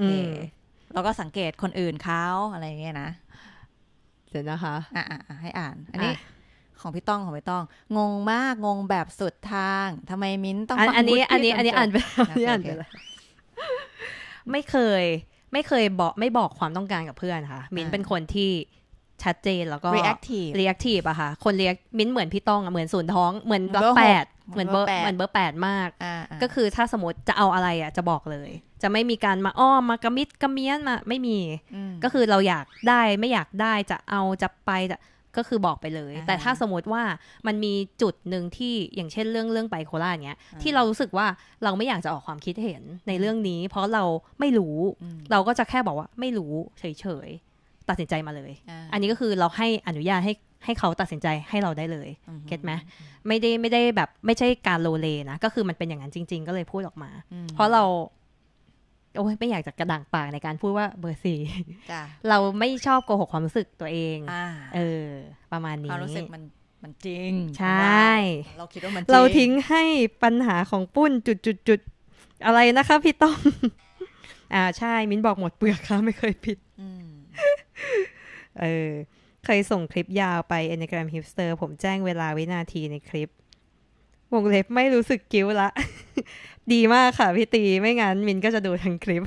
อืมแล้วก็สังเกตคนอื่นเขาอะไรเงี้ยนะเดี๋ยวนะคะอ่าให้อ่าน อันนี้ ของพี่ต้องของพี่ต้อง งงมากงงแบบสุดทางทำไมมิ้นต้อง อันนี้ อันนี้ อันนี้อ่านไปอนนอ่านไปไม่เคยไม่เคยบอกไม่บอกความต้องการกับเพื่อนค่ะมิ้นเป็นคนที่ ชัดเจน แล้วก็ reactive reactive อะค่ะคนเรียกมิ้นเหมือนพี่ต้องอะเหมือนสูนท้องเหมือนเบอร์แปดเหมือนเบอร์เหมือนเบอร์แปดมากก็คือถ้าสมมติจะเอาอะไรอะจะบอกเลย จะไม่มีการมาอ้อมมากระมิดกระเมี้ยนมาไม่มี ก็คือเราอยากได้ไม่อยากได้จะเอาจะไปจะก็คือบอกไปเลย แต่ถ้าสมมติว่ามันมีจุดหนึ่งที่อย่างเช่นเรื่องเรื่องไบโคล่าเนี้ยที่เรารู้สึกว่าเราไม่อยากจะออกความคิดเห็นในเรื่องนี้เพราะเราไม่รู้ เราก็จะแค่บอกว่าไม่รู้เฉยๆ ตัดสินใจมาเลย อันนี้ก็คือเราให้อนุญาตให้ให้เขาตัดสินใจให้เราได้เลยเก็ตไหมไม่ได้ไม่ได้แบบไม่ใช่การโลเลนะ ก็คือมันเป็นอย่างนั้นจริง ๆ ก็เลยพูดออกมา เพราะเราโอ้ยไม่อยากจะกระด่างปากในการพูดว่าเบอร์สี่เราไม่ชอบโกหกความรู้สึกตัวเองอเออ ประมาณนี้ความรู้สึกมันมันจริง ใช่ เราคิดว่ามันเราทิ้งให้ปัญหาของปุ้นจุดจุดจุดอะไรนะคะพี่ต้อมอ่าใช่มิ้นบอกหมดเปลือกค่ะไม่เคยผิดเออเคยส่งคลิปยาวไปเอเนกรามฮิปสเตอร์ผมแจ้งเวลาวินาทีในคลิปวงเล็บไม่รู้สึกกิ้วละดีมากค่ะ พี่ตีไม่งั้นมินก็จะดูทั้งคลิป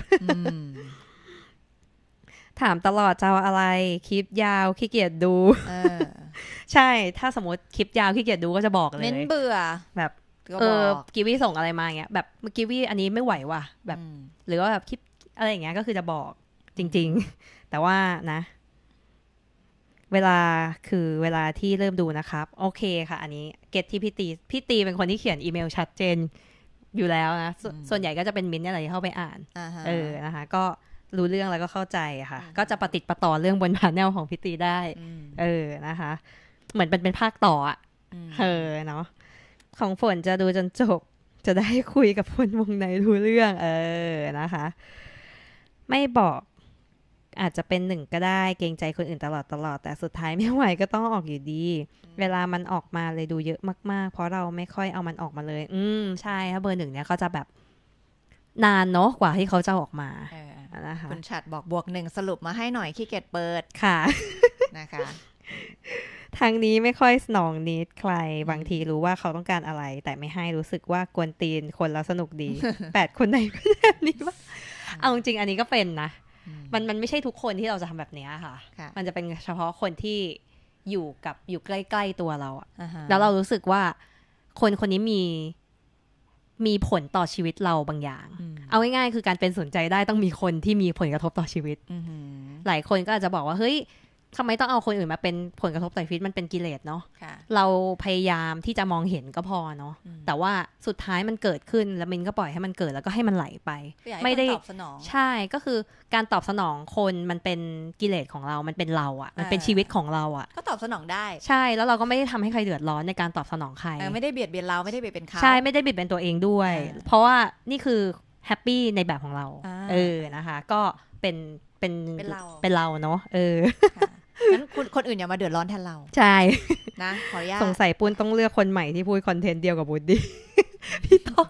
ถามตลอดจะเอาอะไร คลิปยาวขี้เกียจดูใช่ถ้าสมมติคลิปยาวขี้เกียจดูก็จะบอกเลยเน้นเบื่อ แบบเออกีวี่ส่งอะไรมาเงี้ย แบบกิวี่อันนี้ไม่ไหวว่ะ แบบหรือว่าแบบ คลิปอะไรอย่างเงี้ย ก็คือจะบอกจริง ๆ แต่ว่านะ เวลาคือเวลาที่เริ่มดูนะครับ โอเคค่ะ อันนี้เก็ตที่พี่ตี พี่ตีเป็นคนที่เขียน อีเมลชัดเจนอยู่แล้วนะสส่วนใหญ่ก็จะเป็นมิเนท์อะไรเข้าไปอ่านเออนะคะ ก็รู้เรื่องแล้วก็เข้าใจค่ะก็จะปฏิติดประต่อเรื่องบนพาแนลของพิตีได้เออนะคะเหมือนเป็นเป็นภาคต่ออ่ะเออเนาะของฝนจะดูจนจบจะได้คุยกับคนวงในรู้เรื่อง เออนะคะ ไม่บอกอาจจะเป็นหนึ่งก็ได้เกรงใจคนอื่นตลอดตลอดแต่สุดท้ายไม่ไหวก็ต้องออกอยู่ดี เวลามันออกมาเลยดูเยอะมาก ๆ เพราะเราไม่ค่อยเอามันออกมาเลย อืมใช่ถ้าเบอร์หนึ่งเนี่ยเขาจะแบบ นานเนาะกว่าที่เขาจะออกมานะคะคุณฉัดบอกบวกหนึ่งสรุปมาให้หน่อยขี้เกียจเปิดค่ะนะคะทางนี้ไม่ค่อยสนองนิดใคร บางทีรู้ว่าเขาต้องการอะไร แต่ไม่ให้รู้สึกว่า กวนตีนคนแล้วสนุกดีแปดคนในแบบนี้ว่าเอาจริงอันนี้ก็เป็นนะมันมันไม่ใช่ทุกคนที่เราจะทำแบบนี้ค่ะ มันจะเป็นเฉพาะคนที่อยู่กับอยู่ใกล้ๆตัวเราอะแล้วเรารู้สึกว่าคนคนนี้มีมีผลต่อชีวิตเราบางอย่าง เอาง่าย ๆ คือการเป็นสนใจได้ต้องมีคนที่มีผลกระทบต่อชีวิต หลายคนก็อาจจะบอกว่าเฮ้ยทำไมต้องเอาคนอื่นมาเป็นผลกระทบต่อชีวิตมันเป็นกิเลสเนาะเราพยายามที่จะมองเห็นก็พอเนาะแต่ว่าสุดท้ายมันเกิดขึ้นแล้วมินก็ปล่อยให้มันเกิดแล้วก็ให้มันไหลไปไม่ได้ตอบสนองใช่ก็คือการตอบสนองคนมันเป็นกิเลสของเรามันเป็นเราอะ่ะ มันเป็นชีวิตของเราอะ่ะก็ตอบสนองได้ ใช่แล้วเราก็ไม่ได้ทำให้ใครเดือดร้อนในการตอบสนองใครไม่ได้เบียดเบียนเราไม่ได้เบียดเบียนเขาใช่ไม่ได้เบียดเบียนตัวเองด้วย เพราะว่านี่คือแฮปปี้ในแบบของเราเออนะคะ ก็เป็นเป็นเป็นเราเป็นเราเนาะเอองั้นคนคนอื่นอย่ามาเดือดร้อนแทนเรา ใช่ นะขออนุญาตสงสัยปุ้นต้องเลือกคนใหม่ที่พูดคอนเทนต์เดียวกับบุดดี้พี่ต้อง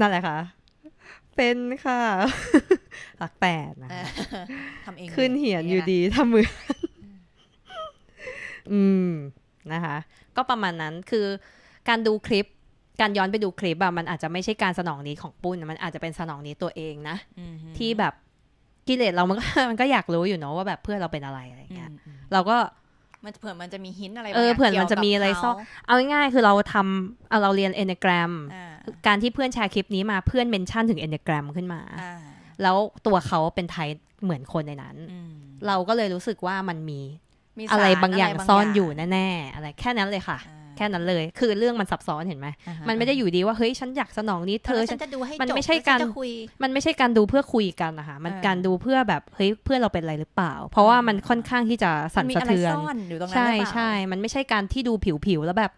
นั่นแหละค่ะ เป็นค่ะ หลักแปดนะทำเองขึ้นเหียนอยู่ดีทำมือ อืมนะคะ ก็ประมาณนั้นคือ การดูคลิป การย้อนไปดูคลิปอะมันอาจจะไม่ใช่การสนองนี้ของปุ้นมันอาจจะเป็นสนองนี้ตัวเองนะที่แบบกิเลสเรา มันก็ มันก็อยากรู้อยู่เนาะว่าแบบเพื่อนเราเป็นอะไรอะไรเงี้ย เราก็ มันเผื่อมันจะมีหินอะไรเออ เผื่อมันจะมีอะไรซ่อน เอาง่ายๆ คือเราทำเอาเราเรียนเอนเนกรม การที่เพื่อนแชร์คลิปนี้มา เพื่อนเมนชั่นถึงเอนเนกรมขึ้นมา แล้วตัวเขาเป็นไทยเหมือนคนในนั้น เราก็เลยรู้สึกว่ามันมี อะไรบางอย่างซ่อนอยู่แน่ๆ อะไรแค่นั้นเลยค่ะแค่นั้นเลย คือเรื่องมันซับซ้อนเห็นไหม มันไม่ได้อยู่ดีว่า เฮ้ยฉันอยากสนองนี้เธอฉันจะดูให้มันไม่ใช่การ มันไม่ใช่การดูเพื่อคุยกันนะคะมันการดูเพื่อแบบเฮ้ยเพื่อนเราเป็นอะไรหรือเปล่า เพราะว่ามันค่อนข้างที่จะสั่นสะเทือนใช่ใช่ มันไม่ใช่การที่ดูผิวๆแล้วแบบ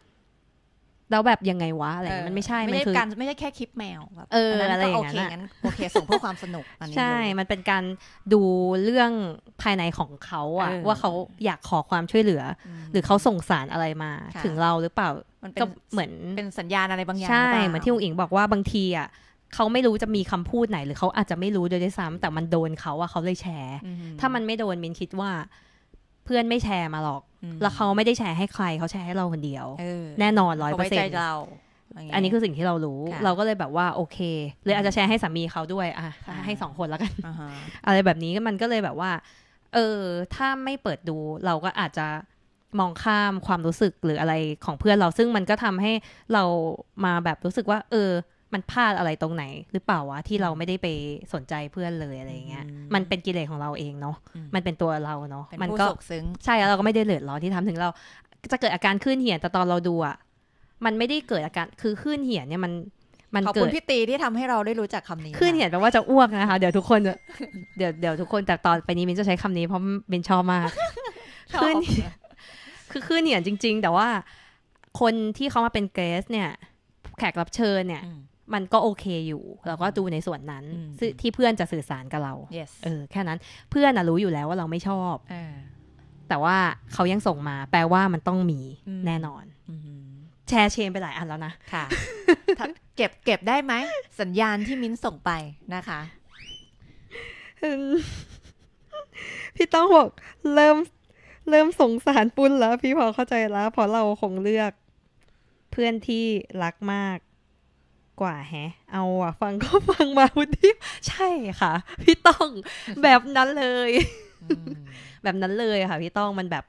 แล้วแบบยังไงวะอะไร มันไม่ใช่ไม่ใช่การไม่ใช่แค่คลิปแมวแบบอะไรอย่างเงี้ยโอเคส่งเพื่อความสนุกอี้ใช่ มันเป็นการดูเรื่องภายในของเขาอะว่าเขาอยากขอความช่วยเหลือ หรือเขาส่งสารอะไรมา ถึงเราหรือเปล่าก็เหมือนเป็นสัญญาณอะไรบางอย่างใช่เหมือนที่อุ๋งอิงบอกว่าบางทีอะเขาไม่รู้จะมีคำพูดไหน หรือเขาอาจจะไม่รู้โดยด้วยซ้ำแต่มันโดนเขาอะเขาเลยแชร์ถ้ามันไม่โดนมินคิดว่าเพื่อนไม่แชร์มาหรอก แล้วเขาไม่ได้แชร์ให้ใครเขาแชร์ให้เราคนเดียวแน่นอนร้อยเปอร์เซ็นต์เราอันนี้คือสิ่งที่เรารู้ เราก็เลยแบบว่า โอเค เลยอาจจะแชร์ให้สามีเขาด้วย อ่ะให้สองคนแล้วกันอะไรแบบนี้มันก็เลยแบบว่า เออ ถ้าไม่เปิดดูเราก็อาจจะมองข้ามความรู้สึกหรืออะไรของเพื่อนเรา ซึ่งมันก็ทำให้เรามาแบบรู้สึกว่าเออันพลาดอะไรตรงไหนหรือเปล่าวะที่เราไม่ได้ไปสนใจเพื่อนเลยอะไรเงี้ยมันเป็นกิเลสของเราเองเนาะมันเป็นตัวเราเนาะมันก็ใช่แล้วเราก็ไม่ได้เลือดร้อนที่ทำถึงเรา จะเกิดอาการขึ้นเหี่ยแต่ตอนเราดูอ่ะมันไม่ได้เกิดอาการ คือขึ้นเหี่ยเนี่ยมันมันขอบคุณพี่ตีที่ทำให้เราได้รู้จักคำนี้ขึ้นเหียนแปลว่าจะอ้วกนะคะเดี๋ยวทุกคนเดี๋ยวเดี๋ยวทุกคนแต่ตอนไปนี้มินจะใช้คำนี้เพราะมินชอบมากขึ้นคือขึ้นเหี่ยนจริง ๆ แต่ว่าคนที่เขามาเป็นเกสเนี่ย แขกรับเชิญเนี่ยมันก็โอเคอยู่เราก็ดูในส่วนนั้น ที่เพื่อนจะสื่อสารกับเรา yes. เออแค่นั้น เพื่อนรู้อยู่แล้วว่าเราไม่ชอบอแต่ว่าเขายังส่งมา แปลว่ามันต้องมีแน่นอนแชร์เชนไปหลายอันแล้วนะค่ะเก็บเก็บได้ไหมสัญญาณที่มิ้นส่งไปนะคะพี่ต้องบอกเริ่ม เริ่มสงสารปุ้นแล้วพี่พอเข้าใจแล้วพอเราคงเลือก เพื่อนที่รักมากกว่าแฮะเอาอะฟังก็ฟังมาวันที่ใช่ค่ะ พี่ต้องแบบนั้นเลยแบบนั้นเลยค่ะพี่ต้องมันแบบ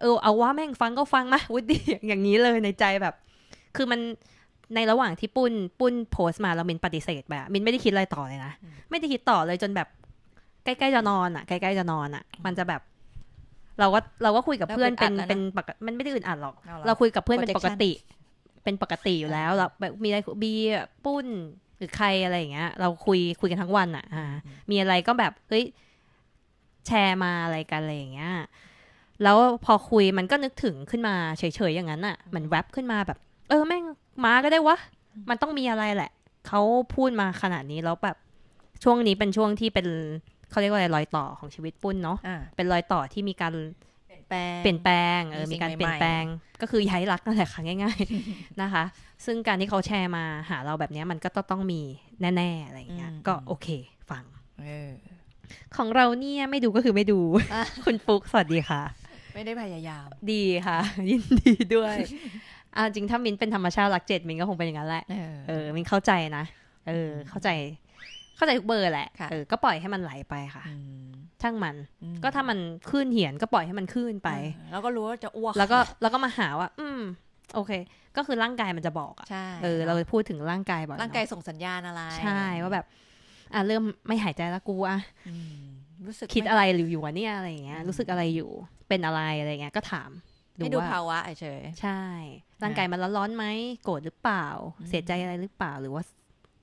เออ เอาว่าแม่งฟังก็ฟังมาวุฒิอย่างนี้เลยในใจแบบ คือมันในระหว่างที่ปุ้นปุ้นโพสต์มาเรามินปฏิเสธแบบมินไม่ได้คิดอะไรต่อเลยนะไม่ได้คิดต่อเลยจนแบบ ใกล้ๆจะนอนอ่ะใกล้ๆจะนอนอ่ะ มันจะแบบ เราก็เราก็คุยกับเพื่อนเป็นเป็นปกมันไม่ได้อื่นอัดหรอก เราคุยกับเพื่อนเป็นปกติเป็นปกติอยู่แล้วเราแบบมีอะไรบีปุ้นหรือใครอะไรอย่างเงี้ย เราคุยคุยกันทั้งวันอะ่ะมีอะไรก็แบบเฮ้ยแชร์มาอะไรกันอะไรอย่างเงี้ยแล้วพอคุยมันก็นึกถึงขึ้นมาเฉยๆอย่างนั้นอะ่ะ มันแวบขึ้นมาแบบ เออแม่งมาก็ได้วะ มันต้องมีอะไรแหละ เขาพูดมาขนาดนี้แล้วแบบช่วงนี้เป็นช่วงที่เป็นเขาเรียกว่าอะไรรอยต่อของชีวิตปุ้นเนาะะเป็นรอยต่อที่มีการลงเปลี่ยนแปลงเออ มีการเปลี่ยนแปลง ก็คือย้ายรักนั่นแหละค่ะง่าย ๆนะคะ ซึ่งการที่เขาแชร์มาหาเราแบบนี้มันก็ต้องมีแน่ ๆอะไรอย่างเงี้ยก็โอเคฟังของเราเนี่ยไม่ดูก็คือไม่ดูคุณฟุกสวัสดีค่ะ ไม่ได้พยายามดีค่ะ ยินดีด้วยอาจริงถ้ามินเป็นธรรมชาติรักเจ็ดมินก็คงเป็นอย่างนั้นแหละเออมินเข้าใจนะเออเข้าใจ เข้าใจทุกเบอร์แหละเออก็ปล่อยให้มันไหลไปค่ะช่างมันก็ถ้ามันขึ้นเหียนก็ปล่อยให้มันขึ้นไป แล้วก็รู้ว่าจะอ้วก แล้วก็แล้วก็มาหาว่า อืมโอเค ก็คือร่างกายมันจะบอกอะเออเราพูดถึงร่างกายบ่อยร่างกายส่งสัญญาณอะไรใช่ว่าแบบอ่ะเริ่มไม่หายใจละกูอะรู้สึกคิดอะไรอยู่วะเนี่ยอะไรเงี้ย รู้สึกอะไรอยู่ เป็นอะไรอะไรเงี้ยก็ถามดูดูภาวะเฉยใช่ ร่างกายมันร้อนไหมโกรธหรือเปล่า เสียใจอะไรหรือเปล่าหรือว่า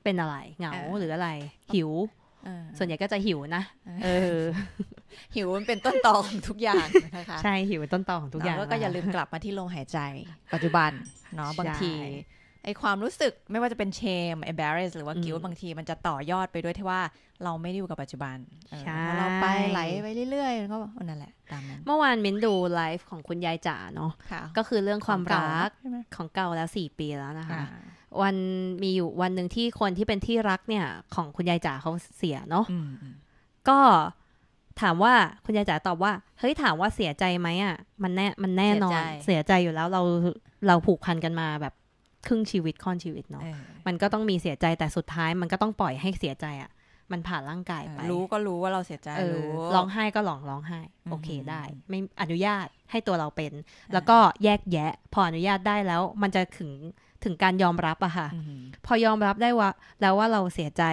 เป็นอะไรเหงาหรืออะไรหิวส่วนใหญ่ก็จะหิวนะ หิวมันเป็นต้นตอของทุกอย่างนะคะ ใช่หิวเป็นต้นตอของทุกอย่าง แล้วก็อย่าลืมกลับมาที่ลมหายใจปัจจุบันเนาะบางทีไอความรู้สึกไม่ว่าจะเป็นเชม embarrass หรือว่ากิ้วบางที มันจะต่อยอดไปด้วยที่ว่าเราไม่ได้อยู่กับปัจจุบันเราไปไหลไปเรื่อยๆก็นั่นแหละตามนั้นเมื่อวานมิ้นดูไลฟ์ของคุณยายจ๋าเนาะก็คือเรื่องความรักของเก่าแล้วสี่ปีแล้วนะคะวันมีอยู่วันหนึ่งที่คนที่เป็นที่รักเนี่ย ของคุณยายจ๋าเขาเสียเนาะก็ถามว่าคุณยายจ๋าตอบว่า เฮ้ยถามว่าเสียใจไหมอ่ะ มันแน่มันแน่นอน เสียใจอยู่แล้วเรา เราผูกพันกันมาแบบครึ่งชีวิตค่อนชีวิตเนาะ มันก็ต้องมีเสียใจแต่สุดท้าย มันก็ต้องปล่อยให้เสียใจ อ่ะ มันผ่านร่างกายไป รู้ก็รู้ว่าเราเสียใจ รู้ร้องไห้ก็หลองร้องไห้ โอเคได้ ไม่อนุญาตให้ตัวเราเป็น แล้วก็แยกแยะ พออนุญาตได้แล้ว มันจะถึงถึงการยอมรับอะค่ะพอยอมรับได้ว่า แล้วว่าเราเสียใจ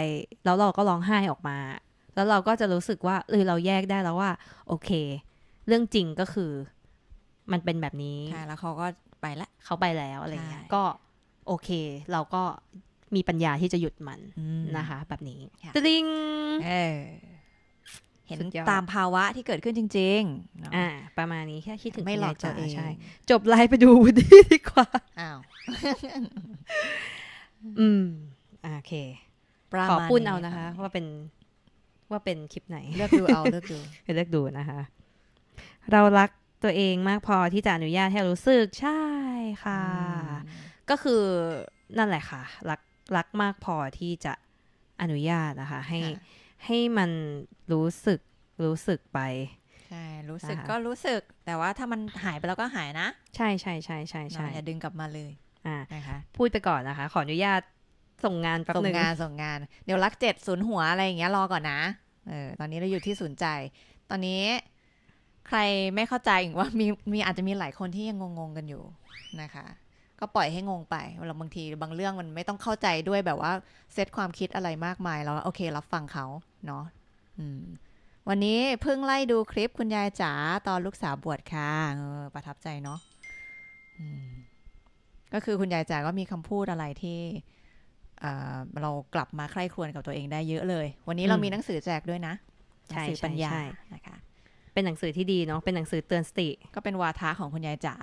แล้วเราก็ร้องไห้ออกมา แล้วเราก็จะรู้สึกว่าเออเราแยกได้แล้วว่า โอเค เรื่องจริงก็คือมันเป็นแบบนี้ใช่แล้วเขาก็ไปละเขาไปแล้วอะไรเงี้ย ก็โอเค เราก็มีปัญญาที่จะหยุดมันนะคะ แบบนี้ติ๊งเห็นตามภาวะที่เกิดขึ้นจริง ๆอ่าประมาณนี้แค่คิดถึงไม่หลอกตัวเองใจบไลฟ์ไปดูดีดีกว่าอ้าว อืม โอเคขอปุ่นเอานะคะ ว่าเป็นว่าเป็นคลิปไหน เลือกดูเอาเลือกดูเลือกดูนะคะ เรารักตัวเองมากพอที่จะอนุญาตให้รู้สึกใช่ค่ะ ก็คือนั่นแหละค่ะรักรักมากพอที่จะอนุญาตนะคะ ให้ให้มันรู้สึกรู้สึกไปใช่ รู้สึกก็รู้สึก แต่ว่าถ้ามันหายไปแล้วก็หายนะใช่ใช่ใช่ใช่ใช่อย่าดึงกลับมาเลยอ่านะคะพูดไปก่อนนะคะ ขออนุญาตส่งงานแป๊บนึงส่งงานส่งงานเดี๋ยวรักเจ็ดศูนย์หัวอะไรอย่างเงี้ยรอก่อนนะเออตอนนี้เราอยู่ที่ศูนย์ใจ ตอนนี้ใครไม่เข้าใจอีกว่ามีมีอาจจะมีหลายคนที่ยังงงๆกันอยู่นะคะ ก็ปล่อยให้งงไปเราบางทีบางเรื่องมันไม่ต้องเข้าใจด้วยแบบว่าเซตความคิดอะไรมากมายแล้วโอเค รับฟังเขาเนาะวันนี้เพิ่งไล่ดูคลิปคุณยายจ๋าตอนลูกสาวบวชค่ะออ ประทับใจเนาะก็คือคุณยายจ๋าก็มีคำพูดอะไรที่เรากลับมาใคร่ครวญกับตัวเองได้เยอะเลย วันนี้เรามีหนังสือแจกด้วยนะหนังสือปัญญานะคะ เป็นหนังสือที่ดีเนาะ เป็นหนังสือเตือนสติ ก็เป็นวาทะของคุณยายจ๋า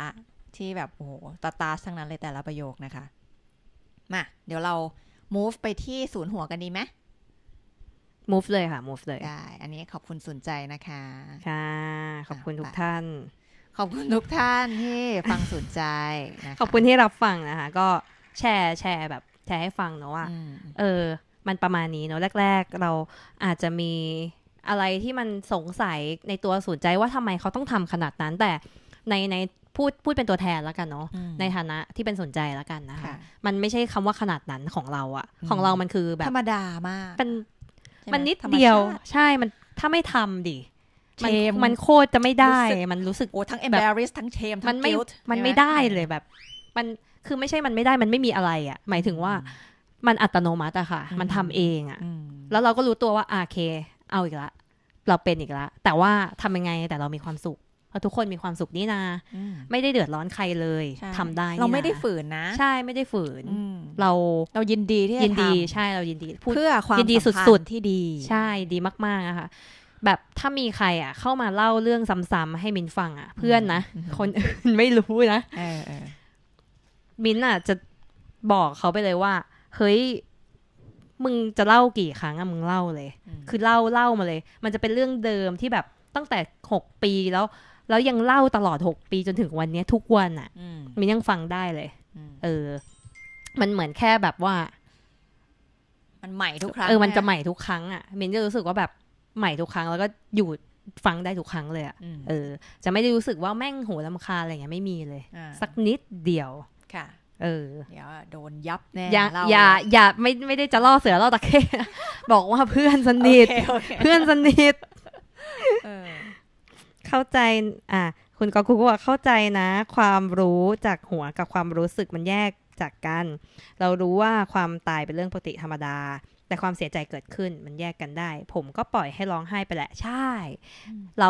ที่แบบโอ้โหตาตาทั้งนั้นเลยแต่ละประโยคนะคะ มา เดี๋ยวเรา move ไปที่ศูนย์หัวกันดีไหม move เลยค่ะ move เลยได้อันนี้ขอบคุณสนใจนะคะ ค่ะ ขอบคุณทุกท่าน ขอบคุณทุกท่านที่ฟังสนใจ ขอบคุณที่รับฟังนะคะ ก็แชร์แชร์แบบแชร์ให้ฟังเนาะว่าเออ มันประมาณนี้เนาะแรก ๆ เราอาจจะมีอะไรที่มันสงสัยในตัวสนใจว่าทำไมเขาต้องทำขนาดนั้น แต่ในในพูดพูดเป็นตัวแทนแล้วกันเนาะในฐานะที่เป็นสนใจแล้วกันนะคะ มันไม่ใช่คำว่าขนาดนั้นของเราอะของเรามันคือแบบธรรมดามากเป็นมันนิดเดียว ใช่ มันถ้าไม่ทำดิเชมมันโคตรจะไม่ได้ มันรู้สึกโอ้ทั้งเอ็มบ r ริสทั้งเชมมันไม่มันไม่ได้เลยแบบ มันคือไม่ใช่มันไม่ได้ มันไม่มีอะไรอ่ะหมายถึงว่า มันอัตโนมัติอะค่ะ มันทำเองอ่ะแล้วเราก็รู้ตัวว่าอาเค เอาอีกละเราเป็นอีกละแต่ว่าทำยังไง แต่เรามีความสุขทุกคนมีความสุขนี่นาไม่ได้เดือดร้อนใครเลยทำได้เราไม่ได้ฝืนนะใช่ไม่ได้ฝืนเราเรายินดีที่ยินดีใช่เรายินดีเพื่อความยินดีสุดๆที่ดี ใช่ดีมาก ๆอะค่ะแบบถ้ามีใครอ่ะ เข้ามาเล่าเรื่องซ้ำๆให้มินฟังอ่ะเพื่อนนะคนอื่นไม่รู้นะมินอ่ะ จะบอกเขาไปเลยว่าเฮ้ยมึงจะเล่ากี่ครั้งอะมึงเล่าเลย คือเล่าเล่ามาเลย มันจะเป็นเรื่องเดิมที่แบบตั้งแต่หกปีแล้วแล้วยังเล่าตลอดหกปีจนถึงวันนี้ทุกวันอะ่ะมันยังฟังได้เลยเออ มันเหมือนแค่แบบว่า มันใหม่ทุกครั้งเออมันจะใหม่ทุกครั้งอะ่ะมินจะรู้สึกว่าแบบใหม่ทุกครั้ง แล้วก็อยู่ฟังได้ทุกครั้งเลยอะ่ะเออจะไม่ได้รู้สึกว่าแม่งโหลำคาอะไรเงี้ย ไม่มีเลยสักนิดเดียวค่ะ เออเดี๋ยวโดนยับแน่อย่าอย่า อย่า ไม่ไม่ได้จะล่อเสือล่อตะเขบอกว่าเพื่อนสนิทเพื่อนสนิทเข้าใจ อ่ะคุณก็คุกว่าเข้าใจนะ ความรู้จากหัวกับความรู้สึกมันแยกจากกัน เรารู้ว่าความตายเป็นเรื่องปกติธรรมดา แต่ความเสียใจเกิดขึ้นมันแยกกันได้ ผมก็ปล่อยให้ร้องไห้ไปแหละ ใช่ เรา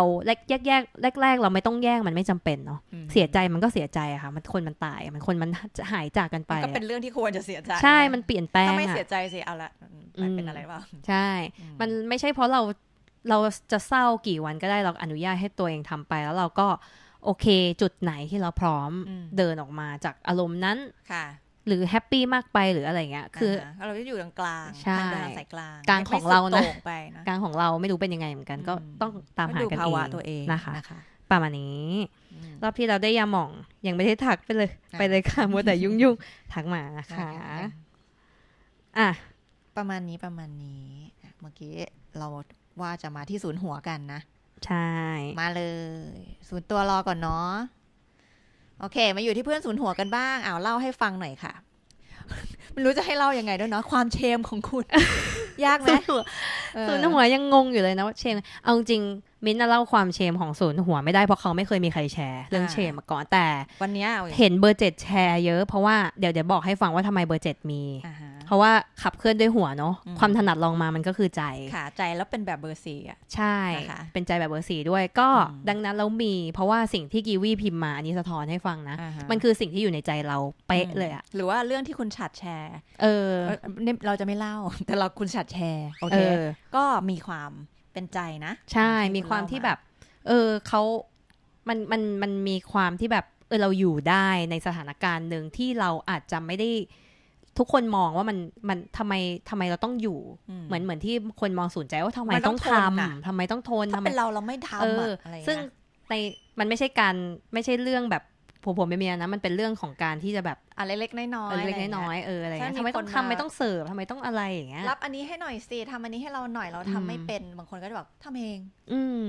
แยกแยกแรกแรกเราไม่ต้องแยกมันไม่จำเป็นเนาะ เสียใจมันก็เสียใจอะค่ะ มันคนมันตาย มันคนมันหายจากกันไปก็เป็นเรื่องที่ควรจะเสียใจ ใช่ มันเปลี่ยนแปลงถ้าไม่เสียใจสิ เอาละ มันเป็นอะไรบ้างใช่ มันไม่ใช่เพราะเราเราจะเศร้ากี่วันก็ได้เราอนุญาตให้ตัวเองทำไปแล้ว เราก็โอเคจุดไหนที่เราพร้อมเดินออกมาจากอารมณ์นั้นค่ะ หรือแฮปปี้มากไปหรืออะไรเงี้ยคือเราจะอยู่กลางใช่สายกลางกลางของเรานะกลางของเราไม่รู้เป็นยังไงเหมือนกัน ก็ต้องตามหากันเองตัวเองนะคะ ประมาณนี้ รอบที่เราได้ยาหม่องยังไม่ได้ทักไปเลย ไปเลยค่ะมัวแต่ยุ่งยุ่งทักมานะคะอ่ะประมาณนี้ประมาณนี้เมื่อกี้เราว่าจะมาที่ศูนย์หัวกันนะใช่ มาเลยศูนย์ตัวรอก่อนเนาะโอเค มาอยู่ที่เพื่อนศูนย์หัวกันบ้างอ้าวเล่าให้ฟังหน่อยค่ะไม่รู้จะให้เล่ายังไงด้วยเนาะความเชมของคุณ ยากไหมศูนย์หัวยังงงอยู่เลยนะว่าเชมเอาจริงมิ้นท์เล่าความเชมของ ศูนย์หัวไม่ได้เพราะเขาไม่เคยมีใครแชร์ เรื่องเชมมาก่อนแต่ วันนี้เห็นเบอร์เจ็ดแชร์เยอะเพราะว่าเดี๋ยวเดี๋ยวบอกให้ฟังว่าทำไมเบอร์เจ็ดมีเพราะว่าขับเคลื่อนด้วยหัวเนาะความถนัดลองมามันก็คือใจค่ะ ใจแล้วเป็นแบบเบอร์สีอ่ะใช่ะเป็นใจแบบเบอร์สีด้วยก็ดังนั้นเรามี เพราะว่าสิ่งที่กีวีพิมพ์มาอันนี้สะท้อนให้ฟังนะ มันคือสิ่งที่อยู่ในใจเราเป๊ะเลยอ่ะหรือว่าเรื่องที่คุณฉัดแชร์ เออเราจะไม่เล่า แต่เราคุณฉัดแชร์ โอเคก็มีความเป็นใจนะใช่ มีความที่แบบ เออเขามัน มัน มันมีความที่แบบเออเราอยู่ได้ในสถานการณ์หนึ่งที่เราอาจจะไม่ได้ทุกคนมองว่ามันมันทำไมทำไมเราต้องอยู่เหมือนเหมือนที่คนมองสูญใจว่าทำไมต้องทำทำไมต้องทนถ้าเป็นเราเราไม่ทำอะไรซึ่งในมันไม่ใช่การไม่ใช่เรื่องแบบผัวผัวเมียนะมันเป็นเรื่องของการที่จะแบบอ่ะเล็กๆน้อยๆเล็กๆน้อยๆเอออะไรเงี้ยทำไมต้องทำไมต้องเสิร์ฟทำไมต้องอะไรอย่างเงี้ยรับอันนี้ให้หน่อยสิทำอันนี้ให้เราหน่อยเราทำไม่เป็น บางคนก็จะบอกทำเอง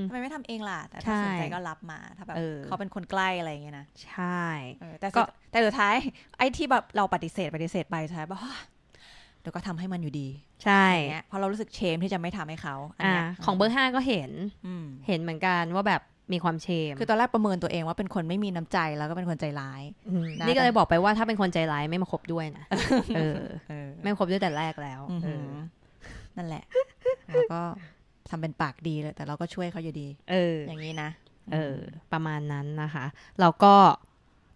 ทำไมไม่ทำเองล่ะ แต่ถ้าสนใจก็รับมาถ้าแบบเขาเป็นคนใกล้อะไรอย่างเงี้ยนะใช่แต่ก็แต่สุดท้าย ไอ้ที่แบบเราปฏิเสธปฏิเสธไปใช่ปบอกเดี๋ยวก็ทำให้มันอยู่ดี ใช่เพราะเรารู้สึกเชมที่จะไม่ทำให้เขาอของเบอร์ห้าก็เห็นเห็นเหมือนกันว่าแบบมีความเชมคือตอนแรกประเมินตัวเองว่าเป็นคนไม่มีน้ำใจแล้วก็เป็นคนใจร้าย นี่ก็เลยบอกไปว่าถ้าเป็นคนใจร้ายไม่มาคบด้วยนะเออไม่คบด้วยแต่แรกแล้วนั่นแหละ แล้วก็ทำเป็นปากดีเลย แต่เราก็ช่วยเขาอยู่ดี เออ อย่างนี้นะเออ ประมาณนั้นนะคะเราก็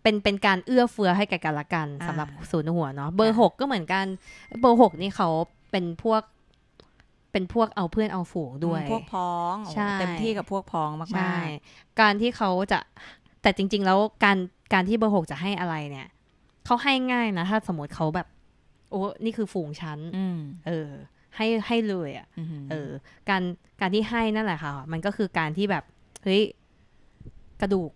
เป็นเป็นการเอื้อเฟื้อให้แก่กันละกันสำหรับศูนย์หัวเนาะ เบอร์หกก็เหมือนกัน เบอร์หกนี่เขาเป็นพวกเป็นพวกเอาเพื่อนเอาฝูงด้วย พวกพ้องเต็มที่กับพวกพ้องมากๆการที่เขาจะ แต่จริงๆแล้วการ การที่เบอร์หกจะให้อะไรเนี่ย เขาให้ง่ายนะ ถ้าสมมติเขาแบบ โอ้ นี่คือฝูงชั้นเออ ให้ให้เลยอ่ะเออ การ การที่ให้นั่นแหละค่ะ มันก็คือการที่แบบ เฮ้ย กระดูก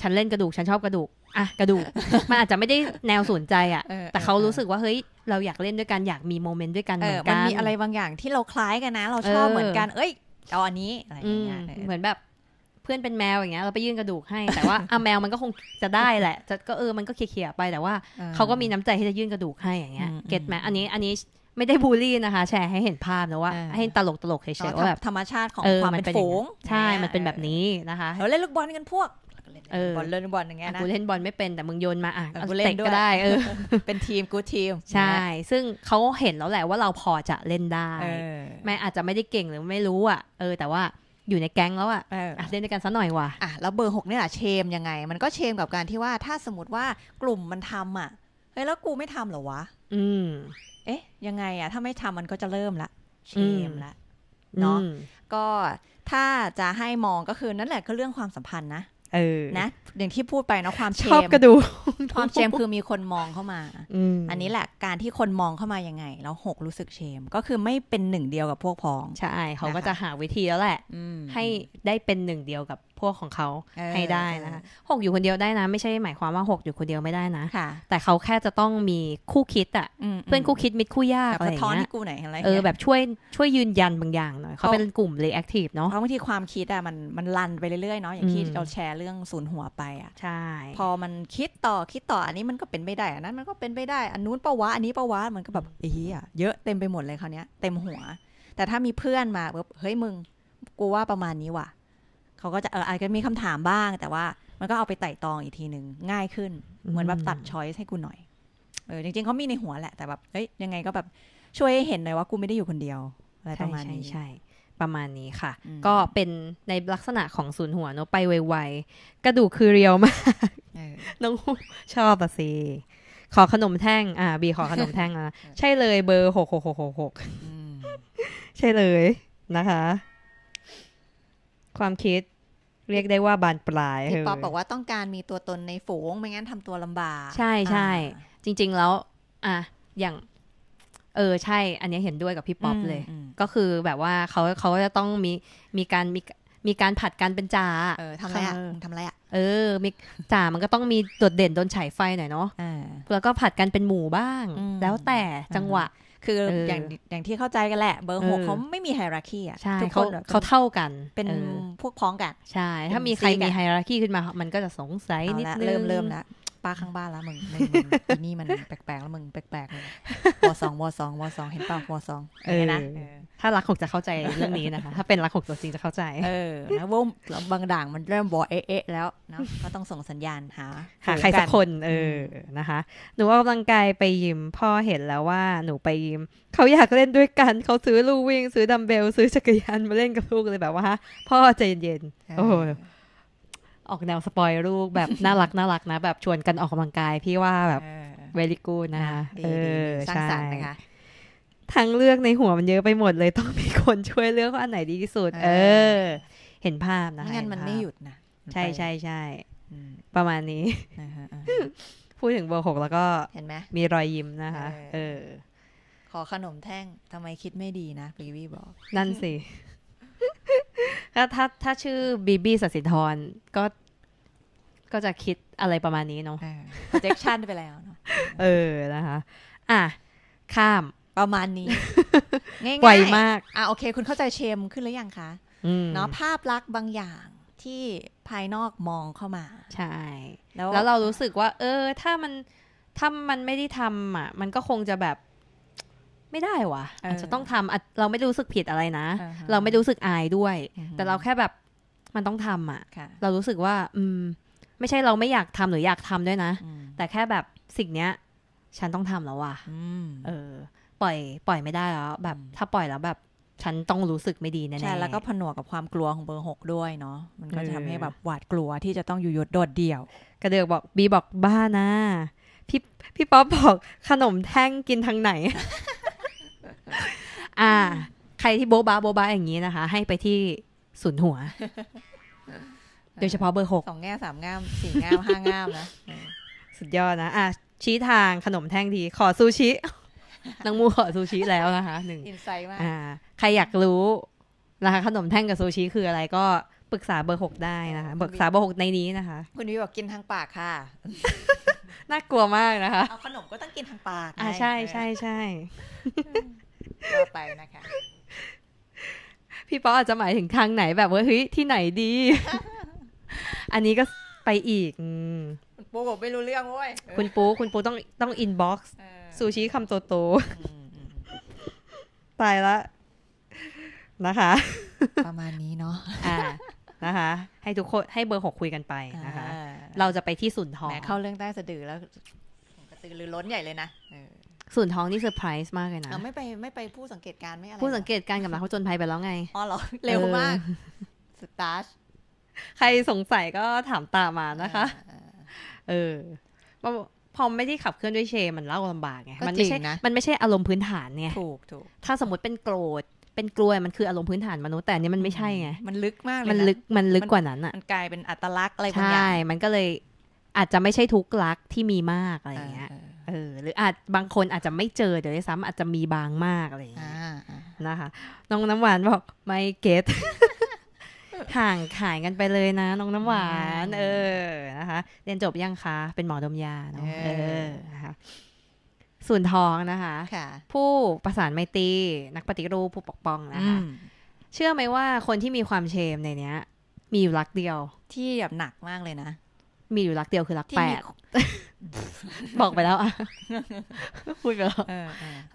ฉันเล่นกระดูกฉันชอบกระดูกอ่ะกระดูกมันอาจจะไม่ได้แนวสนใจอ่ะ แต่เขารู้สึกว่าเฮ้ยเราอยากเล่นด้วยกันอยากมีโมเมนต์ด้วยกันเหมือนกันมันมีอะไรบางอย่างที่เราคล้ายกันนะ เราชอบเหมือนกันเอ้ยตอนนี้อะไรอย่างเงี้ยเหมือนแบบเพื่อนเป็นแมวอย่างเงี้ยเราไปยื่นกระดูกให้ แต่ว่าอ่ะแมวมันก็คงจะได้แหละ จะก็เออมันก็เขี่ยๆไปแต่ว่าเขาก็มีน้ำใจที่จะยื่นกระดูกให้อย่างเงี้ยเก็ตไหมอันนี้อันนี้ไม่ได้บูลลี่นะคะ แชร์ให้เห็นภาพนะว่า ให้ตลกตลกเฉยๆว่าแบบธรรมชาติของความเป็นฝูงใช่มันเป็นแบบนี้นะคะเราเล่นลูกบอลกันพวกเล่นบอลเล่นบอลอย่างเงี้ยนะ กูเล่นบอลไม่เป็นแต่มึงโยนมาอ่ะ กูเล่นก็ได้เออเป็นทีมกูทีม ใช่ ซึ่งเขาเห็นแล้วแหละว่าเราพอจะเล่นได้ แม่อาจจะไม่ได้เก่งหรือไม่รู้อ่ะ เออ แต่ว่าอยู่ในแก๊งแล้วอ่ะเล่นด้วยกันซะหน่อยว่ะอ่ะแล้วเบอร์หกนี่ยะเชมยังไง มันก็เชมกับการที่ว่า ถ้าสมมติว่ากลุ่มมันทำอ่ะ เฮ้ยแล้วกูไม่ทำเหรอวะอืม เอ๊ะ ยังไงอ่ะถ้าไม่ทำมันก็จะเริ่มละ เชมละ เนาะก็ถ้าจะให้มองก็คือนั่นแหละก็เรื่องความสัมพันธ์นะนะอย่างที่พูดไปนะความเชมกระดูความเชมคือมีคนมองเข้ามาอันนี้แหละการที่คนมองเข้ามายังไง แล้วหกรู้สึกเชมก็คือไม่เป็นหนึ่งเดียวกับพวกพ้องใช่เขา ก็จะหาวิธีแล้วแหละให้ได้เป็นหนึ่งเดียวกับพวกของเขาให้ได้นะหกอยู่คนเดียวได้นะ ไม่ใช่หมายความว่าหกอยู่คนเดียวไม่ได้นะ แต่เขาแค่จะต้องมีคู่คิดอ่ะเพื่อนคู่คิดมิตรคู่ยากอะไรเงี้ยกูไหนอะไรเออแบบช่วยช่วยยืนยันบางอย่างหน่อยเขาเป็นกลุ่มเลยแอคทีฟเนาะเพราะบางทีความคิดอ่ะมันมันลันไปเรื่อยๆเนาะอย่างที่เราแชร์เรื่องศูนย์หัวไปอ่ะใช่พอมันคิดต่อคิดต่ออันนี้มันก็เป็นไม่ได้อันนั้นมันก็เป็นไม่ได้ อันนู้นปะวะอันนี้ปะวะมันก็แบบเฮียเยอะเต็มไปหมดเลยคราวเนี้ยเต็มหัว แต่ถ้ามีเพื่อนมาแบบเฮ้ยมึงกูว่าประมาณนี้ว่ะเขาก็จะเอออาจจะมีคำถามบ้าง แต่ว่ามันก็เอาไปไต่ตองอีกทีหนึ่งง่ายขึ้น เหมือนแบบตัดช้อยให้กูหน่อยเออจริงๆเขามีในหัวแหละแต่แบบเอ้ยยังไงก็แบบช่วยให้เห็นหน่อยว่ากูไม่ได้อยู่คนเดียวอะไรประมาณนี้ใช่ ประมาณนี้ค่ะ ก็เป็นในลักษณะของศูนย์หัวเนาะไปไวๆกระดูกคือเรียวมากน้องชอบอะสิ ขอขนมแท่งอ่าบีขอขนมแท่งอ่ะใช่เลย เบอร์หกหกหกหกหกใช่เลยนะคะความคิดเรียกได้ว่าบานปลาย พี่ป๊อปบอกว่าต้องการมีตัวตนในฝูงไม่งั้นทำตัวลำบากใช่ใช่จริงๆแล้ว อ่ะอย่าง เออใช่อันนี้เห็นด้วยกับพี่ป๊อปเลยก็คือแบบว่าเขาเขาจะต้องมีมีการมีมีการผัดกันเป็นจ่าเออทำอะไรอ่ะทำอะไรอ่ะเออมีจ่ามันก็ต้องมีโดดเด่นโดนฉายไฟหน่อยเนาะแล้วก็ผัดกันเป็นหมู่บ้างแล้วแต่จังหวะคืออย่างอย่างที่เข้าใจกันแหละ เบอร์หกเขาไม่มีไฮรักี้อ่ะทุกคนเขาเท่ากันเป็นพวกพ้องกัน ใช่ ถ้ามีใครมีไฮรักี้ขึ้นมามันก็จะสงสัยนิดนึงเริ่มเริ่มแล้วป้าข้างบ้านแล้วมึงมึงอนี่มันแปลกๆแล้วมึงแปลกๆเลยสองวอสองวอสองเห็นป่าวอสองเออนะถ้ารักหกจะเข้าใจเรื่องนี้นะคะ ถ้าเป็นรักหกตัวจริงจะเข้าใจเออนะว่าบางด่างมันเริ่มวอเอ๊ะแล้วนะก็ต้องส่งสัญญาณหาหาใครสักคนเออนะคะหนูออกกำลังกายไปยิมพ่อเห็นแล้วว่าหนูไปยิมเขาอยากเล่นด้วยกันเขาซื้อลูวิ่งซื้อดัมเบลซื้อจักรยานมาเล่นกับลูกเลยแบบว่าพ่อใจเย็นๆโอ้ออกแนวสปอยลูกแบบน่ารักน่ารักนะ แบบชวนกันออกกำลังกายพี่ว่าแบบเวลิกูนะคะเออสร้างสรรค์นะคะทางเลือกในหัวมันเยอะไปหมดเลยต้องมีคนช่วยเลือกว่าอันไหนดีที่สุด เออเห็นภาพนะงั้นมันไม่หยุดนะ ใช่ใช่ใช่ประมาณนี้พูดถึงเบอร์หกแล้วก็เห็นไหมมีรอยยิ้มนะคะเออขอขนมแท่งทำไมคิดไม่ดีนะบีบี้บอกนั่นสิถ้าถ้าถ้าชื่อบีบี้สัสิธรก็ก็จะคิดอะไรประมาณนี้เนาะ projection ไปแล้วเนาะเออ นะคะอ่ะข้าม ประมาณนี้ ง่ายๆไวมาก อ่ะ โอเค คุณเข้าใจเชมขึ้นหรือยังคะเนาะ ภาพลักษณ์บางอย่างที่ภายนอกมองเข้ามา ใช่แล้วแล้วเรารู้สึกว่า เออ ถ้ามันถ้ามันไม่ได้ทำอ่ะ มันก็คงจะแบบ ไม่ได้วะอาจจะต้องทำเราไม่รู้สึกผิดอะไรนะ เราไม่รู้สึกอายด้วย แต่เราแค่แบบ มันต้องทำอ่ะ เรารู้สึกว่า อืมไม่ใช่เราไม่อยากทำหรืออยากทำด้วยนะ แต่แค่แบบสิ่งเนี้ย ฉันต้องทำแล้วว่ะเออ ปล่อย ปล่อยไม่ได้แล้วแบบ ถ้าปล่อยแล้วแบบ ฉันต้องรู้สึกไม่ดีแน่ๆน่แล้วก็ผนวกกับความกลัวของเบอร์หกด้วยเนาะมันก็จะทำให้แบบหวาดกลัวที่จะต้องอยู่ยดโดดเดี่ยวกระเดือกบอกบีบอกบ้านะ พี่พี่ป๊อปบอกขนมแท่งกินทางไหน อ่า ใครที่โบ๊บ้าโบ๊บ้าอย่างนี้นะคะ ให้ไปที่ศูนย์หัวโดยเฉพาะเบอร์หกสองแง่สามง่ามสี่ง่ามห้าง่ามนะสุดยอดนะอ่ะชี้ทางขนมแท่งทีขอซูชินางมูขอซูชิแล้วนะคะหนึ่งอินไซต์มากอ่าใครอยากรู้นะคะขนมแท่งกับซูชิคืออะไรก็ปรึกษาเบอร์หกได้นะคะปรึกษาเบอร์หกในนี้นะคะคุณวิวบอกกินทางปากค่ะ น่ากลัวมากนะคะเอาขนมก็ต้องกินทางปากอ่าใช่ใช่ใช่ไปนะคะ พี่ป๊ออาจจะหมายถึงทางไหนแบบว่าเฮ้ยที่ไหนดีอันนี้ก็ไปอีก ปูบอกไม่รู้เรื่องเว้ย คุณปู คุณปูต้องต้องอินบ็อกซ์ซูชิคำโตโตตายละ นะคะ ประมาณนี้เนาะนะคะ ให้ทุกคนให้เบอร์หกคุยกันไปนะคะ เราจะไปที่สุนทองแเข้าเรื่องใต้สะดือแล้วกระตือรือร้นใหญ่เลยนะ สุนทองนี่เซอร์ไพรส์มากเลยนะ ไม่ไปไม่ไปผู้สังเกตการไม่อะไรผู้สังเกตการกับนักผจญภัยไปแล้วไง อ๋อเหรอ เร็วมาก สตาร์ใครสงสัยก็ถามตามานะคะ เออ พอไม่ได้ขับเคลื่อนด้วยเช มันเล่าลำบากไง มันไม่ใช่มันไม่ใช่อารมณ์พื้นฐานไงถูกถูก ถ้าสมมติเป็นโกรธ เป็นกลัวมันคืออารมณ์พื้นฐานมนุษย์แต่นี้มันไม่ใช่ไง มันลึกมากเลย มันลึก มันลึกกว่านั้นอ่ะ มันกลายเป็นอัตลักษณ์อะไรบางอย่างใช่มันก็เลย อาจจะไม่ใช่ทุกลักษ์ที่มีมากอะไรอย่างเงี้ย เออ หรืออาจบางคนอาจจะไม่เจอเดี๋ยวซ้ำอาจจะมีบางมากอะไรอย่างเงี้ยนะคะ น้องน้ำหวานบอกไม่เก็ตห่างขายกันไปเลยนะ น้องน้ำหวาน เออ นะคะ เรียนจบยังคะ เป็นหมอดมยาเนาะเออ นะคะูนทองนะคะผู้ประสานไมตีนักปฏิรูป ผู้ปกป้องนะคะเชื่อไหมว่าคนที่มีความเชมในเนี้ย มีอยู่รักเดียวที่แบบหนักมากเลยนะมีอยู่รักเดียวคือรักแปดบอกไปแล้วอะพูดไปแล้ว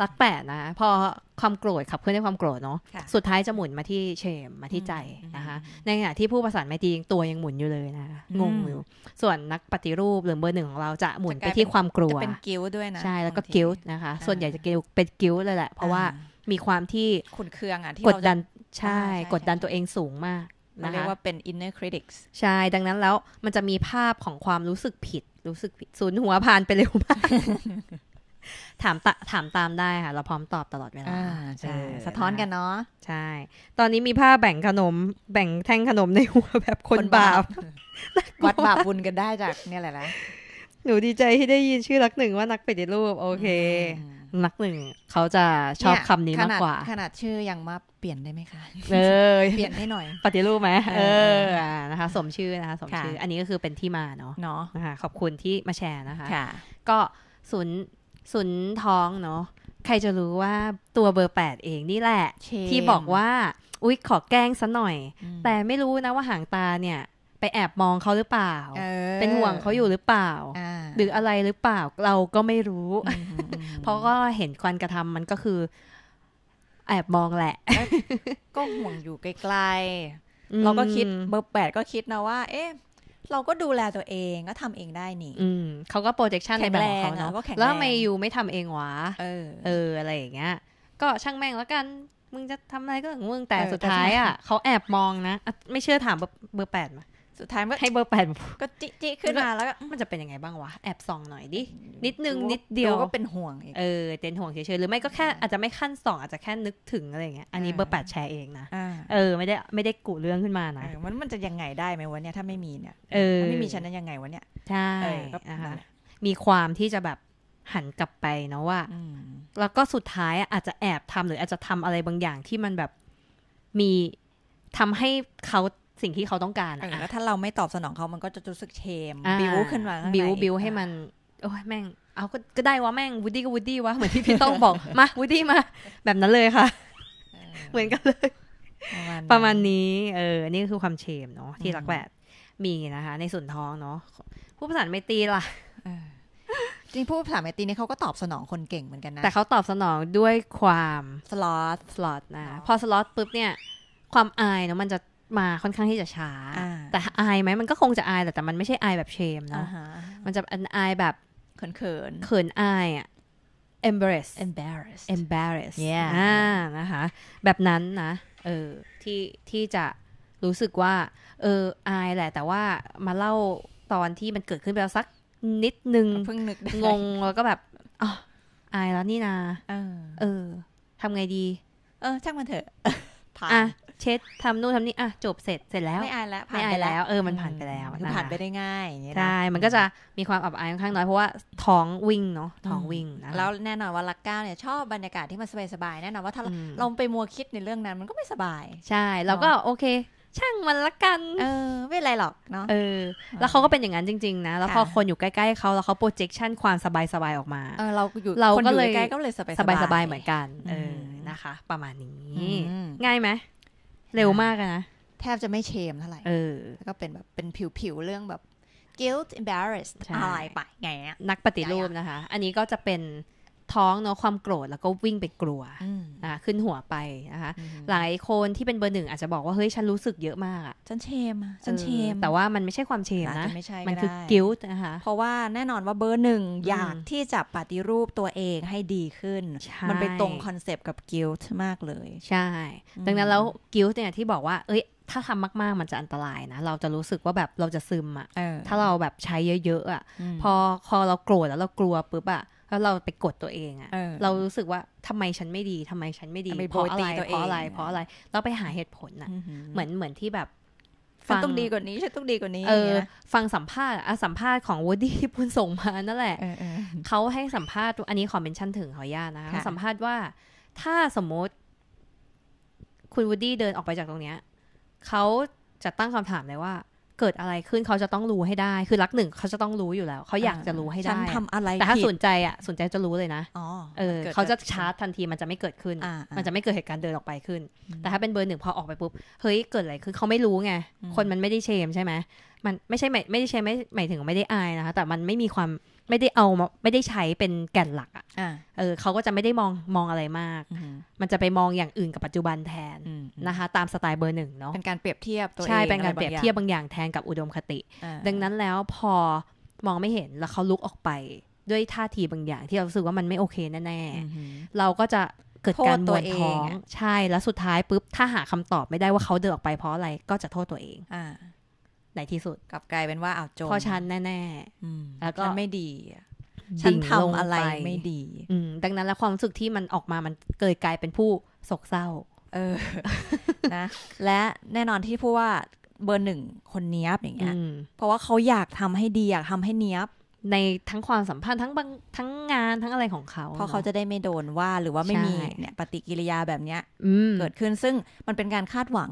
รักแปดนะพอความโกรธขับเคลื่อนด้วยความโกรธเนาะสุดท้ายจะหมุนมาที่เชมมาที่ใจนะคะในขณะที่ผู้ประสานไม่ดีตัวยังหมุนอยู่เลยนะงงอยู่ส่วนนักปฏิรูปหรือเบอร์หนึ่งของเราจะหมุนไปที่ความกลัวเป็นกิ้วด้วยนะใช่แล้วก็กิ้วนะคะ ส่วนใหญ่จะกิ้วเป็นกิ้วเลยแหละ เพราะว่ามีความที่ขุนเคืองอ่ะที่กดดันใช่ กดดันตัวเองสูงมากนะคะเรียกว่าเป็น inner critics ใช่ ดังนั้นแล้วมันจะมีภาพของความรู้สึกผิด รู้สึกผิด ศูนย์หัวผ่านไปเร็วมากถามถามตามได้ค่ะ เราพร้อมตอบตลอดเวลาใช่ สะท้อนกันเนาะ ใช่ ตอนนี้มีภาพแบ่งขนม แบ่งแท่งขนมในหัวแบบคนบาป วัดบาปบุญกันได้จาก เนี่ยแหละนะ หนูดีใจที่ได้ยินชื่อรักหนึ่งว่านักปฏิรูป โอเค นักหนึ่งเขาจะชอบคำนี้มากกว่า ขนาดชื่อยังมาเปลี่ยนได้ไหมคะ เออเปลี่ยนให้หน่อย ปฏิรูปไหมเออ นะคะ สมชื่อนะคะ สมชื่อ อันนี้ก็คือเป็นที่มาเนาะ เนาะขอบคุณที่มาแชร์นะคะ ก็ศูนย์ศูนย์ท้องเนาะ ใครจะรู้ว่าตัวเบอร์แปดเองนี่แหละ ที่บอกว่า อุ๊ย ขอแกล้งซะหน่อย แต่ไม่รู้นะว่าหางตาเนี่ย ไปแอบมองเขาหรือเปล่า เป็นห่วงเขาอยู่หรือเปล่า หรืออะไรหรือเปล่า เราก็ไม่รู้ เพราะก็เห็นควันกระทำมันก็คือแอบมองแหละ ก็ห่วงอยู่ไกลๆ เราก็คิดเบอร์แปดก็คิดนะว่า เอ๊ะ เราก็ดูแลตัวเองก็ทำเองได้นี่เขาก็โปรเจคชันในแบบของเขาเนาะ แล้วไม่อยู่ไม่ทำเองวะเออ เอออะไรอย่างเงี้ย ก็ช่างแม่งแล้วกัน มึงจะทำอะไรก็ของมึงแต่สุดท้าย อ่ะเขาแอบมองนะ ไม่เชื่อถามเบอร์แปดมาสุดท้ายก็ให้เบอร์แปดก็จิจิขึ้นมาแล้วมันจะเป็นยังไงบ้างวะแอบส่องหน่อยดิ นิดนึงนิดเดียวก็เป็นห่วงเออเต้นห่วงเฉยๆ หรือไม่ก็แค่อาจจะไม่ขั้นสองอาจจะแค่นึกถึงอะไรเงี้ยอันนี้เบอร์แปดแชร์เองนะเออไม่ได้ไม่ได้กุเรื่องขึ้นมานะมันมันจะยังไงได้ไหมวะเนี่ยถ้าไม่มีเนี่ยเออไม่มีฉันนั้นยังไงวะเนี่ยใช่นะคะมีความที่จะแบบหันกลับไปนะว่าแล้วก็สุดท้ายอาจจะแอบทำหรืออาจจะทำอะไรบางอย่างที่มันแบบมีทำให้เขาสิ่งที่เขาต้องการแล้วถ้าเราไม่ตอบสนองเขามันก็จะรู้สึกเชมบิวขึ้นมาบิวบิวให้มัน โอ้ยแม่ง เอาก็ได้วะแม่งวูดดี้ก็วูดดี้วะเหมือนที่พี่ต้องบอก มาวูดดี้มา แบบนั้นเลยค่ะ เหมือนกันเลย ประมาณนี้ เออนี่คือความเชมเนาะที่รักแวบมีนะคะ ในส่วนท้องเนาะ ผู้ประสานไม่ตีล่ะจริงผู้ระสาไม่ตีนี่เขาก็ตอบสนองคนเก่งเหมือนกันนะ แต่เขาตอบสนองด้วยความสล็อตสล็อตนะ พอสล็อตปุ๊บเนี่ย ความอายเนาะมันจะมาค่อนข้างที่จะช้า แต่อายไหมมันก็คงจะอาย แต่แต่มันไม่ใช่อายแบบเชมเนาะมันจะอันอายแบบเขินเขินเขินอายอะ embarrass embarrass embarrass อ่านะคะ แบบนั้นนะ เออ ที่ที่จะรู้สึกว่า เอออายแหละแต่ว่ามาเล่าตอนที่มันเกิดขึ้นไปแล้วสักนิดนึงงนึกงงแล้วก็แบบอ๋ออายแล้วนี่นา เออทำไงดี เออช่างมันเถอะผ่านเช็ดทำนู่นทำนี่อ่ะจบเสร็จเสร็จแล้วไม่อายแล้วผ่านไปแล้วเออมันผ่านไปแล้วผ่านไปได้ง่ายอย่างเงี้ยใช่มันก็จะมีความอับอายค่อนข้างน้อยเพราะว่าท้องวิ่งเนาะท้องวิ่งนะแล้วแน่นอนว่าลักก้าเนี่ยชอบบรรยากาศที่มันสบายๆแน่นอนว่าถ้าเราไปมัวคิดในเรื่องนั้น มันก็ไม่สบาย ใช่เราก็โอเค ช่างมันละกันเออไม่เป็นไรหรอกเนาะเออแล้วเขาก็เป็นอย่างนั้นจริง ๆ นะ แล้วพอคนอยู่ใกล้ๆเขาแล้วเขา projection ความสบายๆออกมาเออเราอยู่เราก็เลยใกล้ก็เลยสบายสบายเหมือนกันเออนะคะ ประมาณนี้ง่ายไหมเร็วมากนะ แทบจะไม่เชมเท่าไหร่เออแล้วก็เป็นแบบเป็นผิวๆเรื่องแบบ guilt embarrassed อะไรไปไงนักปฏิรูปนะคะ อันนี้ก็จะเป็นท้องเนาะความโกรธแล้วก็วิ่งไปกลัวนะขึ้นหัวไปนะคะหลายคนที่เป็นเบอร์หนึ่งอาจจะบอกว่า เฮ้ยฉันรู้สึกเยอะมากอ่ะฉันเชมอะฉันเชม แต่ว่ามันไม่ใช่ความเชมนะ มันคือกิ้วนะคะเพราะว่าแน่นอนว่าเบอร์หนึ่งอยากที่จะปฏิรูปตัวเองให้ดีขึ้น มันไปตรงคอนเซปต์กับกิ้วมากเลย ใช่ดังนั้นแล้วกิ้วเนี่ยที่บอกว่าเอ้ยถ้าทำมากๆมันจะอันตรายนะเราจะรู้สึกว่าแบบเราจะซึมอะ่ะถ้าเราแบบใช้เยอะๆอะ่ะพอพอเราโกรธแล้วเรากลัวปุ๊บอ่ะแล้วเราไปกดตัวเองอะเรารู้สึกว่าทำไมฉันไม่ดีทำไมฉันไม่ดีเพราะอะไรเพราะอะไรเพราะอะไร เราไปหาเหตุผลอะเหมือนเหมือนที่แบบฉันต้องดีกว่านี้ฉันต้องดีกว่านี้เออฟังสัมภาษณ์อะสัมภาษณ์ของวูดดี้ที่คุณส่งมานั่นแหละเขาให้สัมภาษณ์ อันนี้ขอเป็นชั้นถึงขอญาตนะคะสัมภาษณ์ว่า ถ้าสมมติ คุณวูดดี้เดินออกไปจากตรงเนี้ยเขาจะตั้งคำถามเลยว่าเกิดอะไรขึ้นเขาจะต้องรู้ให้ได้คือรักหนึ่งเขาจะต้องรู้อยู่แล้ว เขาอยากจะรู้ให้ได้ ฉันทำอะไรแต่ถ้าสนใจอ่ะสนใจจะรู้เลยนะเออ เขาจะชาร์จทันทีมันจะไม่เกิดขึ้น มันจะไม่เกิดเหตุการณ์เดินออกไปขึ้น แต่ถ้าเป็นเบอร์หนึ่งพอออกไปปุ๊บเฮ้ยเกิดอะไรขึ้นเขาไม่รู้ไงคนมันไม่ได้เชมใช่ไหมมันไม่ใช่ไม่ได้เชมไม่หมายถึงไม่ได้อายนะคะแต่มันไม่มีความไม่ได้เอาไม่ได้ใช้เป็นแก่นหลักอ่ะเออเขาก็จะไม่ได้มองมองอะไรมาก มันจะไปมองอย่างอื่นกับปัจจุบันแทนนะคะ ตามสไตล์เบอร์หนึ่งเนาะ เป็นการเปรียบเทียบตัวเองใช่เป็นการเปรียบเทียบบางอย่างแทนกับอุดมคติ ดังนั้นแล้วพอมองไม่เห็นแล้วเขาลุกออกไปด้วยท่าทีบางอย่างที่เราสึกว่ามันไม่โอเคแน่ๆเราก็จะเกิดการมวนท้อง ใช่ แล้วสุดท้ายปุ๊บถ้าหาคำตอบไม่ได้ว่าเขาเดินออกไป เพราะอะไรก็จะโทษตัวเองในที่สุดกลับกลายเป็นว่าอ้าวจมเพราะฉันแน่ๆแล้วก็ไม่ดีฉันทำอะไรไม่ดี อืดังนั้นแล้วความรู้สึกที่มันออกมามันเกิดกลายเป็นผู้โศกเศร้า เออนะ และแน่นอนที่พูดว่าเบอร์หนึ่งคนเนี้ยบอย่างเงี้ยเพราะว่าเขาอยากทำให้ดีอยากทำให้เนี้ยบในทั้งความสัมพันธ์ทั้งบางทั้งงานทั้งอะไรของเขาเพราะเขาจะได้ไม่โดนว่าหรือว่าไม่มีเนี่ยปฏิกิริยาแบบเนี้ยเกิดขึ้นซึ่งมันเป็นการคาดหวัง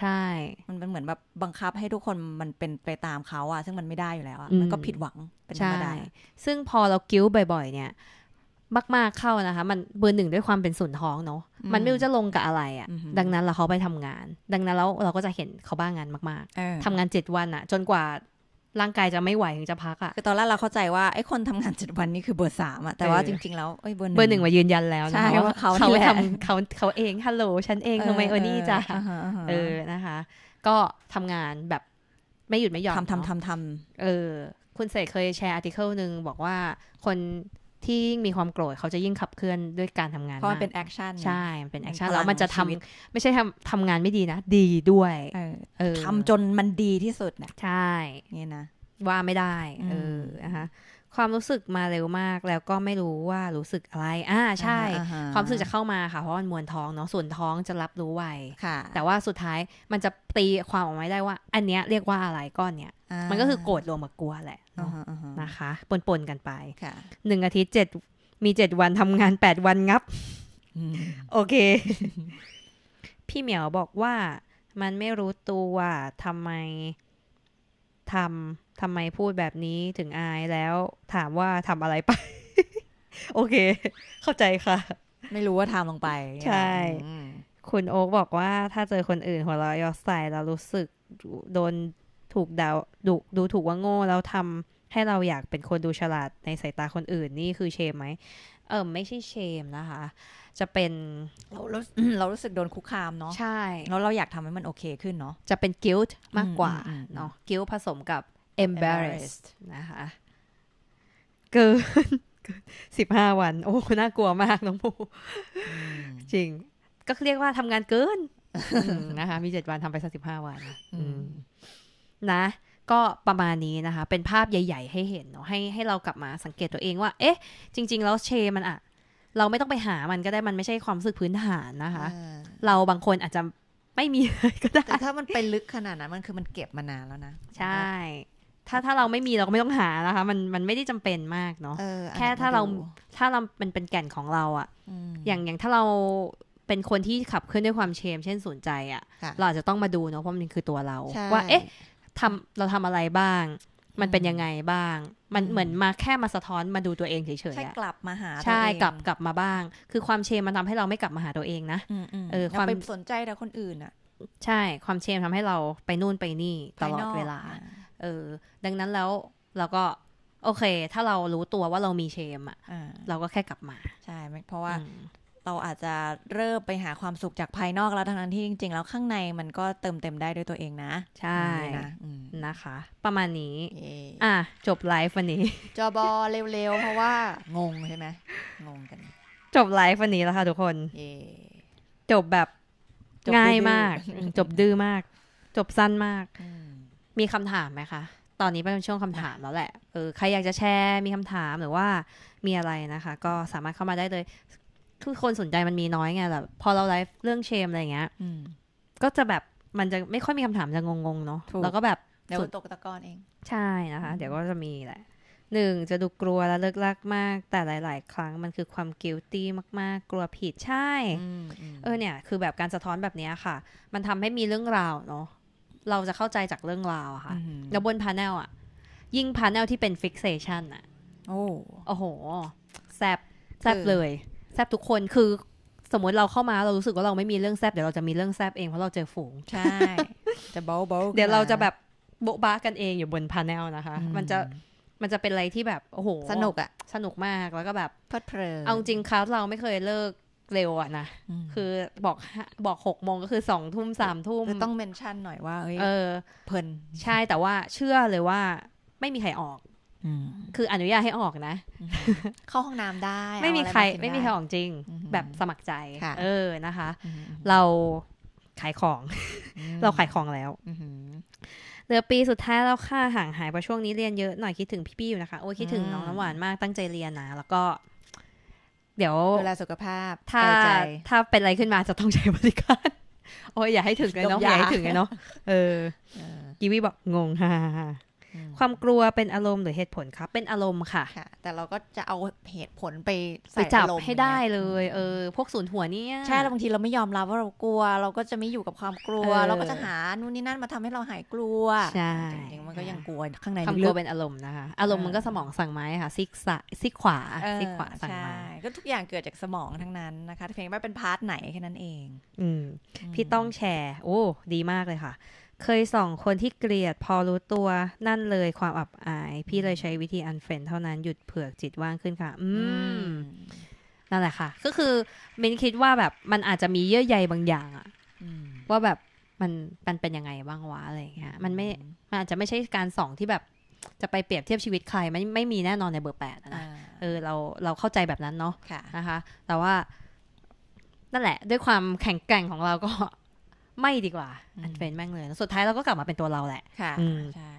ใช่ มันเป็นเหมือนแบบบังคับให้ทุกคนมันเป็นไปตามเขาอะซึ่งมันไม่ได้อยู่แล้วอะมันก็ผิดหวังเป็นธรรมดาซึ่งพอเรากิ้วบ่อย ๆเนี่ยมากๆเข้านะคะ มันเบอร์หนึ่งด้วยความเป็นส่วนท้องเนาะมันไม่รู้จะลงกับอะไรอะ่ะ ดังนั้นเราเขาไปทำงาน ดังนั้นแล้วเราก็จะเห็นเขาบ้างงานมากๆทำงานเจ็ดวันอะ่ะ จนกว่าร่างกายจะไม่ไหว ถึงจะพักอะ่ะคือตอนแรกเราเข้าใจว่า ไอ้คนทำงานเจ็ดวันนี่คือเบอร์สามอะแต่ว่าจริง ๆ แล้วเบอร์หนึ่งเบอร์หนึ่งมายืนยันแล้วใช่ว่าเขาเขาทำเขาเขาเองฮัลโหลฉันเองทำไมโอนี่จ้ะเออนะคะ ก็ทำงานแบบไม่หยุดไม่หย่อนทำทำทำทำเออ คุณเสกเคยแชร์อาร์ติเคิลหนึ่งบอกว่าคนที่ยิ่งมีความโกรธเขาจะยิ่งขับเคลื่อนด้วยการทำงานเพราะมันเป็นแอคชั่นใช่มันเป็นแอคชั่นแล้วมันจะทำไม่ใช่ทำทำงานไม่ดีนะ ดีด้วยเออทำจนมันดีที่สุดนะใช่นี่นะว่าไม่ได้เออนะคะความรู้สึกมาเร็วมากแล้วก็ไม่รู้ว่ารู้สึกอะไร อ่าใช่ ความรู้สึกจะเข้ามาค่ะ เพราะมันมวลท้องเนาะ ส่วนท้องจะรับรู้ไวแต่ว่าสุดท้ายมันจะตีความออกมาได้ว่า อันเนี้ยเรียกว่าอะไรก้อนเนี้ยมันก็คือโกรธรวมกับกลัวแหละนะคะปนปนกันไปหนึ่งอาทิตย์เจ็ดมีเจ็ดวันทำงานแปดวันงับ โอเค พี่เหมียวบอกว่ามันไม่รู้ตัวทำไมทำทำไมพูดแบบนี้ถึงอายแล้ว ถามว่าทำอะไรไป โอเค เข้าใจค่ะ ไม่รู้ว่าทำลงไป ใช่ คุณโอ๊กบอกว่าถ้าเจอคนอื่นหัวเราะยอสใส่เรารู้สึก โดนถูกดาดูดูถูกว่าโง่แล้วทำให้เราอยากเป็นคนดูฉลาดในสายตาคนอื่น นี่คือเชมไหม เออไม่ใช่เชมนะคะ จะเป็น เราเรารู้สึกโดนคุกคามเนาะใช่ แล้วเราอยากทำให้มันโอเคขึ้นเนาะจะเป็น guilt มากกว่าเนาะ guilt ผสมกับ embarrassed นะคะเกินสิบห้าวัน โอ้น่ากลัวมากน้องผูจริง ก็เรียกว่าทำงานเกินนะคะ มีเจ็ดวันทำไปสักสิบห้าวันนะก็ประมาณนี้นะคะ เป็นภาพใหญ่ๆให้เห็นเนาะให้ให้เรากลับมาสังเกตตัวเองว่าเอ๊ะจริงๆแล้วเชมันอะเราไม่ต้องไปหามันก็ได้มันไม่ใช่ความรู้สึกพื้นฐานนะคะ เราบางคนอาจจะไม่มีเลยก็ได้แต่ถ้ามันไปลึกขนาดนั้นมันคือมันเก็บมานานแล้วนะใช่ถ้าถ้าเราไม่มีเราก็ไม่ต้องหานะคะ มันมันไม่ได้จำเป็นมากเนาะแค่ถ้าเราถ้าเรามันเป็นแก่นของเราอะอย่างอย่างถ้าเราเป็นคนที่ขับเคลื่อนด้วยความเชม เช่นสนใจอะ่ะเราอาจจะต้องมาดูเนาะเพราะมันคือตัวเรา ว่า เอ๊ะทำเราทำอะไรบ้าง มันเป็นยังไงบ้าง มันเหมือนมาแค่มาสะท้อนมาดูตัวเองเฉยๆใช่กลับมาหาใช่กลับกลับมาบ้าง คือความเชมมันทำให้เราไม่กลับมาหาตัวเองนะเออความสนใจแต่คนอื่นอ่ะใช่ความเชมทำให้เราไปนู่นไปนี่ตลอดเวลา เออ ดังนั้นแล้วเราก็ โอเค ถ้าเรารู้ตัวว่าเรามีเชม อ่ะเราก็แค่กลับมา ใช่เพราะว่าเราอาจจะเริ่มไปหาความสุขจากภายนอกแล้วทั้งที่จริงๆแล้วข้างในมันก็เติมเต็มได้ด้วยตัวเองนะ ใช่นะนะคะ ประมาณนี้อ่ะจบไลฟ์วันนี้จอบอเร็วๆเพราะว่า งงใช่ไหมงงกันจบไลฟ์วันนี้แล้วค่ะทุกคน จบแบบง่ายมาก จบดื้อมาก จบสั้นมาก มีคำถามไหมคะ ตอนนี้เป็นช่วงคำถามแล้วแหละเออใครอยากจะแชร์มีคำถามหรือว่ามีอะไรนะคะ ก็สามารถเข้ามาได้เลยทุกคนสนใจมันมีน้อยไงแบบพอเราไลฟ์เรื่องเชมอะไรเงี้ยก็จะแบบมันจะไม่ค่อยมีคำถามจะงงๆ เนาะ แล้วก็แบบเดี๋ยวตกตะกอนเอง ใช่นะคะ เดี๋ยวก็จะมีแหละ หนึ่งจะดูกลัวและเลิกลักมาก แต่หลายๆ ครั้งมันคือความกิลตี้มากๆ กลัวผิดใช่เออเนี่ย คือแบบการสะท้อนแบบนี้ค่ะ มันทำให้มีเรื่องราวเนาะเราจะเข้าใจจากเรื่องราวค่ะ แล้วบนพาร์เนลอะยิ่งพาร์เนลที่เป็นฟิกเซชันอะโอ้โหแซบแซบเลยแซบทุกคนคือสมมติเราเข้ามาเรารู้สึกว่าเราไม่มีเรื่องแซบเดี๋ยวเราจะมีเรื่องแซบเองเพราะเราเจอฝูง ใช่ จะเบาเบาเดี๋ยวเราจะแบบโบ๊ะบ้ากันเองอยู่บนพาแนลนะคะ มันจะมันจะเป็นอะไรที่แบบโอ้โห สนุกอะสนุกมาก แล้วก็แบบ เพลิดเพลินเอาจริงคัสเราไม่เคยเลิกเร็วอะนะ คือบอกบอกหกโมงก็คือสองทุ่มสามทุ่มต้องเมนชั่นหน่อยว่า เออ เพลินใช่แต่ว่าเชื่อเลยว่าไม่มีใครออกคืออนุญาตให้ออกนะ เข้าห้องน้ำได้ ไม่มีใคร ไม่มีใครออกจริง แบบสมัครใจเออนะคะ เราขายของ เราขายของแล้วเหลือปีสุดท้ายแล้วค่าห่างหายไปช่วงนี้เรียนเยอะ หน่อยคิดถึงพี่ๆ อยู่นะคะ โอ้คิดถึงน้องน้ำหวานมากตั้งใจเรียนนะ แล้วก็ เดี๋ยวดูแลสุขภาพถ้าถ้าเป็นอะไรขึ้นมาจะต้องใช้บริการโอ้ยอย่าให้ถึงเลยเนาะอย่าให้ถึงเลยเนาะเออกิวี่บอกงงฮ่าความกลัวเป็นอารมณ์หรือเหตุผลครับเป็นอารมณ์ค่ะแต่เราก็จะเอาเหตุผลไปใส่จับให้ได้เลยเออพวกศูนย์หัวนี่ใช่บางทีเราไม่ยอมรับว่าเรากลัว เราก็จะไม่อยู่กับความกลัว เราก็จะหานู่นนี่นั่นมาทำให้เราหายกลัวใช่จริงๆมันก็ยังกลัวข้างในความกลัวเป็นอารมณ์นะคะ อารมณ์มันก็สมองสั่งไม้ค่ะซิกซซิกขวา ซิกขวาสั่งไม้ก็ทุกอย่างเกิดจากสมองทั้งนั้นนะคะเพียงว่าเป็นพาร์ทไหนแค่นั้นเอง อืพี่ต้องแชร์ โอ้ ดีมากเลยค่ะเคยส่องคนที่เกลียดพอรู้ตัว นั่นเลยความอับอาย พี่เลยใช้วิธีอันเฟรนเท่านั้นหยุดเผือกจิตว่างขึ้นค่ะ อืม นั่นแหละค่ะ ก็คือมินคิดว่าแบบมันอาจจะมีเยะใหใยบางอย่างอะว่าแบบมันมันเป็นยังไงบ้างวะอะไรเงี้ยมันไม่มันอาจจะไม่ใช่การส่องที่แบบจะไปเปรียบเทียบชีวิตใคร ไม่ไม่มีแน่นอนในเบอร์แปดนะเออเราเราเข้าใจแบบนั้นเนาะะนะคะ แต่ว่านั่นแหละ ด้วยความแข็งแกร่งของเราก็ไม่ดีกว่าอันเฟนแม่งเลย สุดท้ายเราก็กลับมาเป็นตัวเราแหละ ค่ะ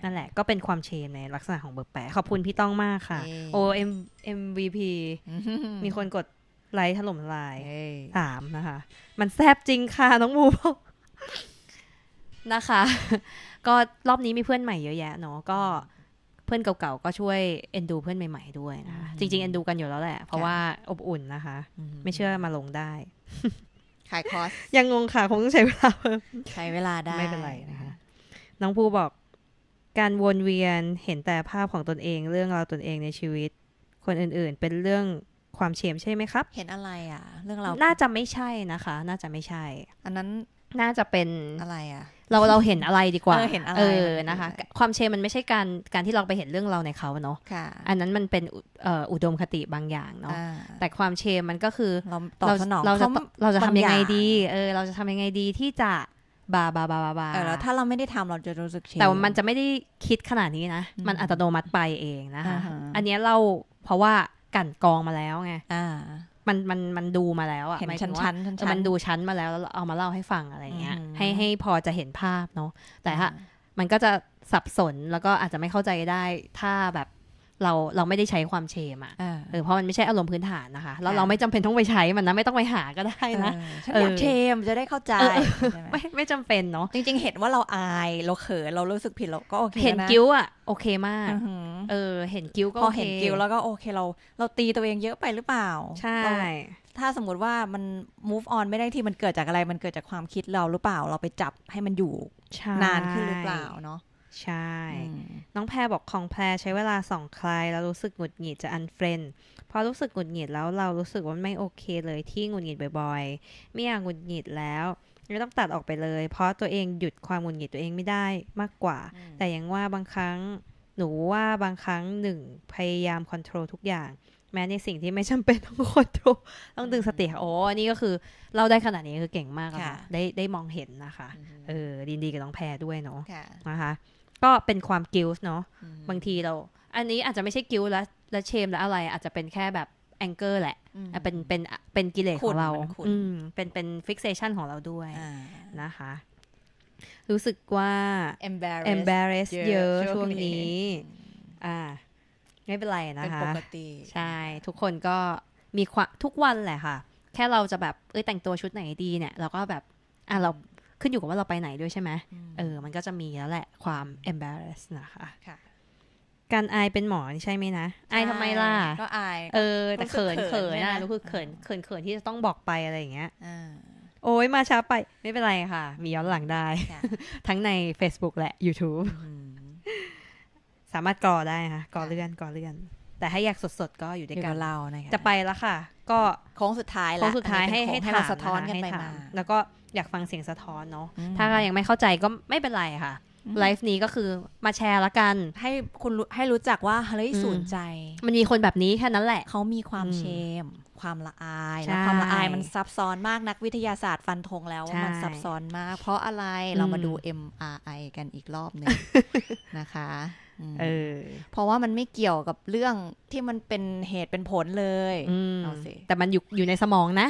นั่นแหละก็เป็นความเชมในลักษณะของเบอร์แปขอบคุณพี่ต้องมากค่ะโอเอ็มเอ็มวีพีมีคนกดไลค์ถล่มลายสามนะคะ มันแซบจริงค่ะ น้องมู นะคะ ก็รอบนี้มีเพื่อนใหม่เยอะแยะเนาะก็เพื่อนเก่าๆ ก็ช่วยเอ็นดูเพื่อนใหม่ๆด้วยนะคะจริงๆเอ็นดู กันอยู่แล้วแหละเพราะว่าอบอุ่นนะคะ ไม่เชื่อมาลงได้ขายคอร์สยังงงค่ะคงต้องใช้เวลาเพิ่มใช้เวลาได้ไม่เป็นไรนะคะ น้องภูบอกการวนเวียน เห็นแต่ภาพของตนเองเรื่องราวตนเองในชีวิต คนอื่นๆเป็นเรื่องความเฉมใช่ไหมครับ เห็นอะไรอ่ะ เรื่องเรา น่าจะไม่ใช่นะคะ น่าจะไม่ใช่ อันนั้นน่าจะเป็นอะไรอ่ะเราเราเห็นอะไรดีกว่าเห็นอะไรเออนะคะ ความเชมันไม่ใช่การการที่เราไปเห็นเรื่องเราในเขาเนาะอันนั้นมันเป็นอุดมคติบางอย่างเนาะแต่ความเชมันก็คือ เราตอบสนองเราจะเราจะทำยังไงดี เออ เราจะทำยังไงดีที่จะบาบาบาบาบาแล้วถ้าเราไม่ได้ทำเราจะรู้สึกเชแต่มันจะไม่ได้คิดขนาดนี้นะ มันอัตโนมัติไปเองนะคะ อันนี้เราเพราะว่ากันกองมาแล้วไงมันมันมันดูมาแล้วอะเห็นชั้นชั้นชั้นมันดูชั้นมาแล้วแล้วเอามาเล่าให้ฟังอะไรเงี้ยให้ให้พอจะเห็นภาพเนาะแต่ฮะ มันก็จะสับสนแล้วก็อาจจะไม่เข้าใจได้ถ้าแบบเราเราไม่ได้ใช้ความเชมอ่ะเออเพราะมันไม่ใช่อารมณ์พื้นฐานนะคะแล้วเราไม่จำเป็นต้องไปใช้มันนะไม่ต้องไปหาก็ได้นะฉันอยากเชมจะได้เข้าใจไม่ไม่จำเป็นเนาะจริงๆ เห็นว่าเราอายเราเขินเรารู้สึกผิดเราก็โอเคเห็นกิ้วอ่ะโอเคมากเออ เห็นกิ้วก็พอเห็นกิ้วแล้วก็โอเคเรา เราตีตัวเองเยอะไปหรือเปล่า ใช่ ถ้าสมมติว่ามัน move on ไม่ได้ที่มันเกิดจากอะไรมันเกิดจากความคิดเราหรือเปล่าเราไปจับให้มันอยู่นานขึ้นหรือเปล่าเนาะใช่ น้องแพรบอกของแพรใช้เวลาสองคลายแล้วรู้สึกหงุดหงิดจะอันเฟรนพอรู้สึกหงุดหงิดแล้วเรารู้สึกว่าไม่โอเคเลยที่หงุดหงิดบ่อยๆ ไม่อยากหงุดหงิดแล้วไม่ต้องตัดออกไปเลย เพราะตัวเองหยุดความหงุดหงิดตัวเองไม่ได้มากกว่า แต่ยังว่าบางครั้ง หนูว่าบางครั้งหนึ่งพยายามควบคุมทุกอย่าง แม้ในสิ่งที่ไม่จำเป็นต้องควบคุมต้องดึงสติโอ้อันนี้ก็คือเราได้ขนาดนี้คือเก่งมากค่ะ ได้ได้มองเห็นนะคะ เออ ดีดีกับน้องแพรด้วยเนาะนะคะก็เป็นความกิลส์เนาะบางทีเรา อันนี้อาจจะไม่ใช่กิลแลและเชมและอะไร อาจจะเป็นแค่แบบแองเกอร์แหละ เป็นเป็นเป็นกิเลสของเราเป็นเป็นฟิกเซชันของเราด้วย นะคะ รู้สึกว่า embarrass เยอะช่วงนี้ อ่าไม่เป็นไรนะคะเป็นปกติใช่ ทุกคนก็มีทุกวันแหละค่ะ แค่เราจะแบบเอ้ยแต่งตัวชุดไหนดีเนี่ย เราก็แบบอ่ะเราขึ้นอยู่กับว่าเราไปไหนด้วยใช่ไหม เออ มันก็จะมีแล้วแหละความ embarrass นะคะการอายเป็นหมอนี่ใช่ไหมนะ อายทำไมล่ะ ก็อายเออ แต่เขินเขินนะรู้คือเขินเขินเขินที่จะต้องบอกไปอะไรอย่างเงี้ยโอ้ยมาช้าไป ไม่เป็นไรค่ะ มีย้อนหลังได้ ทั้งใน Facebook และ YouTube สามารถกอได้ค่ะกอเลื่อนกอเลื่อน แต่ให้อยากสดๆ ก็อยู่ด้วยกันเรานะคะจะไปแล้วค่ะก็โค้งสุดท้ายแล้วโค้งสุดท้ายให้ให้ถามสะท้อนกันไปมาแล้วก็อยากฟังเสียงสะท้อนเนาะถ้ายังไม่เข้าใจก็ไม่เป็นไรค่ะ ไลฟ์นี้ก็คือมาแชร์ละกันให้คุณให้รู้จักว่าเฮ้ยสนใจ มันมีคนแบบนี้แค่นั้นแหละเขามีความเชม ความละอายแล้วความละอายมันซับซ้อนมากนักวิทยาศาสตร์ฟันธงแล้ว ว่ามันซับซ้อนมาก เพราะอะไรเรามาดู MRI กันอีกรอบหนึ่งนะคะเออ เพราะว่ามันไม่เกี่ยวกับเรื่องที่มันเป็นเหตุเป็นผลเลยเอาแต่มันอยู่อยู่ในสมองนะ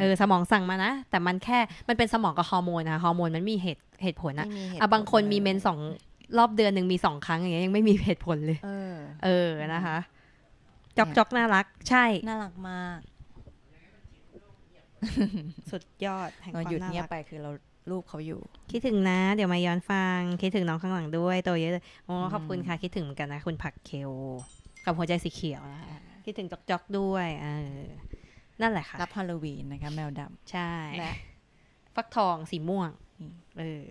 เออ สมองสั่งมานะ แต่มันแค่มันเป็นสมองกับฮอร์โมนนะฮอร์โมน มันมีเหตุเหตุผลนะอ่ะบางคนมีเมนสองรอบเดือนหนึ่งมีสองครั้งอย่างเงี้ยยังไม่มีเหตุผลเลย เออนะคะจอกจอกน่ารัก ใช่ น่ารักมากสุดยอดแห่งความน่ารักหยุดเงียบไปคือเรารูปเขาอยู่ คิดถึงนะ เดี๋ยวมาย้อนฟัง คิดถึงน้องข้างหลังด้วย ตัวเยอะโอ้ขอบคุณค่ะ คิดถึงเหมือนกันนะ คุณผักเคลกับหัวใจสีเขียวนะคิดถึงจอกจอกด้วย เออนั่นแหละค่ะ รับฮาโลวีนนะคะ แมวดำใช่และฟักทองสีม่วงเออ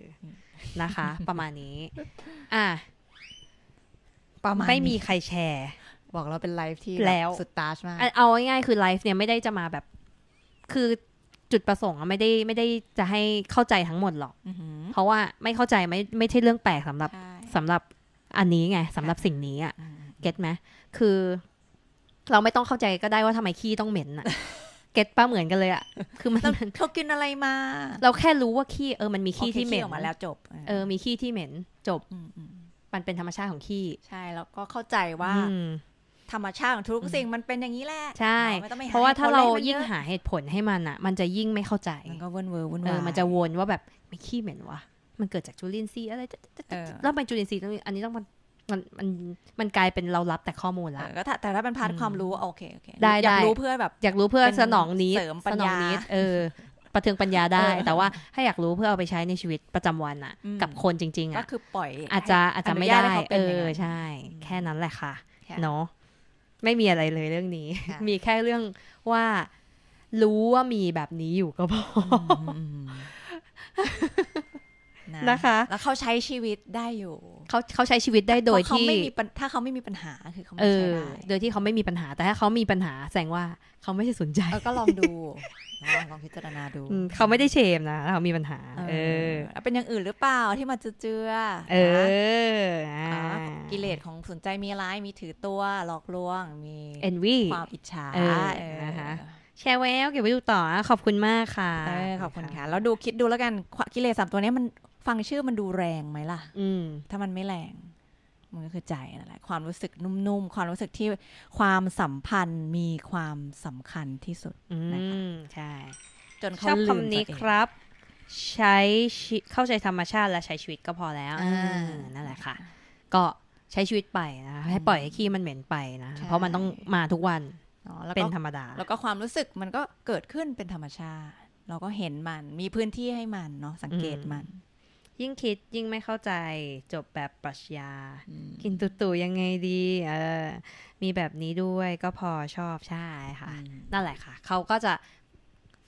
นะคะ ประมาณนี้ อ่ะประมาณไม่มีใครแชร์ บอกเราเป็นไลฟ์ที่แล้วสุดตาชมากเอาง่ายๆคือไลฟ์เนี่ยไม่ได้จะมาแบบคือจุดประสงค์ไม่ได้ไม่ได้จะให้เข้าใจทั้งหมดหรอกเพราะว่าไม่เข้าใจไม่ไม่ใช่เรื่องแปลกสำหรับสำหรับอันนี้ไงสำหรับสิ่งนี้อ่ะเก็ตไหมคือ เราไม่ต้องเข้าใจก็ได้ว่าทำไมขี้ต้องเหม็น อ่ะ เก็ตป้าเหมือนกันเลยอ่ะ คือมันเขากินอะไรมา เราแค่รู้ว่าขี้เออมันมีขี้ที่เหม็นออกมาแล้ว จบเออมีขี้ที่เหม็น จบมันเป็นธรรมชาติของขี้ใช่แล้วก็เข้าใจว่าธรรมชาติของทุกสิ่งมันเป็นอย่างนี้แหละใช่ เพราะว่าถ้าเรายิ่งหาเหตุผลให้มันอ่ะ มันจะยิ่งไม่เข้าใจ มันก็วนเวอร์วนเวอร์มันจะวนว่าแบบไม่ขี้เหม็นวะมันเกิดจากจุลินทรีย์อะไรแล้วไปจุลินทรีย์ตงีอันนี้ต้องมันมันมันมันกลายเป็นเรารับแต่ข้อมูลละก็แต่ถ้าเป็นพาร์ทความรู้โอเคโอเคได้อยากรู้เพื่อแบบ อยากรู้เพื่อสนองนี้เสริมปันญาเออ ประเทิงปัญญาได้ แต่ว่าให้อยากรู้เพื่อเอาไปใช้ในชีวิตประจำวันอะกับคนจริงๆอะก็คือปล่อยอาจจะอาจจะไม่ได้ เออใช่ แค่นั้นแหละค่ะเนาะไม่มีอะไรเลยเรื่องนี้ มีแค่เรื่องว่ารู้ว่ามีแบบนี้อยู่ก็พอนะคะ แล้วเขาใช้ชีวิตได้อยู่ เขาเขาใช้ชีวิตได้โดยที่ถ้าเขาไม่มีปัญหาคือเขาไม่ใช้ได้โดยที่เขาไม่มีปัญหาแต่ถ้าเขามีปัญหาแสดงว่าเขาไม่ใช่สนใจก็ลองดูลองพิจารณาดูเขาไม่ได้เชมนะเขามีปัญหาเออเป็นอย่างอื่นหรือเปล่าที่มาเจือเออกิเลสของสนใจมีร้ายมีถือตัวหลอกลวงมีเอนวีความอิจฉานะคะแชร์ไว้วเก็บไว้ดูต่อขอบคุณมากค่ะขอบคุณค่ะแล้วดูคิดดูแล้วกันกิเลสสามตัวนี้มันฟังชื่อมันดูแรงไหมล่ะอืถ้ามันไม่แรง มันก็คือใจนั่นแหละ ความรู้สึกนุ่มๆ ความรู้สึกที่ความสัมพันธ์มีความสำคัญที่สุดนะคะใช่ จนเขาชอบคำนี้ครับ ใช้เข้าใจธรรมชาติและใช้ชีวิตก็พอแล้วนั่นแหละค่ะ ก็ใช้ชีวิตไปนะ ให้ปล่อยให้ขี้มันเหม็นไปนะ เพราะมันต้องมาทุกวันเป็นธรรมดา แล้วก็ความรู้สึกมันก็เกิดขึ้นเป็นธรรมชาติ เราก็เห็นมัน มีพื้นที่ให้มันเนาะ สังเกตมันยิ่งคิดยิ่งไม่เข้าใจจบแบบปรัชญากินตุตุยังไงดีเออ มีแบบนี้ด้วยก็พอชอบใช่ค่ะ นั่นแหละค่ะ เขาก็จะ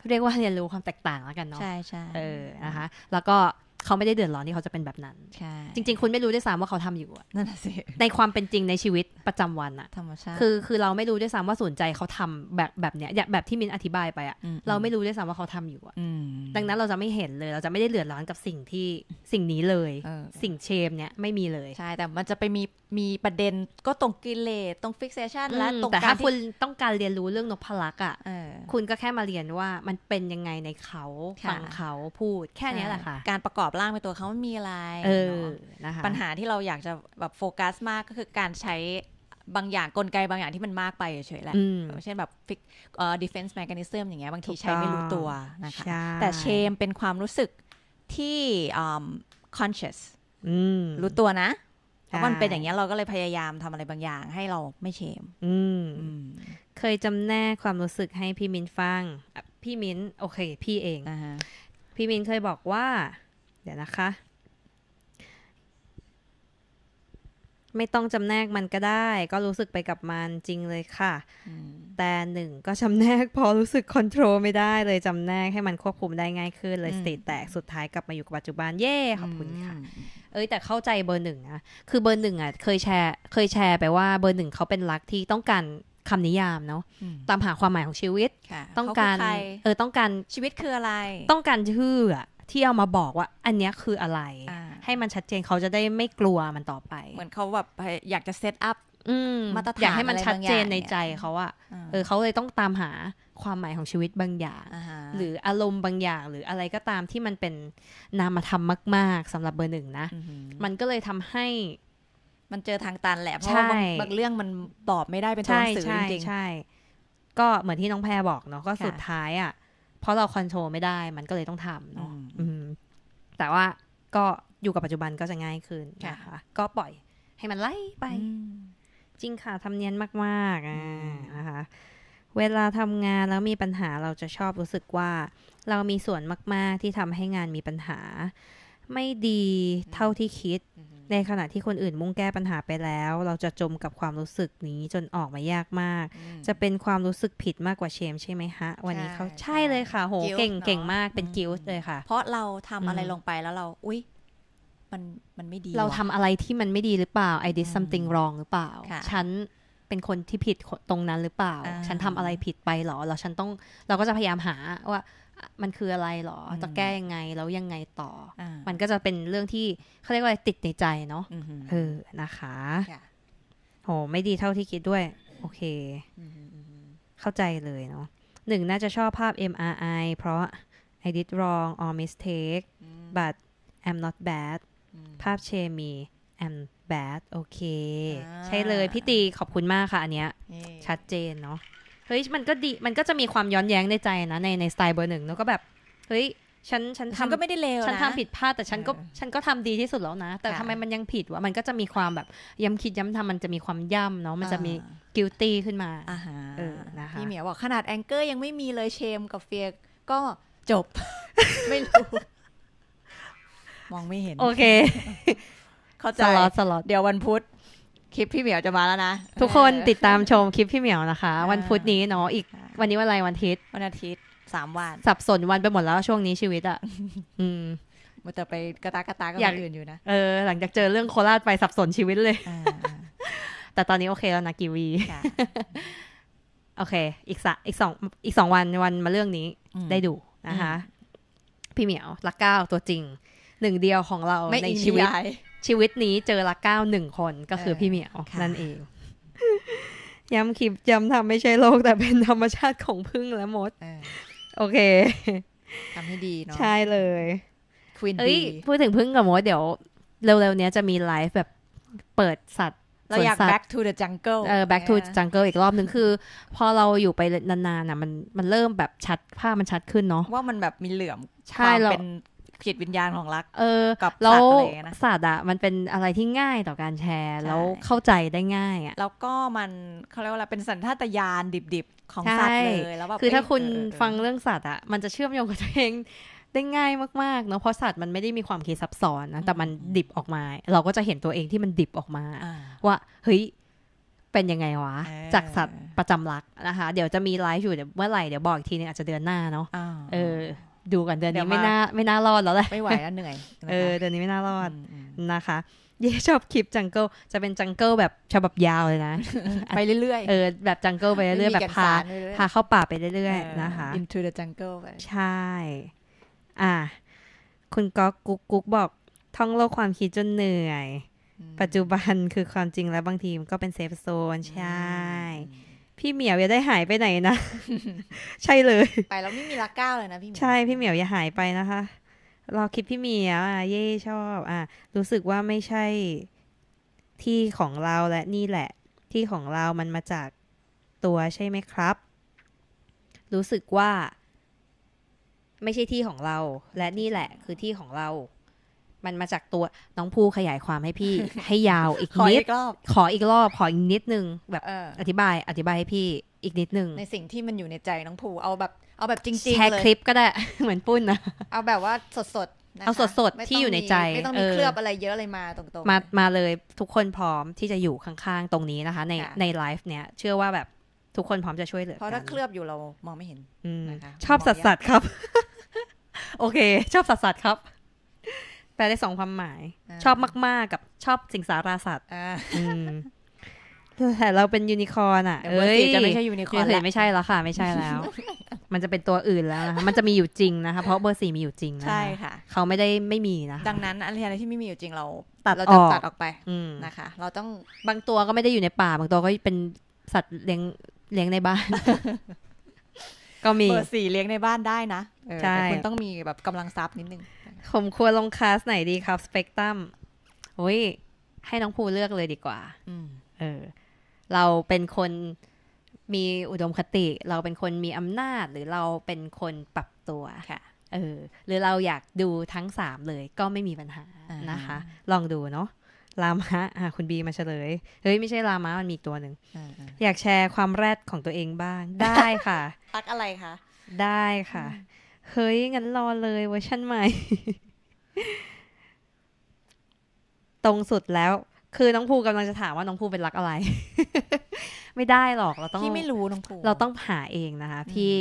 เรียกว่าเรียนรู้ความแตกต่างแล้วกันเนาะใช่ใช่เออนะคะแล้วก็เขาไม่ได้เดือดร้อนที่เขาจะเป็นแบบนั้นใช่จริงๆ คุณไม่รู้ด้วยซ้ำว่าเขาทำอยู่อนั่นสิในความเป็นจริงในชีวิตประจำวันอะธรรมชาติ คือคือเราไม่รู้ด้วยซ้ำว่าสนใจเขาทำแบบแบบเนี้ยแบบที่มินอธิบายไปอะเราไม่รู้ด้วยซ้ำว่าเขาทำอยู่อะดังนั้นเราจะไม่เห็นเลย เราจะไม่ได้เดือดร้อนกับสิ่งที่สิ่งนี้เลยสิ่งเชมเนี้ยไม่มีเลย ใช่ แต่มันจะไปมีมีประเด็นก็ตรงกิเลสตรงฟิกเซชันและตรงการแต่ถ้าคุณต้องการเรียนรู้เรื่องนกพลักอ่ะคุณก็แค่มาเรียนว่ามันเป็นยังไงในเขาฟังเขาพูดแค่นี้แหละค่ะ การประกอบอบล่างเป็นตัวเขามันมีอะไรเออนะคะปัญหาที่เราอยากจะแบบโฟกัส มากก็คือการใช้บางอย่างกลไกบางอย่างที่มันมากไปเฉยๆแหละเช่นแบบฟิกเอ่อ defense mechanism อย่างเงี้ยบางทีใช้ไม่รู้ตัวนะคะแต่เชมเป็นความรู้สึกที่ conscious รู้ตัวนะเพราะมันเป็นอย่างเงี้ยเราก็เลยพยายามทำอะไรบางอย่างให้เราไม่เชมเคยจำแนกความรู้สึกให้พี่มินฟังพี่มินโอเค พี่เองพี่มินเคยบอกว่าเดี๋ยวนะคะ ไม่ต้องจำแนกมันก็ได้ ก็รู้สึกไปกับมัน จริงเลยค่ะ แต่หนึ่งก็จำแนก พอรู้สึกคอนโทรลไม่ได้เลยจำแนกให้มันควบคุมได้ง่ายขึ้น เลยสติแตกสุดท้ายกลับมาอยู่กับปัจจุบันเย่ขอบคุณค่ะ เอ้ยแต่เข้าใจเบอร์หนึ่งอะคือเบอร์หนึ่งอะเคยแชร์ เคยแชร์ไปว่าเบอร์หนึ่งเขาเป็นรักที่ต้องการคำนิยามเนาะตามหาความหมายของชีวิตต้องการเออต้องการชีวิตคืออะไร ต้องการชื่ออะที่เอามาบอกว่าอันนี้คืออะไร ให้มันชัดเจนเขาจะได้ไม่กลัวมันต่อไป เหมือนเขาแบบอยากจะเซตอัพมาตรฐานอยากให้มันชัดเจนในใจเขาอะเออเขาเลยต้องตามหาความหมายของชีวิตบางอย่างหรืออารมณ์บางอย่างหรืออะไรก็ตามที่มันเป็นนามธรรมมาก ๆ สำหรับเบอร์หนึ่งนะมันก็เลยทำให้ มันเจอทางตันแหละเพราะบางเรื่องมันตอบไม่ได้เป็นตัวหนังสือจริงๆใช่ก็เหมือนที่น้องแพรบอกเนาะก็สุดท้ายอ่ะเพราะเราคอนโทรลไม่ได้ มันก็เลยต้องทำเนาะแต่ว่าก็อยู่กับปัจจุบันก็จะง่ายขึ้นนะคะ ก็ปล่อยให้มันไล่ไป จริงค่ะทำเนียนมากๆนะคะ เวลาทำงานแล้วมีปัญหาเราจะชอบรู้สึกว่า เรามีส่วนมากๆที่ทำให้งานมีปัญหา ไม่ดีเท่าที่คิดในขณะที่คนอื่นมุ่งแก้ปัญหาไปแล้ว เราจะจมกับความรู้สึกนี้จนออกมายากมาก จะเป็นความรู้สึกผิดมากกว่าเชมใช่ไหมฮะ วันนี้เขาใช่เลยค่ะโหเก่งเก่งมากเป็นกิลส์เลยค่ะ เพราะเราทำอะไรลงไปแล้วเรา อุ๊ยมันมันไม่ดี เราทำอะไรที่มันไม่ดีหรือเปล่า I did something wrong หรือเปล่าฉันเป็นคนที่ผิดตรงนั้นหรือเปล่า ฉันทำอะไรผิดไปหรอแล้วฉันต้องเราก็จะพยายามหาว่ามันคืออะไรหรอ จะแก้ยังไง แล้วยังไงต่ออมันก็จะเป็นเรื่องที่เขาเรียกว่าติดในใจเนาะ เออ นะคะโห ไม่ดีเท่าที่คิดด้วย โอเค เข้าใจเลยเนาะหนึ่งน่าจะชอบภาพ MRI เพราะ I did wrong or mistake but I'm not bad ภาพเชมี I'm bad โอเค ใช่เลย พี่ตีขอบคุณมากค่ะอันเนี้ย ชัดเจนเนาะเฮ้ยมันก็ดีมันก็จะมีความย้อนแย้งในใจนะในในสไตล์เบอร์หนึ่งแล้วก็แบบเฮ้ยฉันฉันทำก็ไม่ได้เลวฉันทำผิดพลาดแต่ฉันก็ฉันก็ทำดีที่สุดแล้วนะ แต่ทำไมมันยังผิดวะมันก็จะมีความแบบ ย้ำคิดย้ำทำมันจะมีความย่ำเนาะ มันจะมีกิลตี้ขึ้นมาอ่าฮะนะคะพี่เหมียวบอกขนาดแองเกอร์ยังไม่มีเลยเชมกับเฟียก็จบ ไม่รู้ มองไม่เห็น โอเค เข้าใจสลอตสล็อตเดี๋ยววันพุธคลิปพี่เหมียวจะมาแล้วนะ ทุกคนติดตามชมคลิปพี่เหมียวนะคะ วันพุธนี้เนาะอีก วันนี้วันอะไรวันอาทิตย์วันอาทิตย์สามวัน สับสนวันไปหมดแล้วช่วงนี้ชีวิตอ่ะอืมมันจะไปกระตากระตากับคนอื่นอยู่นะเออหลังจากเจอเรื่องโคราชไปสับสนชีวิตเลยแต่ตอนนี้โอเคแล้วนะกีวีโอเค อีกสอีกสองอีกสองวันวันมาเรื่องนี้ ได้ดูนะคะ พี่เหมียวรักเก้าตัวจริง หนึ่งเดียวของเราในชีวิตชีวิตนี้เจอละเก้าหนึ่งคนก็คือพี่เหมียว นั่นเอง ย้ำคลิปย้ำทำไม่ใช่โลกแต่เป็นธรรมชาติของพึ่งและมดโอเคทำให้ดีเนาะใช่เลย ควีนีพูดถึงพึ่งกับมดเดี๋ยว เร็วๆนี้จะมีไลฟ์แบบเปิดสัตว์ เราอยาก back to the jungle เออ back to jungle อีกรอบหนึ่งคือพอเราอยู่ไปนานๆนะมันมันเริ่มแบบชัดภาพมันชัดขึ้นเนาะว่ามันแบบมีเหลือมใช่เราเป็นจิตวิญญาณของรัก เออกับแล้วสัตว์อะมันเป็นอะไรที่ง่ายต่อการแชร์แล้วเข้าใจได้ง่ายอะแล้วก็มันเขาเรียกว่าอะไรเป็นสัญชาตญาณดิบๆของสัตว์เลย แล้วแบบ คือถ้าคุณฟังเรื่องสัตว์อะมันจะเชื่อมโยงกับตัวเอง ได้ง่ายมาก ๆเนาะ เพราะสัตว์มันไม่ได้มีความคิดซับซ้อนนะ แต่มันดิบออกมา เราก็จะเห็นตัวเองที่มันดิบออกมาว่าเฮ้ยเป็นยังไงวะ จากสัตว์ประจำรักนะคะ เดี๋ยวจะมีไลฟ์อยู่เดี๋ยวเมื่อไหร่เดี๋ยวบอกอีกทีนึง อาจจะเดือนหน้าเนาะ เออดูกันเดือนนี้ไม่น่าไม่น่ารอดแล้วแหละไม่ไหวแล้วเหนื่อยเออเดือนนี้ไม่น่ารอดนะคะ เย่ชอบคลิปจังเกิลจะเป็นจังเกิลแบบฉบับยาวเลยนะ ไปเรื่อยๆเออแบบจังเกิลไปเรื่อยๆ แบบพาพาเข้าป่าไปเรื่อยๆนะคะ into the jungle ใช่ อ่าคุณก๊อกกุ๊กกุ๊กบอกท่องโลกความคิดจนเหนื่อย ปัจจุบันคือความจริงแล้วบางทีมันก็เป็นเซฟโซนใช่พี่เหมียวอย่าได้หายไปไหนนะ ใช่เลย ไปแล้วไม่มีละก้าวเลยนะพี่เหมียว ใช่พี่เหมียวอย่าหายไปนะคะเราคิดพี่เหมียวอ่ะเย่ชอบ อ่ะรู้สึกว่าไม่ใช่ที่ของเราและนี่แหละ ที่ของเรามันมาจากตัวใช่ไหมครับ รู้สึกว่า ไม่ใช่ที่ของเรา และนี่แหละคือที่ของเรามันมาจากตัวน้องผู้ขยายความให้พี่ให้ยาวอีกนิด ขออีกรอบ ขออีกนิดนึงแบบอธิบายอธิบายให้พี่อีกนิดนึง ในสิ่งที่มันอยู่ในใจน้องผู้เอาแบบ เอาแบบจริงๆเลยแชร์คลิปก็ได้เหมือนปุ้นนะเอาแบบว่าสดๆเอาสดๆที่อยู่ในใจ ไม่ต้องมีเคลือบอะไรเยอะอะไรมาตรงๆมามาเลยทุกคนพร้อมที่จะอยู่ข้างๆ ตรงนี้นะคะ ในในไลฟ์เนี้ยเชื่อว่าแบบทุกคนพร้อมจะช่วยเหลือเพราะถ้าเคลือบอยู่เรามองไม่เห็นนะะคชอบสัตว์ครับ โอเค ชอบสัตว์ครับแปลได้สองความหมาย ชอบมากๆ กับชอบสิงสาราสัตว์แต่เราเป็นยูนิคอร์นอ่ะเอ้ยจะไม่ใช่ยูนิคอร์นแล้วไม่ใช่แล้วค่ะ ไม่ใช่แล้ว มันจะเป็นตัวอื่นแล้วนะคะมันจะมีอยู่จริงนะคะเพราะเบอร์สี่มีอยู่จริงนะใช่ค่ะ เขาไม่ได้ไม่มีนะดังนั้นอะไรอะไรที่ไม่มีอยู่จริงเราตัดเราจะตัดออกไปนะคะ เราต้องบางตัวก็ไม่ได้อยู่ในป่าบางตัวก็เป็นสัตว์เลี้ยงเลี้ยงในบ้าน ก็มีเบอร์สี่เลี้ยงในบ้านได้นะใช่คุณต้องมีแบบกำลังทรัพย์นิดนึงผมควรลงคลาสไหนดีครับสเปกตรัมโอ้ยให้น้องภูเลือกเลยดีกว่าเออเราเป็นคนมีอุดมคติ เราเป็นคนมีอำนาจ หรือเราเป็นคนปรับตัวค่ะเออหรือเราอยากดูทั้งสามเลย ก็ไม่มีปัญหา นะคะ ลองดูเนาะลามะอ่ะคุณบีมาเฉลย เฮ้ย ไม่ใช่ลามะมันมีตัวหนึ่งออยากแชร์ความแรดของตัวเองบ้างได้ค่ะพักอะไรคะได้ค่ะเฮ้ยงั้นรอเลยเวอร์ชันใหม่ตรงสุดแล้ว คือน้องภูกำลังจะถามว่าน้องภูเป็นรักอะไร ไม่ได้หรอก เราต้องพี่ไม่รู้น้องภูเราต้องหาเองนะคะพี่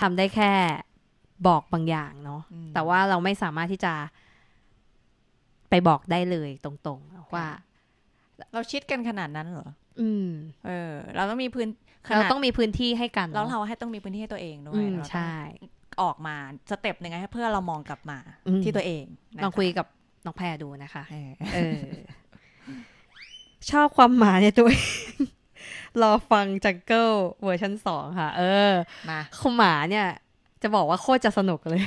ทำได้แค่บอกบางอย่างเนาะแต่ว่าเราไม่สามารถที่จะไปบอกได้เลยตรงๆว่า เราชิดกันขนาดนั้นเหรอ อืม เออ เราต้องมีพื้นเราต้องมีพื้นที่ให้กันแล้วเราให้ต้องมีพื้นที่ให้ตัวเองด้วยใช่ออกมาสเต็ปยังไงเพื่อเรามองกลับมาที่ตัวเองลองคุยกับน้องแพรดูนะคะเออชอบความหมาในตัวเองรอฟังจังเกิลเวอร์ชันสองค่ะ เออมาคุณหมาเนี่ย จะบอกว่าโคตรจะสนุกเลย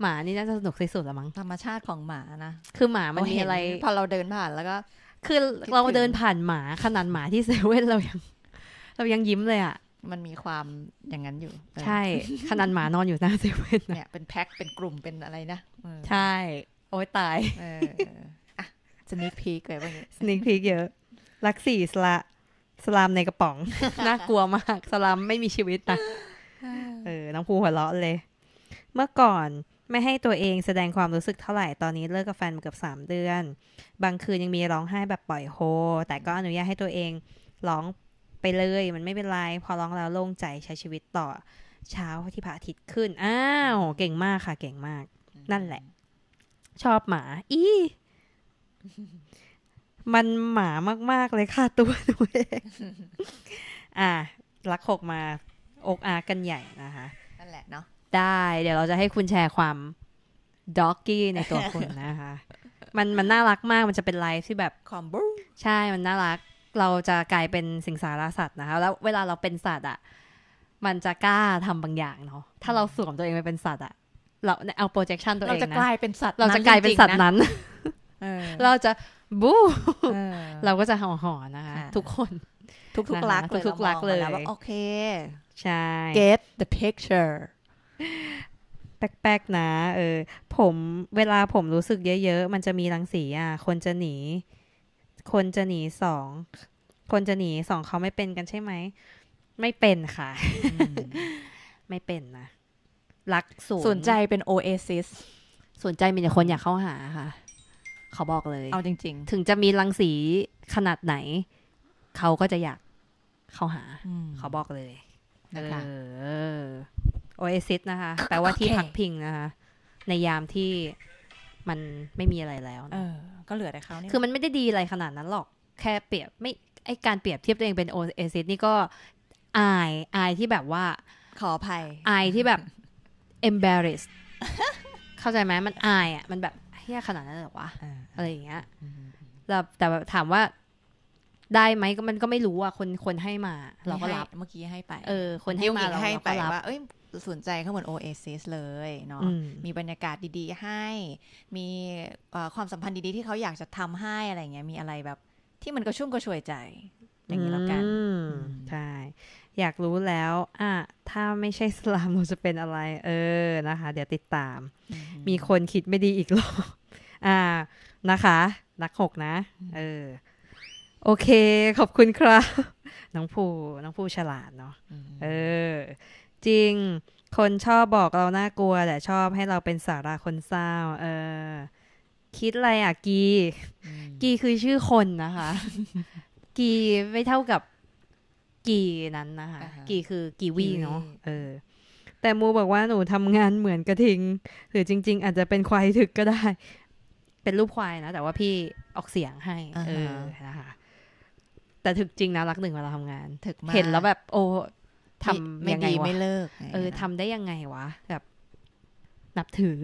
หมานี่น่าจะสนุกที่สุดละมั้งธรรมชาติของหมานะคือหมามันมีอะไร พอเราเดินผ่านแล้วก็ คือเราเดินผ่านหมาขนาดหมาที่เซเว่นเรายัง เรายังยิ้มเลยอ่ะมันมีความอย่างนั้นอยู่ ใช่ ขนาดหมานอนอยู่หน้าเซเว่นเนี่ยเป็นแพ็คเป็นกลุ่มเป็นอะไรนะ ใช่ โอ้ยตายะสนิคพีกเลยว่างี้สนิคพีกเยอะ ลักสี่สละสลามในกระป๋อง น่ากลัวมาก สลามไม่มีชีวิตนะ เออ น้องภูหัวเราะเลย เมื่อก่อนไม่ให้ตัวเองแสดงความรู้สึกเท่าไหร่ ตอนนี้เลิกกับแฟนมาเกือบสามเดือน บางคืนยังมีร้องไห้แบบปล่อยโฮ แต่ก็อนุญาตให้ตัวเองร้องไปเลยมันไม่เป็นไรพอร้องแล้วโล่งใจใช้ชีวิตต่อเช้าที่พระอาทิตย์ขึ้น อ้าวเก่งมากค่ะเก่งมาก นั่นแหละ ชอบหมา อีมันหมามากๆเลยค่ะตัวหนูเองอ่ะรักหกมา อกอากันใหญ่นะคะนั่นแหละเนาะได้เดี๋ยวเราจะให้คุณแชร์ความด็อกกี้ในตัวคุณนะคะมันมันน่ารักมากมันจะเป็นไลฟ์ที่แบบคอมบูใช่มันน่ารักเราจะกลายเป็นสิงสารสัตว์นะคะแล้วเวลาเราเป็นสัตว์อ่ะมันจะกล้าทำบางอย่างเนาะถ้าเราสวมตัวเองไปเป็นสัตว์อ่ะเราเอา projection ตัวเองนะเราจะกลายเป็นสัตว์ เราจะกลายเป็นสัตว์นั้นเราจะบู๊เราก็จะห่อห่อนะคะทุกคน ทุกทุกรักเลยทุกรักเลยว่าโอเคใช่ get the picture แปลกๆนะ เออ ผมเวลาผมรู้สึกเยอะๆมันจะมีรังสีอ่ะคนจะหนีคนจะหนีสอง คนจะหนีสองเขาไม่เป็นกันใช่ไหม ไม่เป็นค่ะ ไม่เป็นนะ รักสูนสนใจเป็นโอเอซิสสนใจมีแต่คนอยากเข้าหาค่ะ เขาบอกเลย เอาจริง ๆ ถึงจะมีรังสีขนาดไหน เขาก็จะอยากเข้าหา เขาบอกเลยนะคะโอเอซิสนะคะ แปลว่าที่พักพิงนะคะ ในยามที่มันไม่มีอะไรแล้วนะก็เหลือแต่เขาเนี่ยคือมันไม่ได้ดีอะไรขนาดนั้นหรอก แค่เปรียบไม่ไอการเปรียบเทียบตัวเองเป็นโอเอซิสนี่ก็ อาย อายที่แบบว่า ขออภัย อายที่แบบ embarrassed เข้าใจไหมมันอายอ่ะมันแบบเฮียขนาดนั้นหรอวะ อะไรอย่างเงี้ยแลต่แต่ถามว่า ได้ไหมก็มันก็ไม่รู้อ่ะคนคนให้มา เราก็รับเมื่อกี้ให้ไป เออคนให้มาเราก็รับว่าเอ้ยสนใจเขาเหมือนโอเอซิสเลย เนาะ มีบรรยากาศดี ๆ ให้ มีความสัมพันธ์ดีๆ ที่เขาอยากจะทำให้อะไรเงี้ย มีอะไรแบบที่มันก็ชุ่มก็ช่วยใจ อย่างนี้แล้วกัน ใช่ อยากรู้แล้วอ่ะถ้าไม่ใช่สลามเราจะเป็นอะไร เออนะคะ เดี๋ยวติดตาม มีคนคิดไม่ดีอีกรอบอ่า นะคะ นักหกนะ เออ โอเค ขอบคุณครับ น้องภูน้องภูฉลาดเนาะ เออจริงคนชอบบอกเราน่ากลัวแต่ชอบให้เราเป็นสาราคนเศร้า เออ คิดอะไรอ่ะ กี กีคือชื่อคนนะคะ กีไม่เท่ากับ กีนั้นนะคะ กีคือ กีวีเนาะ เออ แต่มูบอกว่าหนูทำงานเหมือนกระทิง หรือจริงๆ อาจจะเป็นควายถึกก็ได้ เป็นรูปควายนะแต่ว่าพี่ออกเสียงให้ เออ นะคะ แต่ถึกจริงนะรักหนึ่งเวลาทำงาน ถึกมาก เห็นแล้วแบบโอทำยังไงวะไม่เลิก เออทำได้ยังไงวะ แบบนับถือ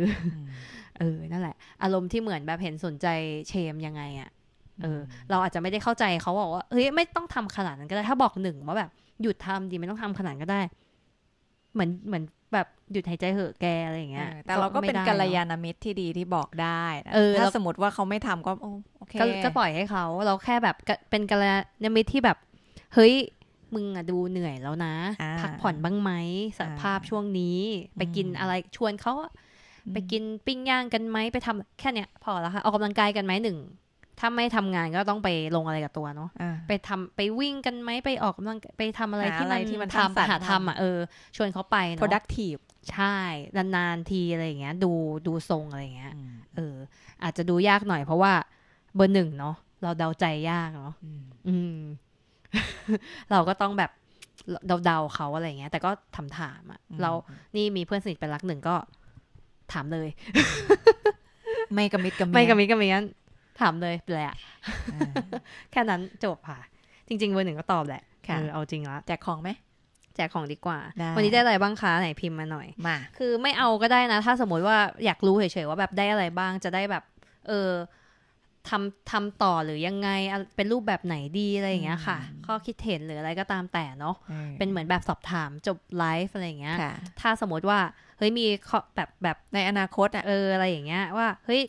เออนั่นแหละ อารมณ์ที่เหมือนแบบเห็นสนใจเชมยังไงอ่ะเออ เราอาจจะไม่ได้เข้าใจเขาบอกว่าเฮ้ยไม่ต้องทำขนาดนั้นก็ได้ถ้าบอกหนึ่งว่าแบบหยุดทำดีไม่ต้องทำขนาดก็ได้ เหมือนเหมือน แบบหยุดหายใจเหอะแกอะไรอย่างเงี้ยแต่เราก็เป็นกัลยาณมิตรที่ดีที่บอกได้เออถ้าสมมติว่าเขาไม่ทำก็โอเค ก็ปล่อยให้เขาเราแค่แบบเป็นกัลยาณมิตรที่แบบ เฮ้ยมึงอะดูเหนื่อยแล้วนะ พักผ่อนบ้างไหมสภาพช่วงนี้ ไปกินอะไรชวนเขาไปกินปิ้งย่างกันไหม ไปทำแค่เนี้ยพอแล้วค่ะออกกำลังกายกันไหมหนึ่ง ถ้าไม่ทำงานก็ต้องไปลงอะไรกับตัวเนาะไปทำไปวิ่งกันไหมไปออกกำลังไปทำอะไรที่มันที่มันทำหาทำอ่ะเออชวนเขาไปนะ productive ใช่นานๆทีอะไรอย่างเงี้ย ดูดูทรงอะไรอย่างเงี้ยเออ อาจจะดูยากหน่อยเพราะว่า เบอร์หนึ่งเนาะเราเดาใจยากเนาะอืมเราก็ต้องแบบเดาๆเขาอะไรเงี้ย แต่ก็ถามๆอมะเรา นี่มีเพื่อนสนิทเป็นรักหนึ่งก็ถามเลย ไม่กระมิดกระเมี้นไม่กระมิดกระมิยนถามเลยแหละแค่นั้นจบค่ะ จริงๆเบอร์หนึ่งก็ตอบแหละค่ะเอาจริงละแจกของไหมแจกของดีกว่าวันนี้ได้อะไรบ้างคะ ไหนพิมพ์มาหน่อย มา คือไม่เอาก็ได้นะถ้าสมมติว่าอยากรู้เฉยๆว่าแบบได้อะไรบ้างจะได้แบบ เออทำทำต่อหรือยังไงเป็นรูปแบบไหนดีอะไรอย่างเงี้ยค่ะข้อคิดเห็นหรืออะไรก็ตามแต่เนาะเป็นเหมือนแบบสอบถามจบไลฟ์อะไรอย่างเงี้ยถ้าสมมติว่าเฮ้ยมีแบบแบบในอนาคตอะเอออะไรอย่างเงี้ย ว่าเฮ้ย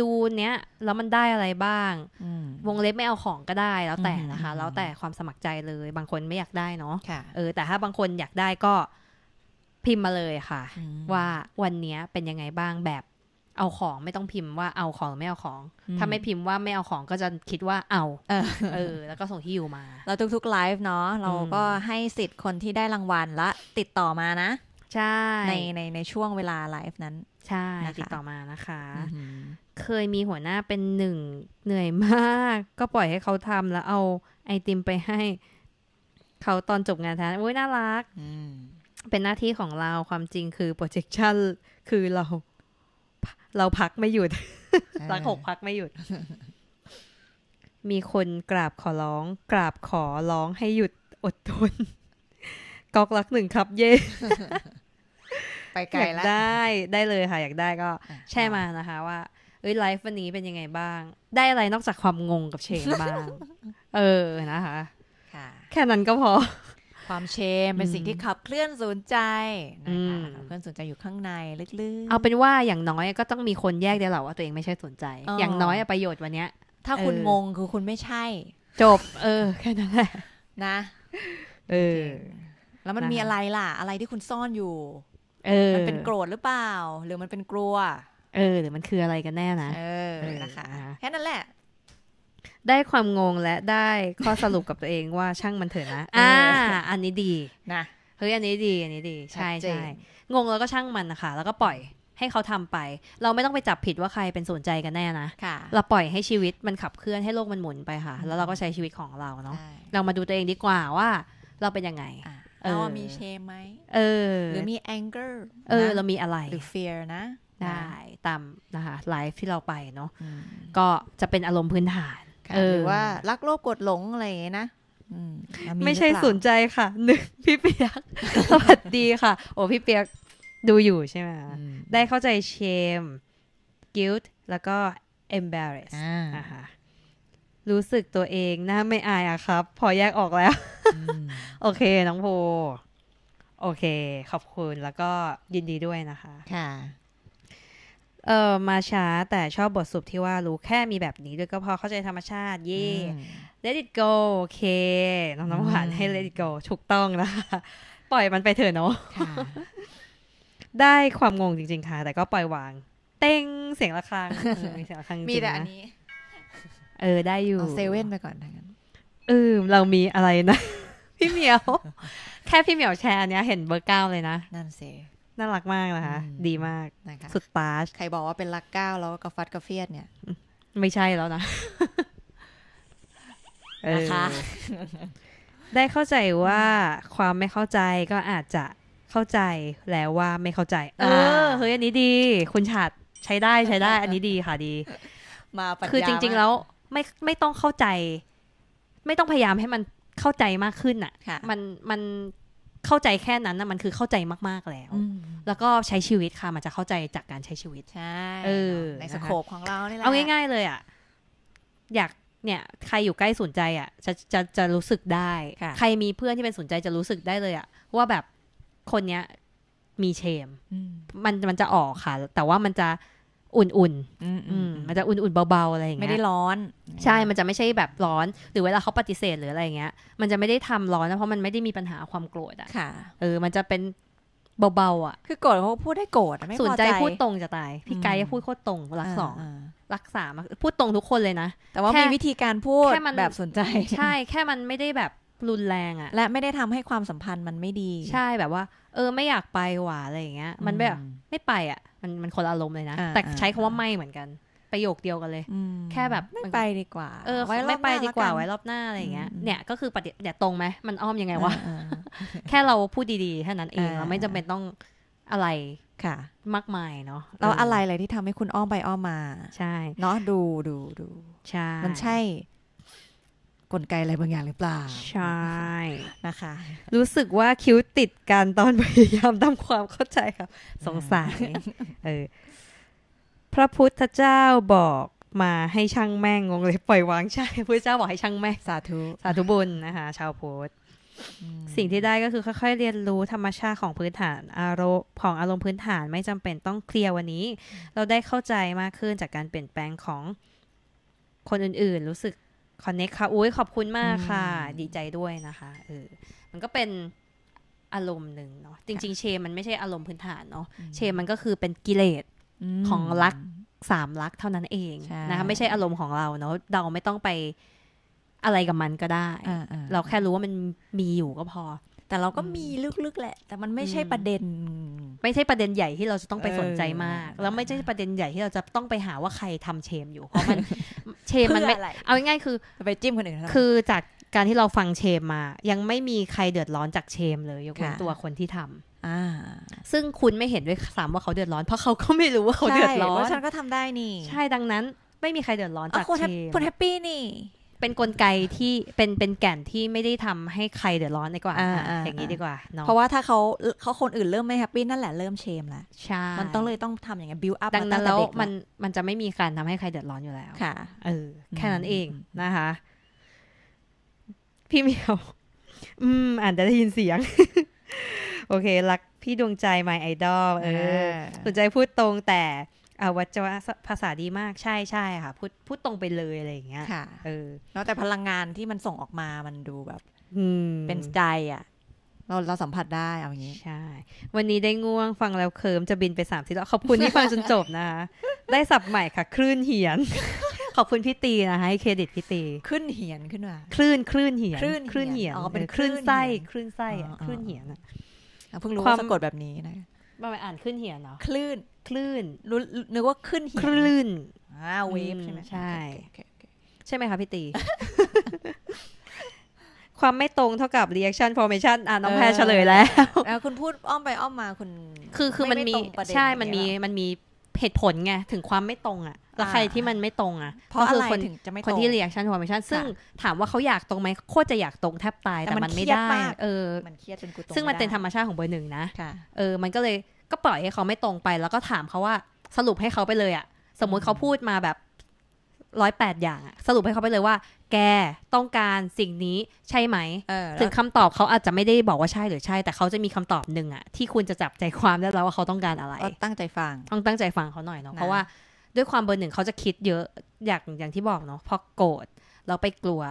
ดูเนี้ยแล้วมันได้อะไรบ้าง วงเล็บไม่เอาของก็ได้แล้วแต่นะคะ แล้วแต่ความสมัครใจเลย บางคนไม่อยากได้เนาะเออแต่ถ้าบางคนอยากได้ก็พิมพ์มาเลยค่ะ ว่าวันเนี้ยเป็นยังไงบ้างแบบเอาของไม่ต้องพิมพ์ว่าเอาของไม่เอาของถ้าไม่พิมพ์ว่าไม่เอาของก็จะคิดว่าเอา เออแล้วก็ส่งที่อยู่มา เราทุกๆไลฟ์เนาะเราก็ให้สิทธิ์คนที่ได้รางวัลละ ติดต่อมานะ ใช่ ในในในช่วงเวลาไลฟ์นั้นใช่ติดต่อมานะคะ เคยมีหัวหน้าเป็นหนึ่งเหนื่อยมาก ก็ปล่อยให้เขาทำแล้วเอา ไอติมไปให้ เขาตอนจบงานทานโอ้ยน่ารักเป็นหน้าที่ของเราความจริงคือโปรเจคชั่นคือเราเราพักไม่หยุดรักหกพักไม่หยุด มีคนกราบขอร้อง กราบขอร้องให้หยุดอดทนกอกลักหนึ่งครับ เย่ไปไกลแล้วได้ได้เลยค่ะ อยากได้ก็ แช่มานะคะว่าเอ้ยไลฟ์วันนี้เป็นยังไงบ้าง ได้อะไรนอกจากความงงกับเชงบ้าง เออนะคะแค่นั้นก็พอความเชม เป็นสิ่งที่ขับเคลื่อนสนใจนะคะขับเคลื่อนสนใจอยู่ข้างใน ลึกๆ เอาเป็นว่าอย่างน้อยก็ต้องมีคนแยกได้แหระว่าตัวเองไม่ใช่สนใจ อย่างน้อยประโยชน์วันเนี้ย ถ้าคุณงงคือคุณไม่ใช่ จบ เออ แค่นั้นแหละ นะเออ แล้วมันมีอะไรล่ะ อะไรที่คุณซ่อนอยู่ เออมันเป็นโกรธหรือเปล่า หรือมันเป็นกลัว เออ หรือมันคืออะไรกันแน่นะเออนะคะ แค่นั้นแหละได้ความงงและได้ข้อสรุปกับตัวเองว่าช่างมันเถอะนะอ่าอันนี้ดีนะเฮ้ยอันนี้ดี อันนี้ดี ใช่ใช่งงแล้วก็ช่างมันนะคะ แล้วก็ปล่อยให้เขาทำไป เราไม่ต้องไปจับผิดว่าใครเป็นสนใจกันแน่นะะเราปล่อยให้ชีวิตมันขับเคลื่อนให้โลกมันหมุนไปค่ะแล้วเราก็ใช้ชีวิตของเราเนาะ เรามาดูตัวเองดีกว่าว่า เราเป็นยังไงเรามีเชมไหมเออหรือมีแองเกิลเออ เรามีอะไรหรือเฟียร์นะ ได้ตามนะคะไลฟ์ที่เราไปเนาะก็จะเป็นอารมณ์พื้นฐานหรือว่า รักโลภกดหลง อะไรอย่างนี้นะไม่ใช่สนใจค่ะ หนึ่งพี่เปียกสวัสดีค่ะ โอ้พี่เปียกดูอยู่ใช่ไหมได้เข้าใจเชม guilt แล้วก็ embarrass รู้สึกตัวเองนะาไม่อายอะครับ พอแยกออกแล้ว โอเค น้องโพ โอเค ขอบคุณแล้วก็ยินดีด้วยนะคะ ค่ะเออ มาช้าแต่ชอบบทสุบที่ว่ารู้แค่มีแบบนี้ด้วยก็พอเข้าใจธรรมชาติ เย่ let it go โอเค น้องน้ำหวานให้ let it go ถูกต้องนะคะปล่อยมันไปเถอะเนาะได้ความงงจริง ๆ ค่ะ แต่ก็ปล่อยวาง เต้งเสียงระฆังมีเสียงระฆังมีแต่อันนี้ เออ ได้อยู่เซเว่นไปก่อนทั้งนั้นเออเรามีอะไรนะ พี่เหมียว แค่พี่เหมียวแชร์ันนี้เห็นเบอร์เก้าเลยนะนั่นเซน่ารักมากนะคะ ดีมากนะคะ สุดปาชใครบอกว่าเป็นรักก้าวแล้วก็ฟัดกาเฟียดเนี่ย ไม่ใช่แล้วนะ นะคะ ได้เข้าใจว่าความไม่เข้าใจก็อาจจะเข้าใจแล้วว่าไม่เข้าใจ เออ เฮ้ยอันนี้ดี คุณฉัดใช้ได้ใช้ได้ อันนี้ดีค่ะ ดี มาคือจริง ๆ แล้วไม่ไม่ต้องเข้าใจ ไม่ต้องพยายามให้มันเข้าใจมากขึ้นอ่ะ มันมันเข้าใจแค่นั้นนะมันคือเข้าใจมาก ๆ แล้ว แล้วก็ใช้ชีวิตค่ะมันจะเข้าใจจากการใช้ชีวิต ใช่ในสโคปของเราเนี่ยเอาง่าย ๆ เลยอ่ะอยากเนี่ยใครอยู่ใกล้สนใจอ่ะจะจะจะรู้สึกได้ ใครมีเพื่อนที่เป็นสนใจจะรู้สึกได้เลยอ่ะว่าแบบคนเนี้ยมีเชมมันมันจะออกค่ะ แต่ว่ามันจะอุ่นๆ มันจะอุ่นๆ เบาๆ อะไรอย่างเงี้ยไม่ได้ร้อน ใช่มันจะไม่ใช่แบบร้อน หรือเวลาเขาปฏิเสธหรืออะไรอย่างเงี้ยมันจะไม่ได้ทำร้อนนะเพราะมันไม่ได้มีปัญหาความโกรธอ่ะเออ มันจะเป็นเบาๆอ่ะคือโกรธเขาพูดได้โกรธไม่สนใจพูดตรงจะตายพี่ไกด์พูดโคตรตรงรักสองรักษามพูดตรงทุกคนเลยนะแต่ว่ามีวิธีการพูดแบบสนใจใช่แค่มันไม่ได้แบบรุนแรงอะและไม่ได้ทำให้ความสัมพันธ์มันไม่ดี ใช่แบบว่า เออไม่อยากไปหว่าอะไรอย่างเงี้ย มันแบบไม่ไปอะมันมันคนอารมณ์เลยนะ แต่ใช้คำว่าไม่เหมือนกัน ประโยคเดียวกันเลย แค่แบบไม่ไปดีกว่า เออไม่ไปดีกว่า ไว้รอบหน้าอะไรอย่างเงี้ยเนี่ยก็คือปฏิเนี่ยตรงไหมมันอ้อมยังไงวะ แค่เราพูดดีๆแค่นั้นเองเราไม่จำเป็นต้องอะไรค่ะ มากมายเนาะเราอะไรอะไรที่ทำให้คุณอ้อมไปอ้อมมา ใช่เนาะดูดูดูใช่ มันใช่กลไกอะไรบางอย่างหรือเปล่าใช่นะคะ รู้สึกว่าคิ้วติดกันตอนพยายามทำความเข้าใจครับ สงสารเออพระพุทธเจ้าบอกมาให้ช่างแม่งงงเลยปล่อยวางใช่พระเจ้าบอกให้ช่างแม่งสาธุสาธุบุญนะคะชาวพุทธสิ่งที่ได้ก็คือค่อยๆ เรียนรู้ธรรมชาติของพื้นฐาน อารมณ์ของอารมณ์พื้นฐานไม่จำเป็นต้องเคลียร์วันนี้ เราได้เข้าใจมากขึ้นจากการเปลี่ยนแปลงของคนอื่นๆ รู้สึกคอนเน็กค่ะอุ้ยขอบคุณมากค่ะ ดีใจด้วยนะคะ เออ มันก็เป็นอารมณ์หนึ่งเนาะ จริง ๆ เชมันไม่ใช่อารมณ์พื้นฐานเนาะ เชมันก็คือเป็นกิเลสของรักสามรักเท่านั้นเองนะคะ ไม่ใช่อารมณ์ของเราเนาะ เราไม่ต้องไปอะไรกับมันก็ได้ เราแค่รู้ว่ามันมีอยู่ก็พอแต่เราก็มีลึกๆแหละ แต่มันไม่ใช่ประเด็น ไม่ใช่ประเด็นใหญ่ที่เราจะต้องไปสนใจมาก แล้วไม่ใช่ประเด็นใหญ่ที่เราจะต้องไปหาว่าใครทำเชมอยู่เพราะมัน เชมมันไม่เอาง่ายๆคือไปจิ้มคนอื่นคือจากการที่เราฟังเชมมา ยังไม่มีใครเดือดร้อนจากเชมเลยยกเว้นตัวคนที่ทำซึ่งคุณไม่เห็นด้วยซ้ำว่าเขาเดือดร้อน เพราะเขาก็ไม่รู้ว่าเขาเดือดร้อนาฉันก็ทำได้นี่ ใช่ดังนั้นไม่มีใครเดือดร้อนจากเชมคุณแฮปปี้นี่เป็นกลไกที่เป็นเป็นแก่นที่ไม่ได้ทำให้ใครเดือดร้อนดีกว่าอย่างนี้ดีกว่า เพราะว่าถ้าเขาเขาคนอื่นเริ่มไม่แฮปปี้นั่นแหละเริ่มเชมแลวใช่มันต้องเลยต้องทำอย่างเงี้ยบิวอัพดังนั้นแล้วมันมันจะไม่มีการทำให้ใครเดือดร้อนอยู่แล้ว ค่ะ เออแค่นั้นเองนะคะ พี่เมียวอืมอ่านจะได้ยินเสียง โอเครักพี่ดวงใจ my idol เออสนใจพูดตรงแต่อาวัจวะภาษาดีมากใช่ใช่ค่ะพูดพูดตรงไปเลยอะไรอย่างเงี้ยค่ะเออแล้วแต่พลังงานที่มันส่งออกมามันดูแบบเป็นใจอ่ะเราเราสัมผัสได้เอาอย่างนี้ใช่ วันนี้ได้ง่วงฟังแล้วเคิมจะบินไปสามสิบแล้วขอบคุณที่ฟังจนจบนะคะได้สับใหม่ค่ะ คลื่นเหียน ขอบคุณพี่ตีนะคะให้เครดิตพี่ตีคลื่นเหียนขึ้นมาคลื่นคลื่นเหียนคลื่นคลื่นเหียนอ๋อเป็นคลื่นไส้คลื่นไส้คลื่นเหียนอ่ะเพิ่งรู้ว่าสะกดแบบนี้นะมาไปอ่านคลื่นเหียนเนาะคลื่นคลื่น รู้นึกว่าขึ้นหินคลื่นอ่าเวฟใช่ไหมใช่ ใช่ไหมคะพี่ตี ความไม่ตรงเท่ากับ reaction formation อ่าน้องแพรเฉลยแล้ว แล้วคุณพูดอ้อมไป อ้อมมาคุณ คือคือมันมีใช่มันมีมันมีเหตุผลไง ถึงความไม่ตรง อ่ะ แล้วใครที่มันไม่ตรงอ่ะเพราะอะไรคนคนที่ reaction formation ซึ่งถามว่าเขาอยากตรงไหมโคตรจะอยากตรงแทบตาย แต่มันไม่ได้เออมันเครียดจนกูตรงซึ่งมันเป็นธรรมชาติของเบอร์หนึ่งนะเออ มันก็เลยก็ปล่อยให้เขาไม่ตรงไปแล้วก็ถามเขาว่า สรุปให้เขาไปเลยอะสมมุติเขาพูดมาแบบร้อยแปดอย่างอะสรุปให้เขาไปเลยว่า แกต้องการสิ่งนี้ใช่ไหมถึงคำตอบเขาอาจจะไม่ได้บอกว่าใช่หรือใช่ แต่เขาจะมีคำตอบหนึ่งอะที่คุณจะจับใจความได้แล้วว่าเขาต้องการอะไรตั้งใจฟัง ต้องตั้งใจฟังเขาหน่อยเนาะเพราะว่าด้วยความเบอร์หนึ่งเขาจะคิดเยอะอย่างอย่างที่บอกเนาะพอโกรธเราไปกลัว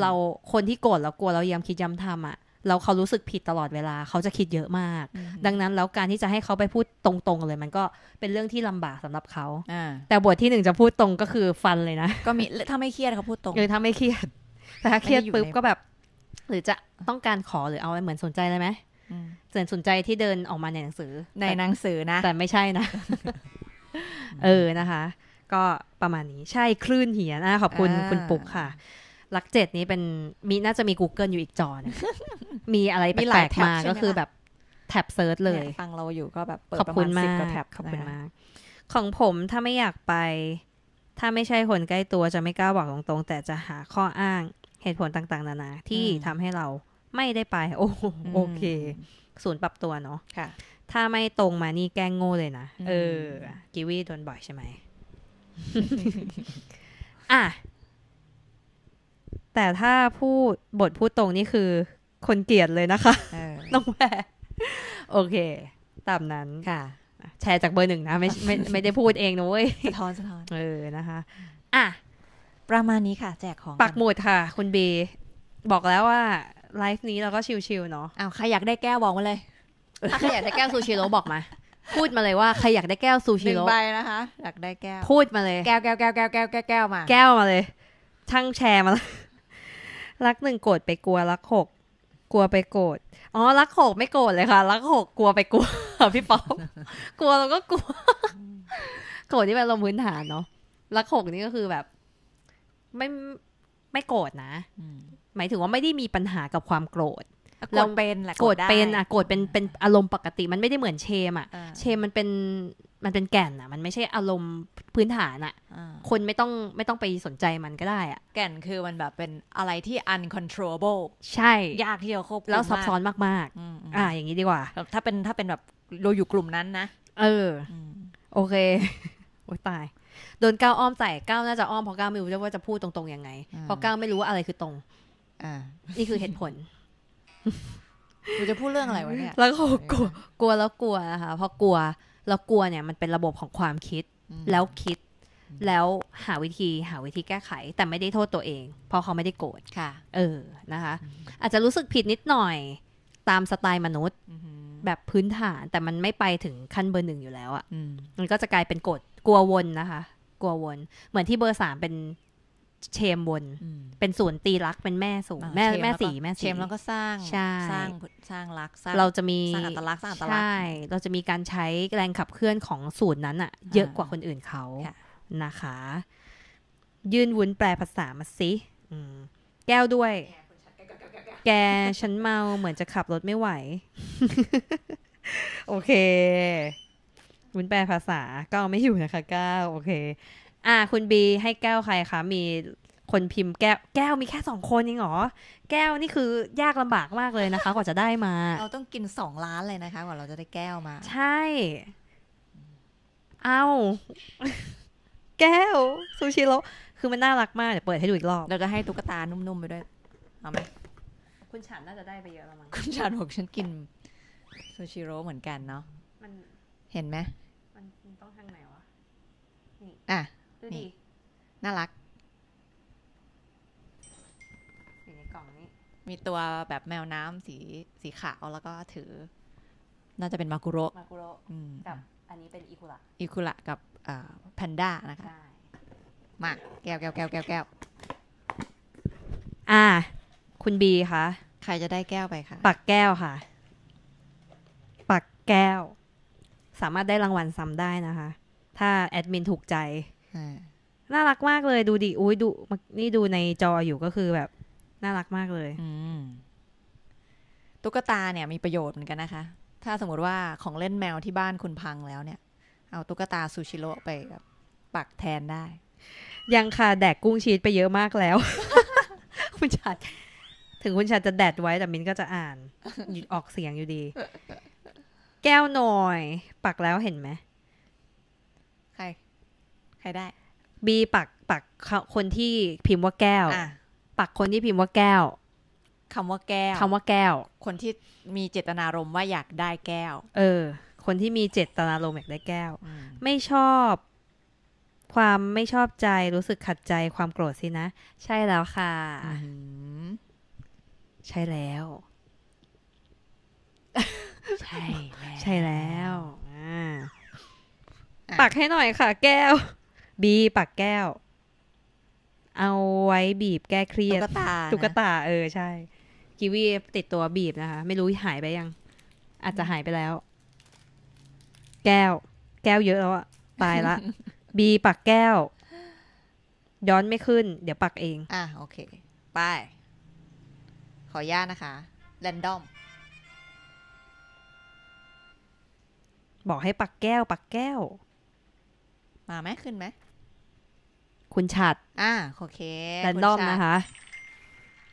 เราคนที่โกรธเรากลัวเรายำคิดยำทำอะ่ะแล้วเขารู้สึกผิดตลอดเวลา เขาจะคิดเยอะมาก ดังนั้นแล้วการที่จะให้เขาไปพูดตรงๆ เลย มันก็เป็นเรื่องที่ลำบากสำหรับเขาแต่บทที่หนึ่งจะพูดตรงก็คือ ฟันเลยนะก็มีถ้าไม่เครียดเขาพูดตรง หรือถ้าไม่เครียดแต่ถ้าเครียดปุ๊บก็แบบ หรือจะต้องการขอหรือเอาอะไรเหมือนสนใจเลยไหมเสือนสนใจที่เดินออกมาในหนังสือในหนังสือนะ แต่ไม่ใช่นะ เออนะคะ ก็ประมาณนี้ใช่คลื่นเหียนะขอบคุณคุณปุกค่ะลักเจ็ดนี้เป็นมีน่าจะมี Google อยู่อีกจอนะมีอะไรแปลกๆมาก็คือแบบแท็บเซิร์ชเลย ฟังเราอยู่ก็แบบเปิดประมาณสิบกว่าแท็บขอบคุณมากของผมถ้าไม่อยากไป ถ้าไม่ใช่คนใกล้ตัวจะไม่กล้าบอกตรงๆ แต่จะหาข้ออ้างเหตุผลต่างๆ นานา ที่ทำให้เราไม่ได้ไป โอ้โอเค ศูนย์ปรับตัวเนาะค่ะ ถ้าไม่ตรงมานี่แกงโง่เลยนะเออกิวี่โดนบ่อยใช่ไหมอ่ะแต่ถ้าพูดบทพูดตรงนี่คือคนเกลียดเลยนะคะน้องแพรโอเคตามนั้นค่ะ แชร์จากเบอร์หนึ่งนะ ไม่ไม่ไม่ได้พูดเองนะเว้ยสะท้อนสะท้อนเออนะคะ อ่ะประมาณนี้ค่ะ แจกของ ปักหมุดค่ะ คุณเบบอกแล้วว่า ไลฟ์นี้เราก็ชิลๆเนาะอ้าวใครอยากได้แก้วบอกมาเลยถ้าใครอยากได้แก้วซูชิโร่บอกมา พูดมาเลยว่าใครอยากได้แก้วซูชิโร่หนึ่งใบนะคะอยากได้แก้วพูดมาเลยแก้วแก้วแก้วแก้วแก้วแก้ว มา แก้วมาเลยช่างแชร์มาเลยรักหนึ่งโกรธไปกลัวรักหกกลัวไปโกรธอ๋อรักหกไม่โกรธเลยค่ะรักหกกลัวไปกลัว พี่ป๊อปกลัวเราก็กลัวโกรธที่เป็นลมพื้นฐานเนาะรักหกนี่ก็คือแบบ ไม่ไม่โกรธนะหมายถึงว่าไม่ได้มีปัญหากับความโกรธเราเป็นแหละโกรธเป็นอ่ะโกรธเป็นเป็นอารมณ์ปกติ มันไม่ได้เหมือนเชมอ่ะ เชมมันเป็นมันเป็นแก่นอะมันไม่ใช่อารมณ์พื้นฐานอะคนไม่ต้องไม่ต้องไปสนใจมันก็ได้อะแก่นคือมันแบบเป็นอะไรที่ uncontrollable ใช่ ยากที่จะควบคุมแล้วซับซ้อนมากๆ อ่า อย่างนี้ดีกว่า ถ้าเป็นถ้าเป็นแบบเราอยู่กลุ่มนั้นนะ เออ โอเค โอ้ตาย โดนก้าวอ้อมใส่ก้าวน่าจะอ้อมเพราะก้าวไม่รู้ว่าจะพูดตรงๆยังไง เพราะก้าวไม่รู้ว่าอะไรคือตรงอนี่คือเหตุผลกูจะพูดเรื่องอะไรวะเนี่ยแล้วก็กลัว กลัวแล้วกลัวนะคะพอกลัวเรากลัวเนี่ยมันเป็นระบบของความคิด แล้วคิด แล้วหาวิธีหาวิธีแก้ไข แต่ไม่ได้โทษตัวเอง เพราะเขาไม่ได้โกรธค่ะ เออนะคะ อาจจะรู้สึกผิดนิดหน่อยตามสไตล์มนุษย์แบบพื้นฐานแต่มันไม่ไปถึงขั้นเบอร์หนึ่งอยู่แล้วอะ่ะมันก็จะกลายเป็นโกรธกลัววนนะคะกลัววนเหมือนที่เบอร์สามเป็นเชมบนเป็นส่วนตีรักเป็นแม่สูง แม่แม่สีแม่สีเชมแล้วก็สร้าง สร้างสร้างรักสร้างเราจะมีสร้างอัตลักษณ์สร้างอัตลักษณ์ใช่เราจะมีการใช้แรงขับเคลื่อนของสูตรนั้นอะเยอะกว่าคนอื่นเขานะคะ ยื่นวุ้นแปลภาษามาสิแก้วด้วย แก ฉันเมาเหมือนจะขับรถไม่ไหวโอเควุ้นแปลภาษาก็ไม่อยู่นะคะก้าวโอเคอ่าคุณบีให้แก้วใครคะ มีคนพิมพ์แก้วแก้วมีแค่สองคนยังเหรอ แก้วนี่คือยากลำบากมากเลยนะคะ กว่าจะได้มาเราต้องกินสองล้านเลยนะคะกว่าเราจะได้แก้วมา ใช่ เอาแก้ว ซูชิโร่คือมันน่ารักมาก เดี๋ยวเปิดให้ดูอีกรอบเราจะให้ตุ๊กตานุ่มๆไปด้วยเอาไหมคุณฉันน่าจะได้ไปเยอะแล้วมั้งคุณฉันบอกฉันกินซูชิโร่เหมือนกันเนาะมันเห็นไหมมันต้องทางไหนวะนี่อ่ะดูดิน่ารัก อยู่ในกล่องนี้ มีตัวแบบแมวน้ำสีสีขาว แล้วก็ถือ น่าจะเป็นมากุโระ มากุโระกับอันนี้เป็นอิคุระ อิคุระกับแพนด้านะคะมาแก้วแก้วแก้วแก้วแก้วอ่าคุณบีคะใครจะได้แก้วไปคะปักแก้วค่ะ ปักแก้ว สามารถได้รางวัลซ้ำได้นะคะ ถ้าแอดมินถูกใจน่ารักมากเลยดูดิอุ้ยดู นี่ดูในจออยู่ก็คือแบบ น่ารักมากเลยตุ๊กตาเนี่ยมีประโยชน์เหมือนกันนะคะ ถ้าสมมติว่าของเล่นแมวที่บ้านคุณพังแล้วเนี่ย เอาตุ๊กตาซูชิโร่ไปปักแทนได้ ยังค่ะแดกกุ้งชีสไปเยอะมากแล้วคุณชัดถึงคุณชัดจะแดดไว้แต่มินก็จะอ่านออกเสียงอยู่ดี แก้วหน่อย ปักแล้วเห็นไหมใครได้ บีปักปักคนที่พิมพ์ว่าแก้วปักคนที่พิมพ์ว่าแก้วคำว่าแก้วคำว่าแก้ว คนที่มีเจตนารมณ์ว่าอยากได้แก้ว เออ คนที่มีเจตนารมณ์อยากได้แก้ว ไม่ชอบ ความไม่ชอบใจรู้สึกขัดใจความโกรธสินะ ใช่แล้วค่ะใช่แล้วใช่แล้วใช่แล้วปักให้หน่อยค่ะแก้วบีปักแก้ว เอาไว้บีบแก้เครียดตุ๊กตาตุ๊กตาเออใช่กีวีติดตัวบีบนะคะไม่รู้หายไปยัง อาจจะหายไปแล้ว แก้ว แก้วเยอะแล้วอะตายละบีปักแก้ว ย้อนไม่ขึ้นเดี๋ยวปักเอง อ่ะโอเคไปขอญาตนะคะแรนดอมบอกให้ปักแก้ว ปักแก้ว มาไหมขึ้นไหมคุณฉัดอ่า โอเคแรนดอมนะคะ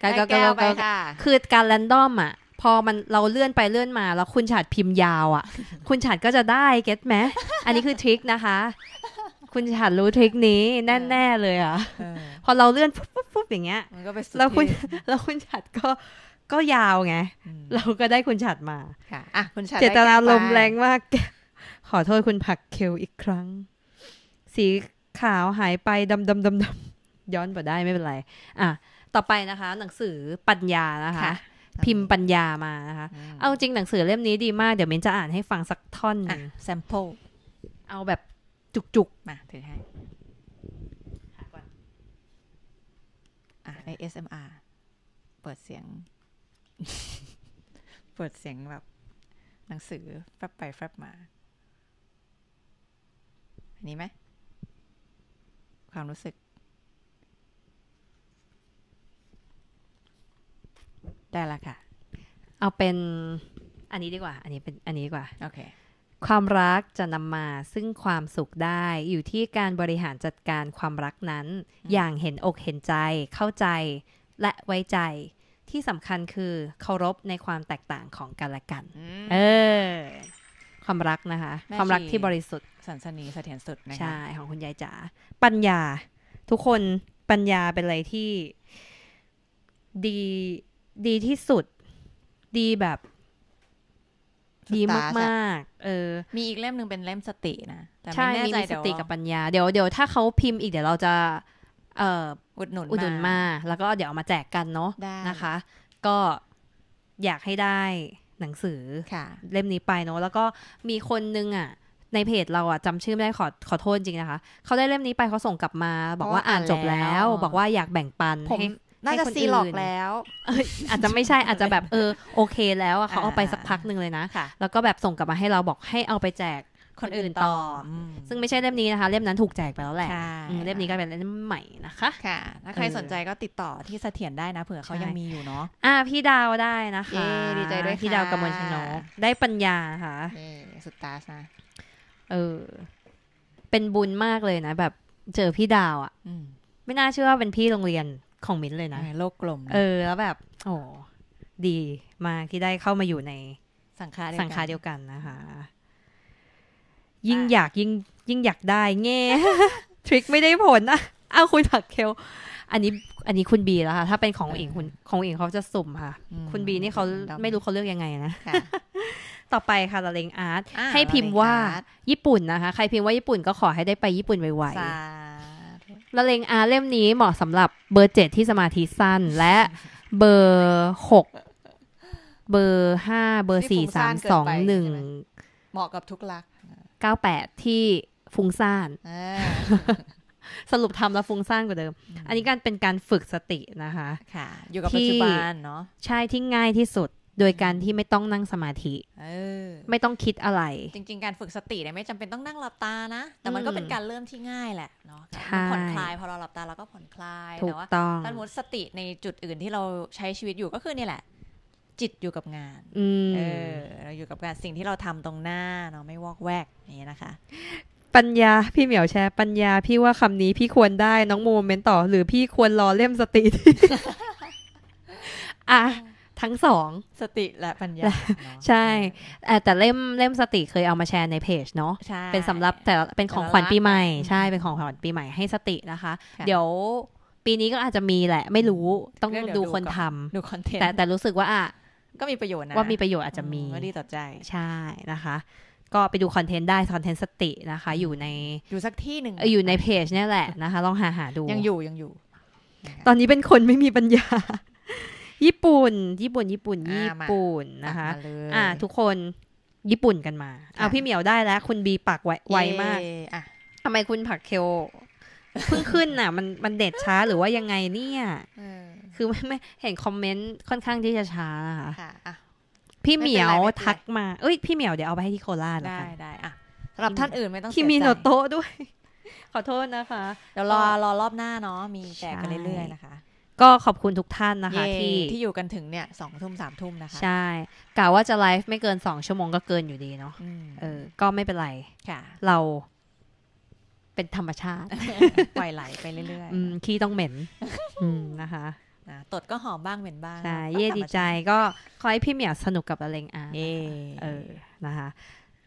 การแก้วไปค่ะ คือการแรนดอมอ่ะ พอมันเราเลื่อนไปเลื่อนมา แล้วคุณฉัดพิมพ์ยาวอ่ะ คุณฉัดก็จะได้ เก็ตไหมอันนี้คือทริคนะคะ คุณฉัดรู้ทริคนี้แน่ๆเลยอ่ะพอเราเลื่อนปุ๊บปุ๊บอย่างเงี้ยแล้วคุณ แล้วคุณฉัดก็ ก็ยาวไง เราก็ได้คุณฉัดมา ค่ะ อ่ะ คุณฉัดเจตนาลมแรงมากขอโทษคุณผักเคลอีกครั้ง สีขาวหายไปดำดำดำดำย้อนไปได้ไม่เป็นไร อ่ะ ต่อไปนะคะ หนังสือปัญญานะคะ พิมพ์ปัญญามานะคะ เอาจริงหนังสือเล่มนี้ดีมาก เดี๋ยวเมนจะอ่านให้ฟังสักท่อนนึงแซมเปิลเอาแบบจุกๆ มาถือให้ใน SMR เปิดเสียง เปิดเสียงแบบ หนังสือแฟบไปแฟบมา อันนี้ไหมความรู้สึก ได้ละค่ะ เอาเป็นอันนี้ดีกว่า อันนี้เป็นอันนี้ดีกว่า โอเค ความรักจะนำมาซึ่งความสุขได้อยู่ที่การบริหารจัดการความรักนั้น อย่างเห็นอกเห็นใจ เข้าใจและไว้ใจ ที่สำคัญคือเคารพในความแตกต่างของกันและกัน เออความรักนะคะความรักที่บริสุทธิ์สันสนีเสถียรสุด ใช่ของคุณยายจ๋าปัญญา ทุกคนปัญญาเป็นอะไรที่ ดีดีที่สุด ดีแบบ ดีมากมากเออ มีอีกเล่มหนึ่งเป็นเล่มสติ นะแต่ไม่แน่ใจสติกับปัญญาเดี๋ยวเดี๋ยวถ้าเขาพิมพ์อีก เดี๋ยวเราจะ เอออุดหนุนอุดหนุนมา แล้วก็เดี๋ยวเอามาแจกกันเนาะนะคะ ก็อยากให้ได้หนังสือเล่มนี้ไปเนาะแล้วก็มีคนนึงอ่ะ ในเพจเราอ่ะจำชื่อไม่ได้ขอขอโทษจริงนะคะเขาได้เล่มนี้ไปเขาส่งกลับมา บอกว่าอ่านจบแล้ว บอกว่าอยากแบ่งปันให้น่าจะซีหลอกแล้วอาจจะไม่ใช่อาจจะแบบเออโอเค แล้วอ่ะเขาเอาไปสักพักหนึ่งเลยนะแล้วก็แบบส่งกลับมาให้เราบอกให้เอาไปแจกคนอื่นต่อ ซึ่งไม่ใช่เล่มนี้นะคะ เล่มนั้นถูกแจกไปแล้วแหละเล่มนี้ก็เป็นเล่มใหม่นะคะ ค่ะถ้าใครสนใจก็ติดต่อที่เสถียรได้นะ เผื่อเขายังมีอยู่เนาะอ่าพี่ดาวได้นะคะดีใจด้วยพี่ดาวกำมลชนก ได้ปัญญาค่ะสุดตาสนะ เออ เป็นบุญมากเลยนะแบบเจอพี่ดาวอ่ะไม่น่าเชื่อว่าเป็นพี่โรงเรียนของมิ้นเลยนะโลกกลม เออ แล้วแบบ โอ้ ดีมากที่ได้เข้ามาอยู่ในสังคาสังคาเดียวกันนะคะยิ่งอยากยิ่งยิ่งอยากได้แง่ทริคไม่ได้ผลนะเอาคุณผักเคลอันนี้อันนี้คุณบีแล้วค่ะถ้าเป็นของอิงคุณของอิงเขาจะสุ่มค่ะคุณบีนี่เขาไม่รู้เขาเลือกยังไงนะต่อไปค่ะละเลงอาร์ตให้พิมพ์ว่า ญี่ปุ่นนะคะใครพิมพ์ว่าญี่ปุ่นก็ขอให้ได้ไปญี่ปุ่นไวๆละเลงอาร์เล่มนี้เหมาะสำหรับเบอร์เจ็ดที่สมาธิสั้นและ เบอร์หกเบอร์ห้าเบอร์สี่สามสองหนึ่งเหมาะกับทุกลัก98 ที่ฟุ้งซ่านสรุปทำแล้วฟุ้งซ่านกว่าเดิม อันนี้การเป็นการฝึกสตินะคะค่ะอยู่กับปัจจุบันเนาะใช่ที่ง่ายที่สุดโดยการที่ไม่ต้องนั่งสมาธิไม่ต้องคิดอะไร จริงๆ การฝึกสติเนี่ยไม่จำเป็นต้องนั่งหลับตานะ แต่มันก็เป็นการเริ่มที่ง่ายแหละเนาะผ่อนคลายพอเราหลับตาเราก็ผ่อนคลายแต่ว่าการมุดสติในจุดอื่นที่เราใช้ชีวิตอยู่ก็คือนี่แหละจิตอยู่กับงานเออเราอยู่กับการสิ่งที่เราทำตรงหน้าเนาะไม่วอกแวกอย่างนี้นะคะ ปัญญาพี่เหมียวแชร์ปัญญาพี่ว่าคำนี้พี่ควรได้น้องโมเมนต์ต่อ หรือพี่ควรรอเล่มสติ อ่ะทั้งสอง สติและปัญญาใช่แต่เล่มเล่มสติเคยเอามาแชร์ในเพจเนาะเป็นสำหรับแต่เป็นของขวัญปีใหม่ใช่เป็นของขวัญปีใหม่ให้สตินะคะ เดี๋ยวปีนี้ก็อาจจะมีแหละ ไม่รู้ต้องดูคนทำแต่แต่รู้สึกว่าอ่ะก็มีประโยชน์นะว่ามีประโยชน์อาจจะมีว่าดีต่อใจใช่นะคะ ก็ไปดูคอนเทนต์ได้คอนเทนต์สตินะคะอยู่ในอยู่สักที่หนึ่งอยู่ในเพจนี่แหละนะคะลองหาหาดูยังอยู่ยังอยู่ ตอนนี้เป็นคนไม่มีปัญญา ญี่ปุ่นญี่ปุ่น ญี่ปุ่นญี่ปุ่นนะคะอ่า ทุกคนญี่ปุ่นกันมาเอาพี่เหมียวได้แล้ว คุณบีปากไวมากทำไมคุณผักเคลเพิ่งขึ้นน่ะ มันมันเด็ดช้าหรือว่ายังไงเนี่ยคือไม่ไม่เห็นคอมเมนต์ค่อนข้างที่จะช้านะคะะพี่เหมียวทักมาเอ้ยพี่เหมียวเดี๋ยวเอาไปให้ที่โคราชนะคะ ได้ได้อะสำหรับท่านอื่นไม่ต้องคิมีโนโตด้วย ขอโทษนะคะ เดี๋ยวรอรอรอบหน้าเนาะมีแจกกันเรื่อยๆนะคะ ก็ขอบคุณทุกท่านนะคะที่ที่อยู่กันถึงเนี่ยสองทุ่มสามทุ่มนะคะใช่กะว่าจะไลฟ์ไม่เกินสองชั่วโมงก็เกินอยู่ดีเนาะเออ ก็ไม่เป็นไร ค่ะ เราเป็นธรรมชาติปล่อยไหลไปเรื่อยๆขี้ต้องเหม็นนะคะนะตดก็หอมบ้างเหม็นบ้างใช่เย่ดีใจก็ขอให้พี่เหมียวสนุกกับอะเรงอาเอเออนะคะ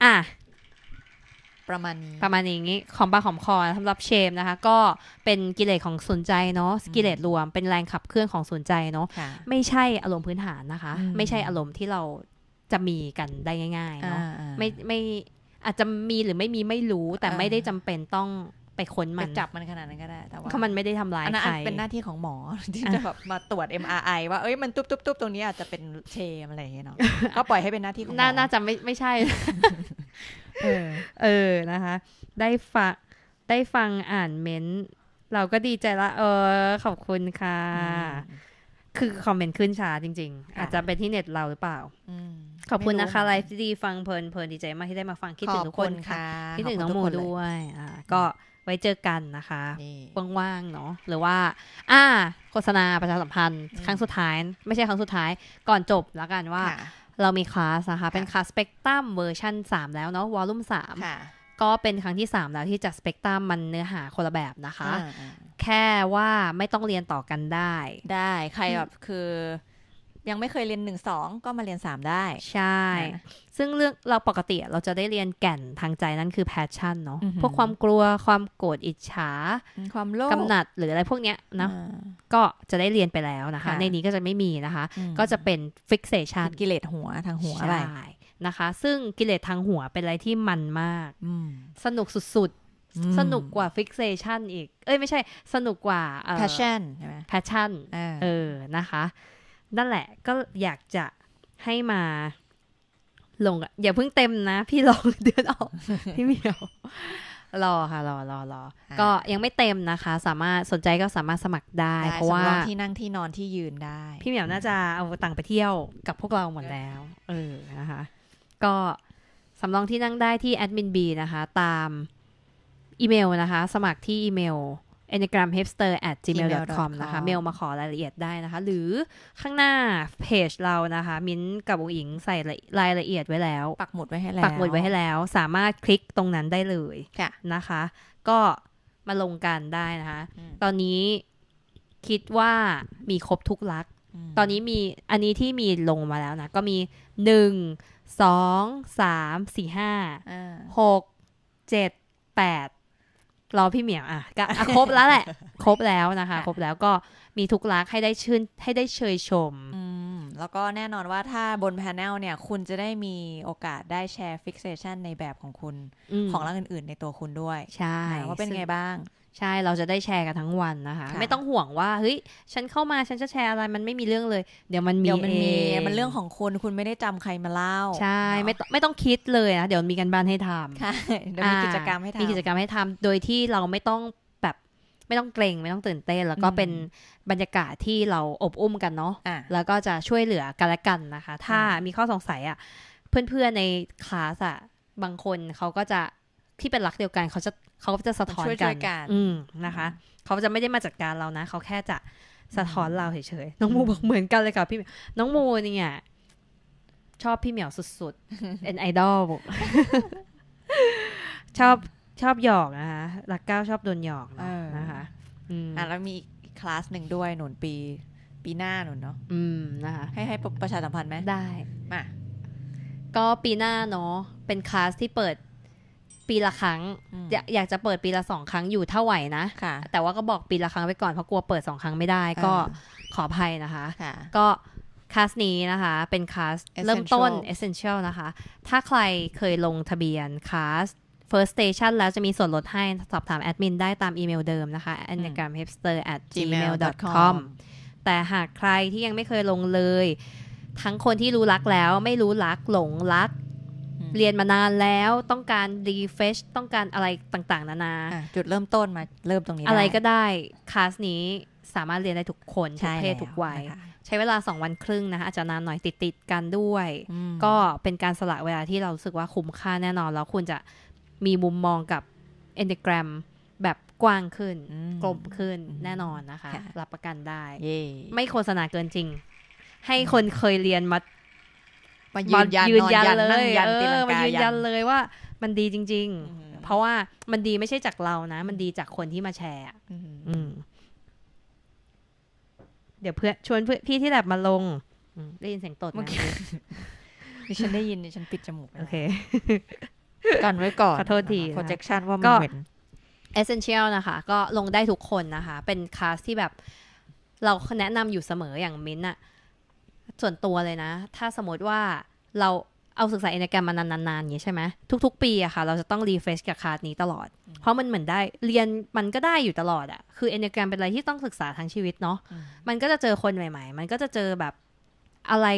อ่ะ ประมาณนี้ประมาณนี้ของปากของคอสำหรับเชมนะคะ ก็เป็นกิเลสของสนใจเนาะกิเลสรวมเป็นแรงขับเคลื่อนของสนใจเนาะ ไม่ใช่อารมณ์พื้นฐานนะคะ ไม่ใช่อารมณ์ที่เรา จะมีกันได้ง่ายๆเนาะ ไม่ไม่อาจจะมีหรือไม่มีไม่รู้แต่ไม่ได้จำเป็นต้องไปค้นมันจับมันขนาดนั้นก็ได้แต่ว่าเขามันไม่ได้ทำลายใครเป็นหน้าที่ของหมอ ที่จะแบบมาตรวจ MRI ว่าเอ้ยมันตุ๊บตุ๊บตรงนี้อาจจะเป็นเชมอะไรเงี้ยเนาะก็ปล่อยให้เป็นหน้าที่ของหมอน่าจะไม่ไม่ใช่ เออ เออนะคะ ได้ฟังได้ฟังอ่านเมนเราก็ดีใจละ เออ ขอบคุณค่ะ คือคอมเมนต์ขึ้นช้าจริง ๆ อาจจะเป็นที่เน็ตเราหรือเปล่าขอบคุณนะคะไลฟ์ดีฟังเพลินเพลินดีใจมากที่ได้มาฟังคิดถึงทุกคนค่ะคิดถึงน้องโมด้วย อ่าก็ไว้เจอกันนะคะว่างๆเนาะหรือว่าอ่าโฆษณาประชาสัมพันธ์ ครั้งสุดท้าย ไม่ใช่ครั้งสุดท้ายก่อนจบแล้วกันว่าเรามีคลาสนะคะ เป็นคลาสสเปกตรัมเวอร์ชัน3 แล้วเนาะวอลลุ่ม3ก็เป็นครั้งที่3แล้วที่จะสเปกตรัมมันเนื้อหาคนละแบบนะคะ แค่ว่าไม่ต้องเรียนต่อกันได้ได้ ใครแบบคือยังไม่เคยเรียนหนึ่งสองก็มาเรียนสามได้ ใช่ ซึ่งเรื่องเราปกติเราจะได้เรียนแก่นทางใจนั่นคือแพชชั่นเนาะพวกความกลัวความโกรธอิจฉาความโลภกำหนัดหรืออะไรพวกเนี้ยนะก็จะได้เรียนไปแล้วนะคะ ในนี้ก็จะไม่มีนะคะ ก็จะเป็นฟิกเซชันกิเลสหัวทางหัวอะไรนะคะซึ่งกิเลสทางหัวเป็นอะไรที่มันมากสนุกสุดสนุกกว่าฟิกเซชันอีกเอ้ยไม่ใช่สนุกกว่า passion ใช่ไหม passion เออนะคะนั่นแหละก็อยากจะให้มาลงอย่าเพิ่งเต็มนะพี่ลองเดือนออก พี่เมียว รอค่ะ รอรอรอก็ยังไม่เต็มนะคะ สามารถสนใจก็สามารถสมัครได้ เพราะว่าที่นั่งที่นอนที่ยืนได้ พี่เหมียวน่าจะเอาตังค์ไปเที่ยวกับพวกเราหมดแล้ว เออนะคะ ก็สำรองที่นั่งได้ที่แอดมินบีนะคะ ตามอีเมลนะคะสมัครที่อีเมล enneagramhipster at gmail.com นะคะเมลมาขอรายละเอียดได้นะคะ หรือข้างหน้าเพจเรานะคะมิ้นกับวงหญิงใส่รายละเอียดไว้แล้ว ปักหมุดไว้ให้แล้วปักหมุดไว้ให้แล้ว สามารถคลิกตรงนั้นได้เลยนะคะ ก็มาลงกันได้นะคะ ตอนนี้คิดว่ามีครบทุกลักตอนนี้มีอันนี้ที่มีลงมาแล้วนะ ก็มีหนึ่งสองสามสี่ห้าหกเจ็ดแปดรอพี่เหมียวอ่ะก็ครบแล้วแหละ ครบแล้วนะคะ ครบแล้วก็มีทุกรักให้ได้ชื่น ให้ได้เชยชมแล้วก็แน่นอนว่าถ้าบนแพนเนลเนี่ย คุณจะได้มีโอกาสได้แชร์ฟิกเซชันในแบบของคุณ ของรักอื่นๆ ในตัวคุณด้วย ใช่ ว่าเป็นไงบ้างใช่เราจะได้แชร์กันทั้งวันนะคะ ไม่ต้องห่วงว่าเฮ้ยฉันเข้ามาฉันจะแชร์อะไรมันไม่มีเรื่องเลยเดี๋ยวมันมีเดี๋ยวมันมีมันเรื่องของคนคุณไม่ได้จำใครมาเล่า ใช่ไม่ไม่ต้องคิดเลยนะ เดี๋ยวมีกันบ้านให้ทำค่ะเดี๋ยวมีกิจกรรมให้ทำมีกิจกรรมให้ทำ โดยที่เราไม่ต้องแบบไม่ต้องเกรงไม่ต้องตื่นเต้น แล้วก็เป็นบรรยากาศที่เราอบอุ้มกันเนาะะแล้วก็จะช่วยเหลือกันและกันนะคะ ถ้ามีข้อสงสัยอ่ะเพื่อนๆในคลาสอ่ะบางคนเขาก็จะที่เป็นรักเดียวกัน เขาจะเขาก็จะสะท้อนกันนอืมนะคะ เขาจะไม่ได้มาจัดการเรานะเขาแค่จะสะท้อนเราเฉยๆน้องมูบอกเหมือนกันเลยค่ะพี่ น้องมูเนี่ยชอบพี่เหมียวสุดๆเป็นไอดอลชอบชอบหยอกนะคะรักเก้าชอบโดนหยอกนะคะอ่าแล้วมีคลาสหนึ่งด้วย หนุนปี ปีหน้าหนุนเนาะอืม นะคะ ให้ให้ประชาสัมพันธ์ไหมได้มาก็ปีหน้าเนาะเป็นคลาสที่เปิดปีละครั้งอยากจะเปิดปีละสองครั้งอยู่ถ้าไหวนะ แต่ว่าก็บอกปีละครั้งไปก่อน เพราะกลัวเปิดสองครั้งไม่ได้ก็ขออภัยนะคะ ก็คลาสนี้นะคะเป็นคลาสเริ่มต้น essential นะคะ ถ้าใครเคยลงทะเบียนคลาส First Station แล้วจะมีส่วนลดให้สอบถามแอดมินได้ตามอีเมลเดิมนะคะ a n n a g r a m h i p s t e r at gmail com แต่หากใครที่ยังไม่เคยลงเลย ทั้งคนที่รู้รักแล้ว ไม่รู้รักหลงรักเรียนมานานแล้วต้องการรีเฟชต้องการอะไรต่างๆ นานา จุดเริ่มต้นมาเริ่มตรงนี้อะไรก็ได้คลาสนี้สามารถเรียนได้ทุกคน ทุกเพศทุกวัย ใช้เวลาสองวันครึ่งนะคะอาจจะนานหน่อยติดๆกันด้วย ก็เป็นการสละเวลาที่เราสึกว่าคุ้มค่าแน่นอนแล้วคุณจะมีมุมมองกับเอนเดกรมแบบกว้างขึ้นกลมขึ้นแน่นอนนะคะ รับประกันได้ไม่โฆษณาเกินจริง ให้คนเคยเรียนมามายืนยันยืนยันเลยเออมายืนยันเลยว่า มันดีจริงๆ เพราะว่ามันดีไม่ใช่จากเรานะ มันดีจากคนที่มาแชร์เดี๋ยวเพื่อชวนเพื่อพี่ที่แลบมาลงได้ยินเสียงตดไหม่ฉันได้ยินฉันปิดจมูกโอเคกันไว้ก่อน ขอโทษที projection ว่ามันเหม็น essential นะคะ ก็ลงได้ทุกคนนะคะ เป็นคลาสที่แบบเราแนะนำอยู่เสมออย่างมิ้นอะส่วนตัวเลยนะ ถ้าสมมติว่าเราเอาศึกษาเอเนกรมมานานๆอย่างนี้ใช่ไหมทุกๆปีอะค่ะเราจะต้องรีเฟรชกับคาดนี้ตลอด เพราะมันเหมือนได้ เรียนมันก็ได้อยู่ตลอดอะคือเอเนกรมเป็นอะไรที่ต้องศึกษาทั้งชีวิตเนาะมันก็จะเจอคนใหม่ๆ มันก็จะเจอแบบอะไร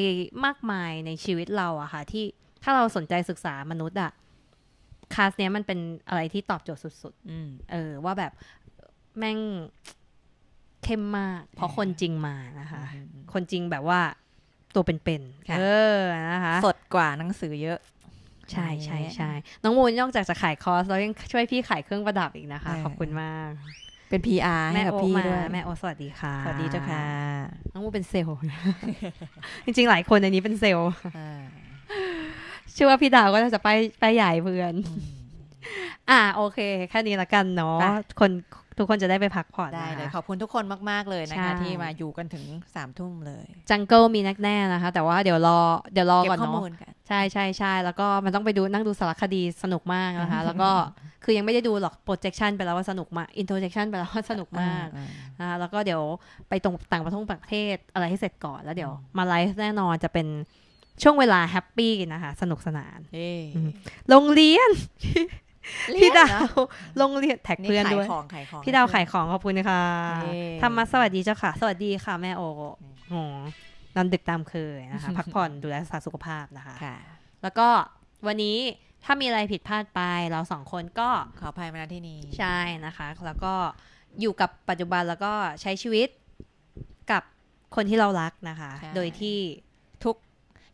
มากมายในชีวิตเราอะค่ะ ที่ ถ้าเราสนใจศึกษามนุษย์อะคาสเนี้ยมันเป็นอะไรที่ตอบโจทย์สุดๆเออ ว่าแบบแม่งเข้มมากเพราะคนจริงมานะคะคนจริงแบบว่าตัวเป็นๆเออนะคะสดกว่าหนังสือเยอะใช่ใช่ใช่ น้องมูลนอกจากจะขายคอร์สแล้วยังช่วยพี่ขายเครื่องประดับอีกนะคะ ขอบคุณมากเป็น PR ให้กับพี่ด้วยแม่โอสวัสดีค่ะสวัสดีเจ้าค่ะ น้องมูเป็นเซลจริงๆ หลายคนในนี้เป็นเซลชื่อว่าพี่ดาวก็จะไปไปใหญ่เพื่อน อ่าโอเคแค่นี้ละกันเนาะคนทุกคนจะได้ไปพักผ่อนได้เลยขอบคุณทุกคนมากๆเลยนะคะที่มาอยู่กันถึงสามทุ่มเลย จังเกิลมีนักแน่นะคะ แต่ว่าเดี๋ยวรอเดี๋ยวรอก่อนเนาะใช่ใช่ใช่แล้วก็มันต้องไปดูนั่งดูสารคดีสนุกมากนะคะแล้วก็คือยังไม่ได้ดูหรอกโปรเจคชันไปแล้วว่าสนุกมากอินโทรเจคชันไปแล้วว่าสนุกมากนะคะแล้วก็เดี๋ยวไปตรงต่างประเทศต่างประเทศอะไรให้เสร็จก่อนแล้ว เดี๋ยวมาไลฟ์แน่นอนจะเป็นช่วงเวลาแฮปปี้นะคะ สนุกสนานโรงเรียนพี่ดาวลงเรียนแท็กเพื่อนด้วยพี่ดาวขายของขอบคุณนะคะทำมาสวัสดีเจ้าค่ะ สวัสดีค่ะแม่โอ้นอนดึกตามเคยนะคะ พักผ่อนดูแลรักษาสุขภาพนะคะแล้วก็วันนี้ถ้ามีอะไรผิดพลาดไป เราสองคนก็ขออภัยมาที่นี่ใช่นะคะ แล้วก็อยู่กับปัจจุบันแล้วก็ใช้ชีวิตกับคนที่เรารักนะคะ โดยที่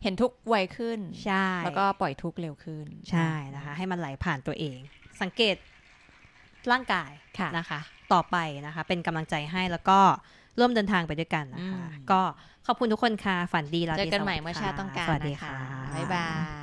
เห็นทุกไวขึ้น ใช่ แล้วก็ปล่อยทุกเร็วขึ้น ใช่นะคะ ให้มันไหลผ่านตัวเอง สังเกตร่างกายะนะคะ ต่อไปนะคะ เป็นกำลังใจให้แล้วก็ร่วมเดินทางไปด้วยกันนะคะ ก็ขอบคุณทุกคนค่ะ ฝันดีเราเจอกันใหม่เมื่อชาต้องการสวัสดีค่ะ บ๊ายบาย